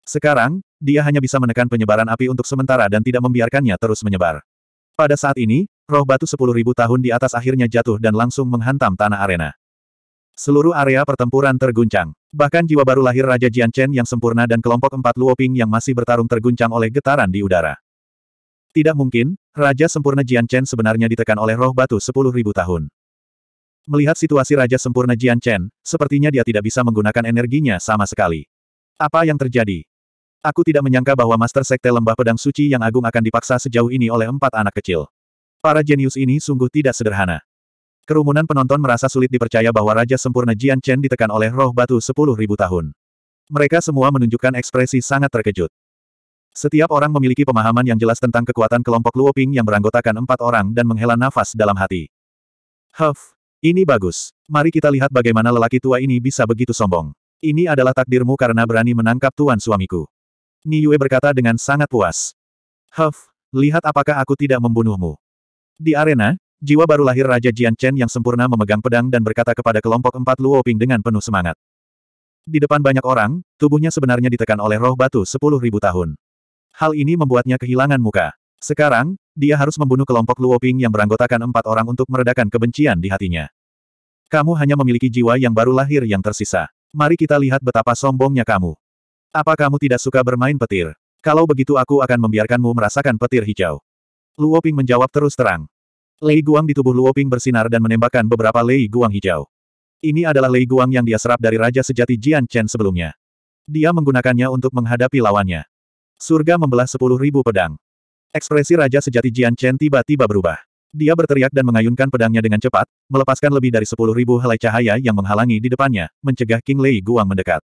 Sekarang, dia hanya bisa menekan penyebaran api untuk sementara dan tidak membiarkannya terus menyebar. Pada saat ini, roh batu 10.000 tahun di atas akhirnya jatuh dan langsung menghantam tanah arena. Seluruh area pertempuran terguncang. Bahkan jiwa baru lahir Raja Jian Chen yang sempurna dan kelompok empat Luoping yang masih bertarung terguncang oleh getaran di udara. Tidak mungkin, Raja sempurna Jian Chen sebenarnya ditekan oleh roh batu sepuluh ribu tahun. Melihat situasi Raja sempurna Jian Chen sepertinya dia tidak bisa menggunakan energinya sama sekali. Apa yang terjadi? Aku tidak menyangka bahwa Master Sekte Lembah Pedang Suci yang agung akan dipaksa sejauh ini oleh empat anak kecil. Para jenius ini sungguh tidak sederhana. Kerumunan penonton merasa sulit dipercaya bahwa Raja Sempurna Jian Chen ditekan oleh roh batu sepuluh ribu tahun. Mereka semua menunjukkan ekspresi sangat terkejut. Setiap orang memiliki pemahaman yang jelas tentang kekuatan kelompok Luoping yang beranggotakan empat orang dan menghela nafas dalam hati. Huff, ini bagus. Mari kita lihat bagaimana lelaki tua ini bisa begitu sombong. Ini adalah takdirmu karena berani menangkap tuan suamiku. Ni Yue berkata dengan sangat puas. Huff, lihat apakah aku tidak membunuhmu. Di arena, Jiwa baru lahir Raja Jian Chen yang sempurna memegang pedang dan berkata kepada kelompok empat Luo Ping dengan penuh semangat. Di depan banyak orang, tubuhnya sebenarnya ditekan oleh roh batu sepuluh ribu tahun. Hal ini membuatnya kehilangan muka. Sekarang, dia harus membunuh kelompok Luo Ping yang beranggotakan empat orang untuk meredakan kebencian di hatinya. Kamu hanya memiliki jiwa yang baru lahir yang tersisa. Mari kita lihat betapa sombongnya kamu. Apa kamu tidak suka bermain petir? Kalau begitu aku akan membiarkanmu merasakan petir hijau. Luo Ping menjawab terus terang. Lei Guang di tubuh Luoping bersinar dan menembakkan beberapa Lei Guang hijau. Ini adalah Lei Guang yang dia serap dari Raja Sejati Jian Chen sebelumnya. Dia menggunakannya untuk menghadapi lawannya. Surga membelah sepuluh ribu pedang. Ekspresi Raja Sejati Jian Chen tiba-tiba berubah. Dia berteriak dan mengayunkan pedangnya dengan cepat, melepaskan lebih dari sepuluh ribu helai cahaya yang menghalangi di depannya, mencegah King Lei Guang mendekat.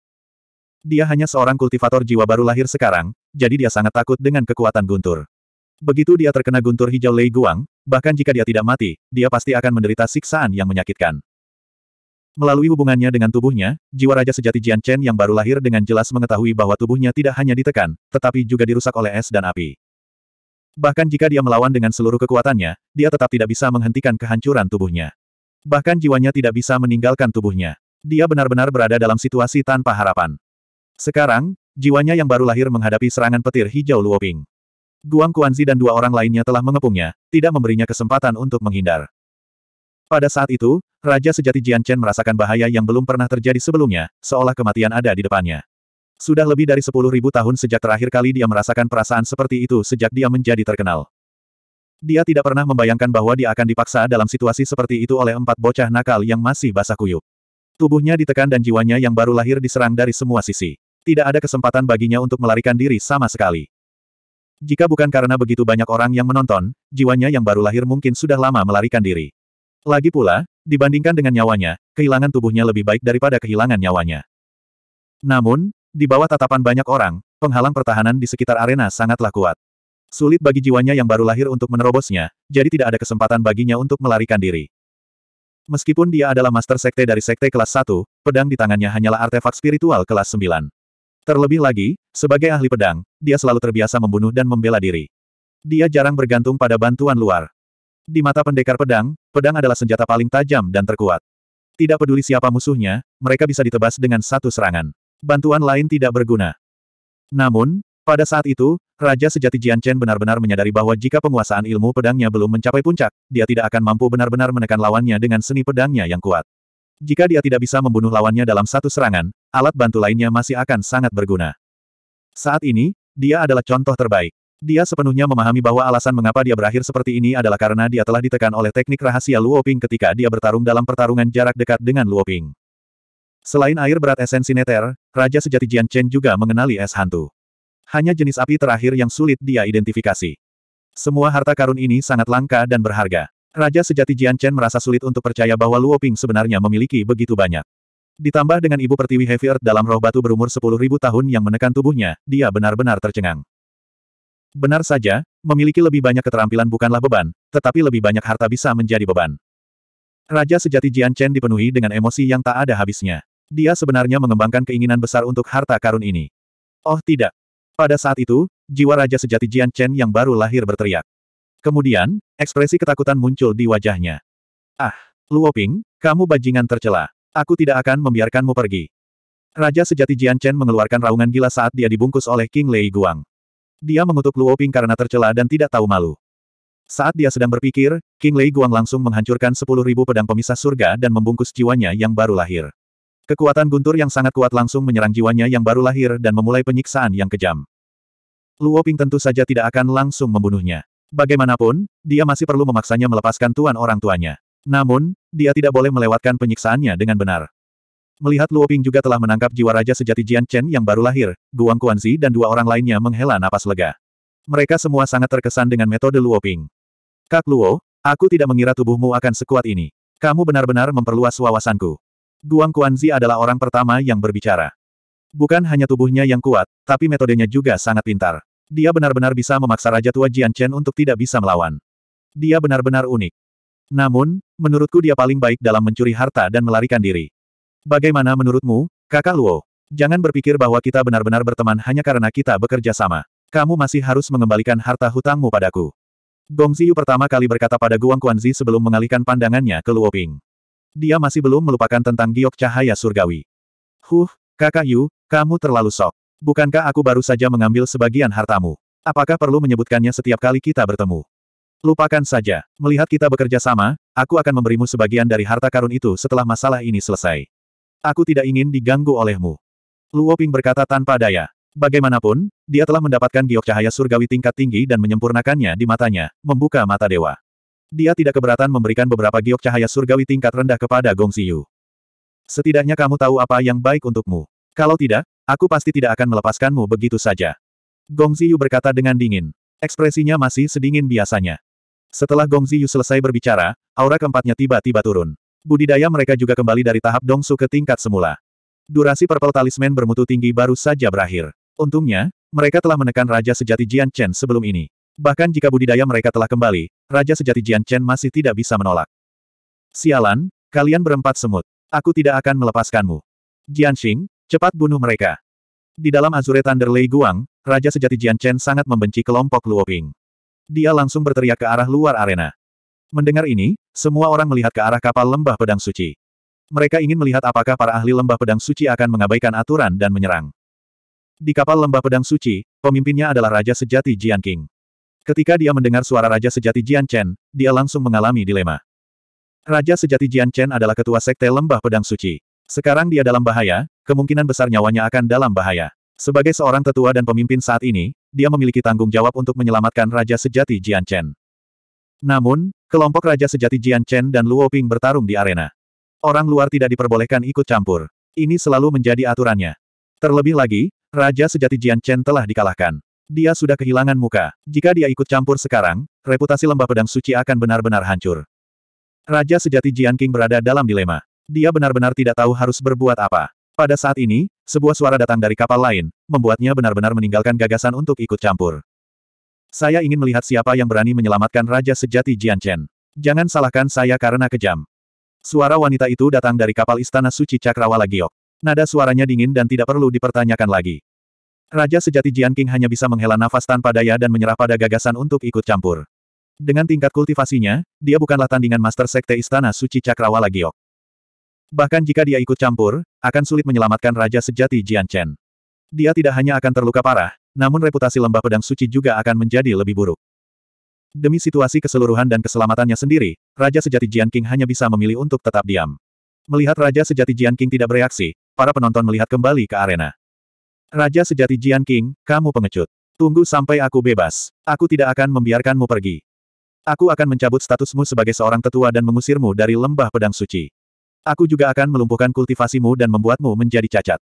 Dia hanya seorang kultivator jiwa baru lahir sekarang, jadi dia sangat takut dengan kekuatan guntur. Begitu dia terkena guntur hijau Lei Guang, bahkan jika dia tidak mati, dia pasti akan menderita siksaan yang menyakitkan. Melalui hubungannya dengan tubuhnya, jiwa Raja Sejati Jian Chen yang baru lahir dengan jelas mengetahui bahwa tubuhnya tidak hanya ditekan, tetapi juga dirusak oleh es dan api. Bahkan jika dia melawan dengan seluruh kekuatannya, dia tetap tidak bisa menghentikan kehancuran tubuhnya. Bahkan jiwanya tidak bisa meninggalkan tubuhnya. Dia benar-benar berada dalam situasi tanpa harapan. Sekarang, jiwanya yang baru lahir menghadapi serangan petir hijau Luoping. Guang Kuanzi dan dua orang lainnya telah mengepungnya, tidak memberinya kesempatan untuk menghindar. Pada saat itu, Raja Sejati Jian Chen merasakan bahaya yang belum pernah terjadi sebelumnya, seolah kematian ada di depannya. Sudah lebih dari sepuluh ribu tahun sejak terakhir kali dia merasakan perasaan seperti itu sejak dia menjadi terkenal. Dia tidak pernah membayangkan bahwa dia akan dipaksa dalam situasi seperti itu oleh empat bocah nakal yang masih basah kuyup. Tubuhnya ditekan dan jiwanya yang baru lahir diserang dari semua sisi. Tidak ada kesempatan baginya untuk melarikan diri sama sekali. Jika bukan karena begitu banyak orang yang menonton, jiwanya yang baru lahir mungkin sudah lama melarikan diri. Lagi pula, dibandingkan dengan nyawanya, kehilangan tubuhnya lebih baik daripada kehilangan nyawanya. Namun, di bawah tatapan banyak orang, penghalang pertahanan di sekitar arena sangatlah kuat. Sulit bagi jiwanya yang baru lahir untuk menerobosnya, jadi tidak ada kesempatan baginya untuk melarikan diri. Meskipun dia adalah master sekte dari sekte kelas 1, pedang di tangannya hanyalah artefak spiritual kelas 9. Terlebih lagi, sebagai ahli pedang, dia selalu terbiasa membunuh dan membela diri. Dia jarang bergantung pada bantuan luar. Di mata pendekar pedang, pedang adalah senjata paling tajam dan terkuat. Tidak peduli siapa musuhnya, mereka bisa ditebas dengan satu serangan. Bantuan lain tidak berguna. Namun, pada saat itu, Raja Sejati Jian Chen benar-benar menyadari bahwa jika penguasaan ilmu pedangnya belum mencapai puncak, dia tidak akan mampu benar-benar menekan lawannya dengan seni pedangnya yang kuat. Jika dia tidak bisa membunuh lawannya dalam satu serangan, alat bantu lainnya masih akan sangat berguna. Saat ini, dia adalah contoh terbaik. Dia sepenuhnya memahami bahwa alasan mengapa dia berakhir seperti ini adalah karena dia telah ditekan oleh teknik rahasia Luoping ketika dia bertarung dalam pertarungan jarak dekat dengan Luoping. Selain air berat esensi neter, Raja Sejati Jian Chen juga mengenali es hantu. Hanya jenis api terakhir yang sulit dia identifikasi. Semua harta karun ini sangat langka dan berharga. Raja sejati Jian Chen merasa sulit untuk percaya bahwa Luo Ping sebenarnya memiliki begitu banyak. Ditambah dengan ibu pertiwi Heavy Earth dalam roh batu berumur 10.000 tahun yang menekan tubuhnya, dia benar-benar tercengang. Benar saja, memiliki lebih banyak keterampilan bukanlah beban, tetapi lebih banyak harta bisa menjadi beban. Raja sejati Jian Chen dipenuhi dengan emosi yang tak ada habisnya. Dia sebenarnya mengembangkan keinginan besar untuk harta karun ini. Oh tidak. Pada saat itu, jiwa Raja sejati Jian Chen yang baru lahir berteriak. Kemudian, ekspresi ketakutan muncul di wajahnya. Ah, Luoping, kamu bajingan tercela. Aku tidak akan membiarkanmu pergi. Raja sejati Jian Chen mengeluarkan raungan gila saat dia dibungkus oleh King Lei Guang. Dia mengutuk Luoping karena tercela dan tidak tahu malu. Saat dia sedang berpikir, King Lei Guang langsung menghancurkan sepuluh ribu pedang pemisah surga dan membungkus jiwanya yang baru lahir. Kekuatan guntur yang sangat kuat langsung menyerang jiwanya yang baru lahir dan memulai penyiksaan yang kejam. Luo Ping tentu saja tidak akan langsung membunuhnya. Bagaimanapun, dia masih perlu memaksanya melepaskan tuan orang tuanya. Namun, dia tidak boleh melewatkan penyiksaannya dengan benar. Melihat Luo Ping juga telah menangkap jiwa raja sejati Jian Chen yang baru lahir, Guang Kuanzi dan dua orang lainnya menghela napas lega. Mereka semua sangat terkesan dengan metode Luo Ping. Kak Luo, aku tidak mengira tubuhmu akan sekuat ini. Kamu benar-benar memperluas wawasanku. Guang Kuanzi adalah orang pertama yang berbicara. Bukan hanya tubuhnya yang kuat, tapi metodenya juga sangat pintar. Dia benar-benar bisa memaksa Raja Tua Jian Chen untuk tidak bisa melawan. Dia benar-benar unik. Namun, menurutku dia paling baik dalam mencuri harta dan melarikan diri. Bagaimana menurutmu, kakak Luo? Jangan berpikir bahwa kita benar-benar berteman hanya karena kita bekerja sama. Kamu masih harus mengembalikan harta hutangmu padaku. Gong Ziyu pertama kali berkata pada Guang Zi sebelum mengalihkan pandangannya ke Luo Ping. Dia masih belum melupakan tentang giok cahaya surgawi. Huh, kakak Yu, kamu terlalu sok. Bukankah aku baru saja mengambil sebagian hartamu? Apakah perlu menyebutkannya setiap kali kita bertemu? Lupakan saja. Melihat kita bekerja sama, aku akan memberimu sebagian dari harta karun itu setelah masalah ini selesai. Aku tidak ingin diganggu olehmu. Luo Ping berkata tanpa daya. Bagaimanapun, dia telah mendapatkan giok cahaya surgawi tingkat tinggi dan menyempurnakannya di matanya, membuka mata dewa. Dia tidak keberatan memberikan beberapa giok cahaya surgawi tingkat rendah kepada Gong Xiu. Setidaknya kamu tahu apa yang baik untukmu. Kalau tidak, Aku pasti tidak akan melepaskanmu begitu saja. Gong Ziyu berkata dengan dingin. Ekspresinya masih sedingin biasanya. Setelah Gong Ziyu selesai berbicara, aura keempatnya tiba-tiba turun. Budidaya mereka juga kembali dari tahap dongsu ke tingkat semula. Durasi purple talisman bermutu tinggi baru saja berakhir. Untungnya, mereka telah menekan Raja Sejati Jian Chen sebelum ini. Bahkan jika budidaya mereka telah kembali, Raja Sejati Jian Chen masih tidak bisa menolak. Sialan, kalian berempat semut. Aku tidak akan melepaskanmu. Jian Xing, Cepat bunuh mereka. Di dalam Azure Thunder Lei Guang, Raja Sejati Jian Chen sangat membenci kelompok Luoping. Dia langsung berteriak ke arah luar arena. Mendengar ini, semua orang melihat ke arah kapal lembah pedang suci. Mereka ingin melihat apakah para ahli lembah pedang suci akan mengabaikan aturan dan menyerang. Di kapal lembah pedang suci, pemimpinnya adalah Raja Sejati Jian King. Ketika dia mendengar suara Raja Sejati Jian Chen, dia langsung mengalami dilema. Raja Sejati Jian Chen adalah ketua sekte lembah pedang suci. Sekarang dia dalam bahaya, kemungkinan besar nyawanya akan dalam bahaya. Sebagai seorang tetua dan pemimpin saat ini, dia memiliki tanggung jawab untuk menyelamatkan Raja Sejati Jian Chen. Namun, kelompok Raja Sejati Jian Chen dan Luo Ping bertarung di arena. Orang luar tidak diperbolehkan ikut campur. Ini selalu menjadi aturannya. Terlebih lagi, Raja Sejati Jian Chen telah dikalahkan. Dia sudah kehilangan muka. Jika dia ikut campur sekarang, reputasi lembah pedang suci akan benar-benar hancur. Raja Sejati Jian King berada dalam dilema. Dia benar-benar tidak tahu harus berbuat apa. Pada saat ini, sebuah suara datang dari kapal lain, membuatnya benar-benar meninggalkan gagasan untuk ikut campur. Saya ingin melihat siapa yang berani menyelamatkan Raja Sejati Jian Chen. Jangan salahkan saya karena kejam. Suara wanita itu datang dari kapal Istana Suci Cakrawala Giok. Nada suaranya dingin dan tidak perlu dipertanyakan lagi. Raja sejati Jian King hanya bisa menghela nafas tanpa daya dan menyerah pada gagasan untuk ikut campur. Dengan tingkat kultivasinya, dia bukanlah tandingan Master Sekte Istana Suci Cakrawala Giok. Bahkan jika dia ikut campur, akan sulit menyelamatkan Raja Sejati Jian Chen. Dia tidak hanya akan terluka parah, namun reputasi lembah pedang suci juga akan menjadi lebih buruk. Demi situasi keseluruhan dan keselamatannya sendiri, Raja Sejati Jian King hanya bisa memilih untuk tetap diam. Melihat Raja Sejati Jian King tidak bereaksi, para penonton melihat kembali ke arena. Raja Sejati Jian King, kamu pengecut. Tunggu sampai aku bebas. Aku tidak akan membiarkanmu pergi. Aku akan mencabut statusmu sebagai seorang tetua dan mengusirmu dari lembah pedang suci. Aku juga akan melumpuhkan kultivasimu dan membuatmu menjadi cacat.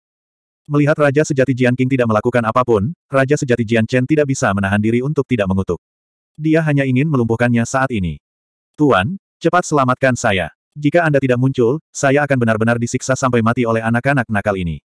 Melihat Raja Sejati Jian King tidak melakukan apapun, Raja Sejati Jian Chen tidak bisa menahan diri untuk tidak mengutuk. Dia hanya ingin melumpuhkannya saat ini. Tuan, cepat selamatkan saya. Jika Anda tidak muncul, saya akan benar-benar disiksa sampai mati oleh anak-anak nakal ini.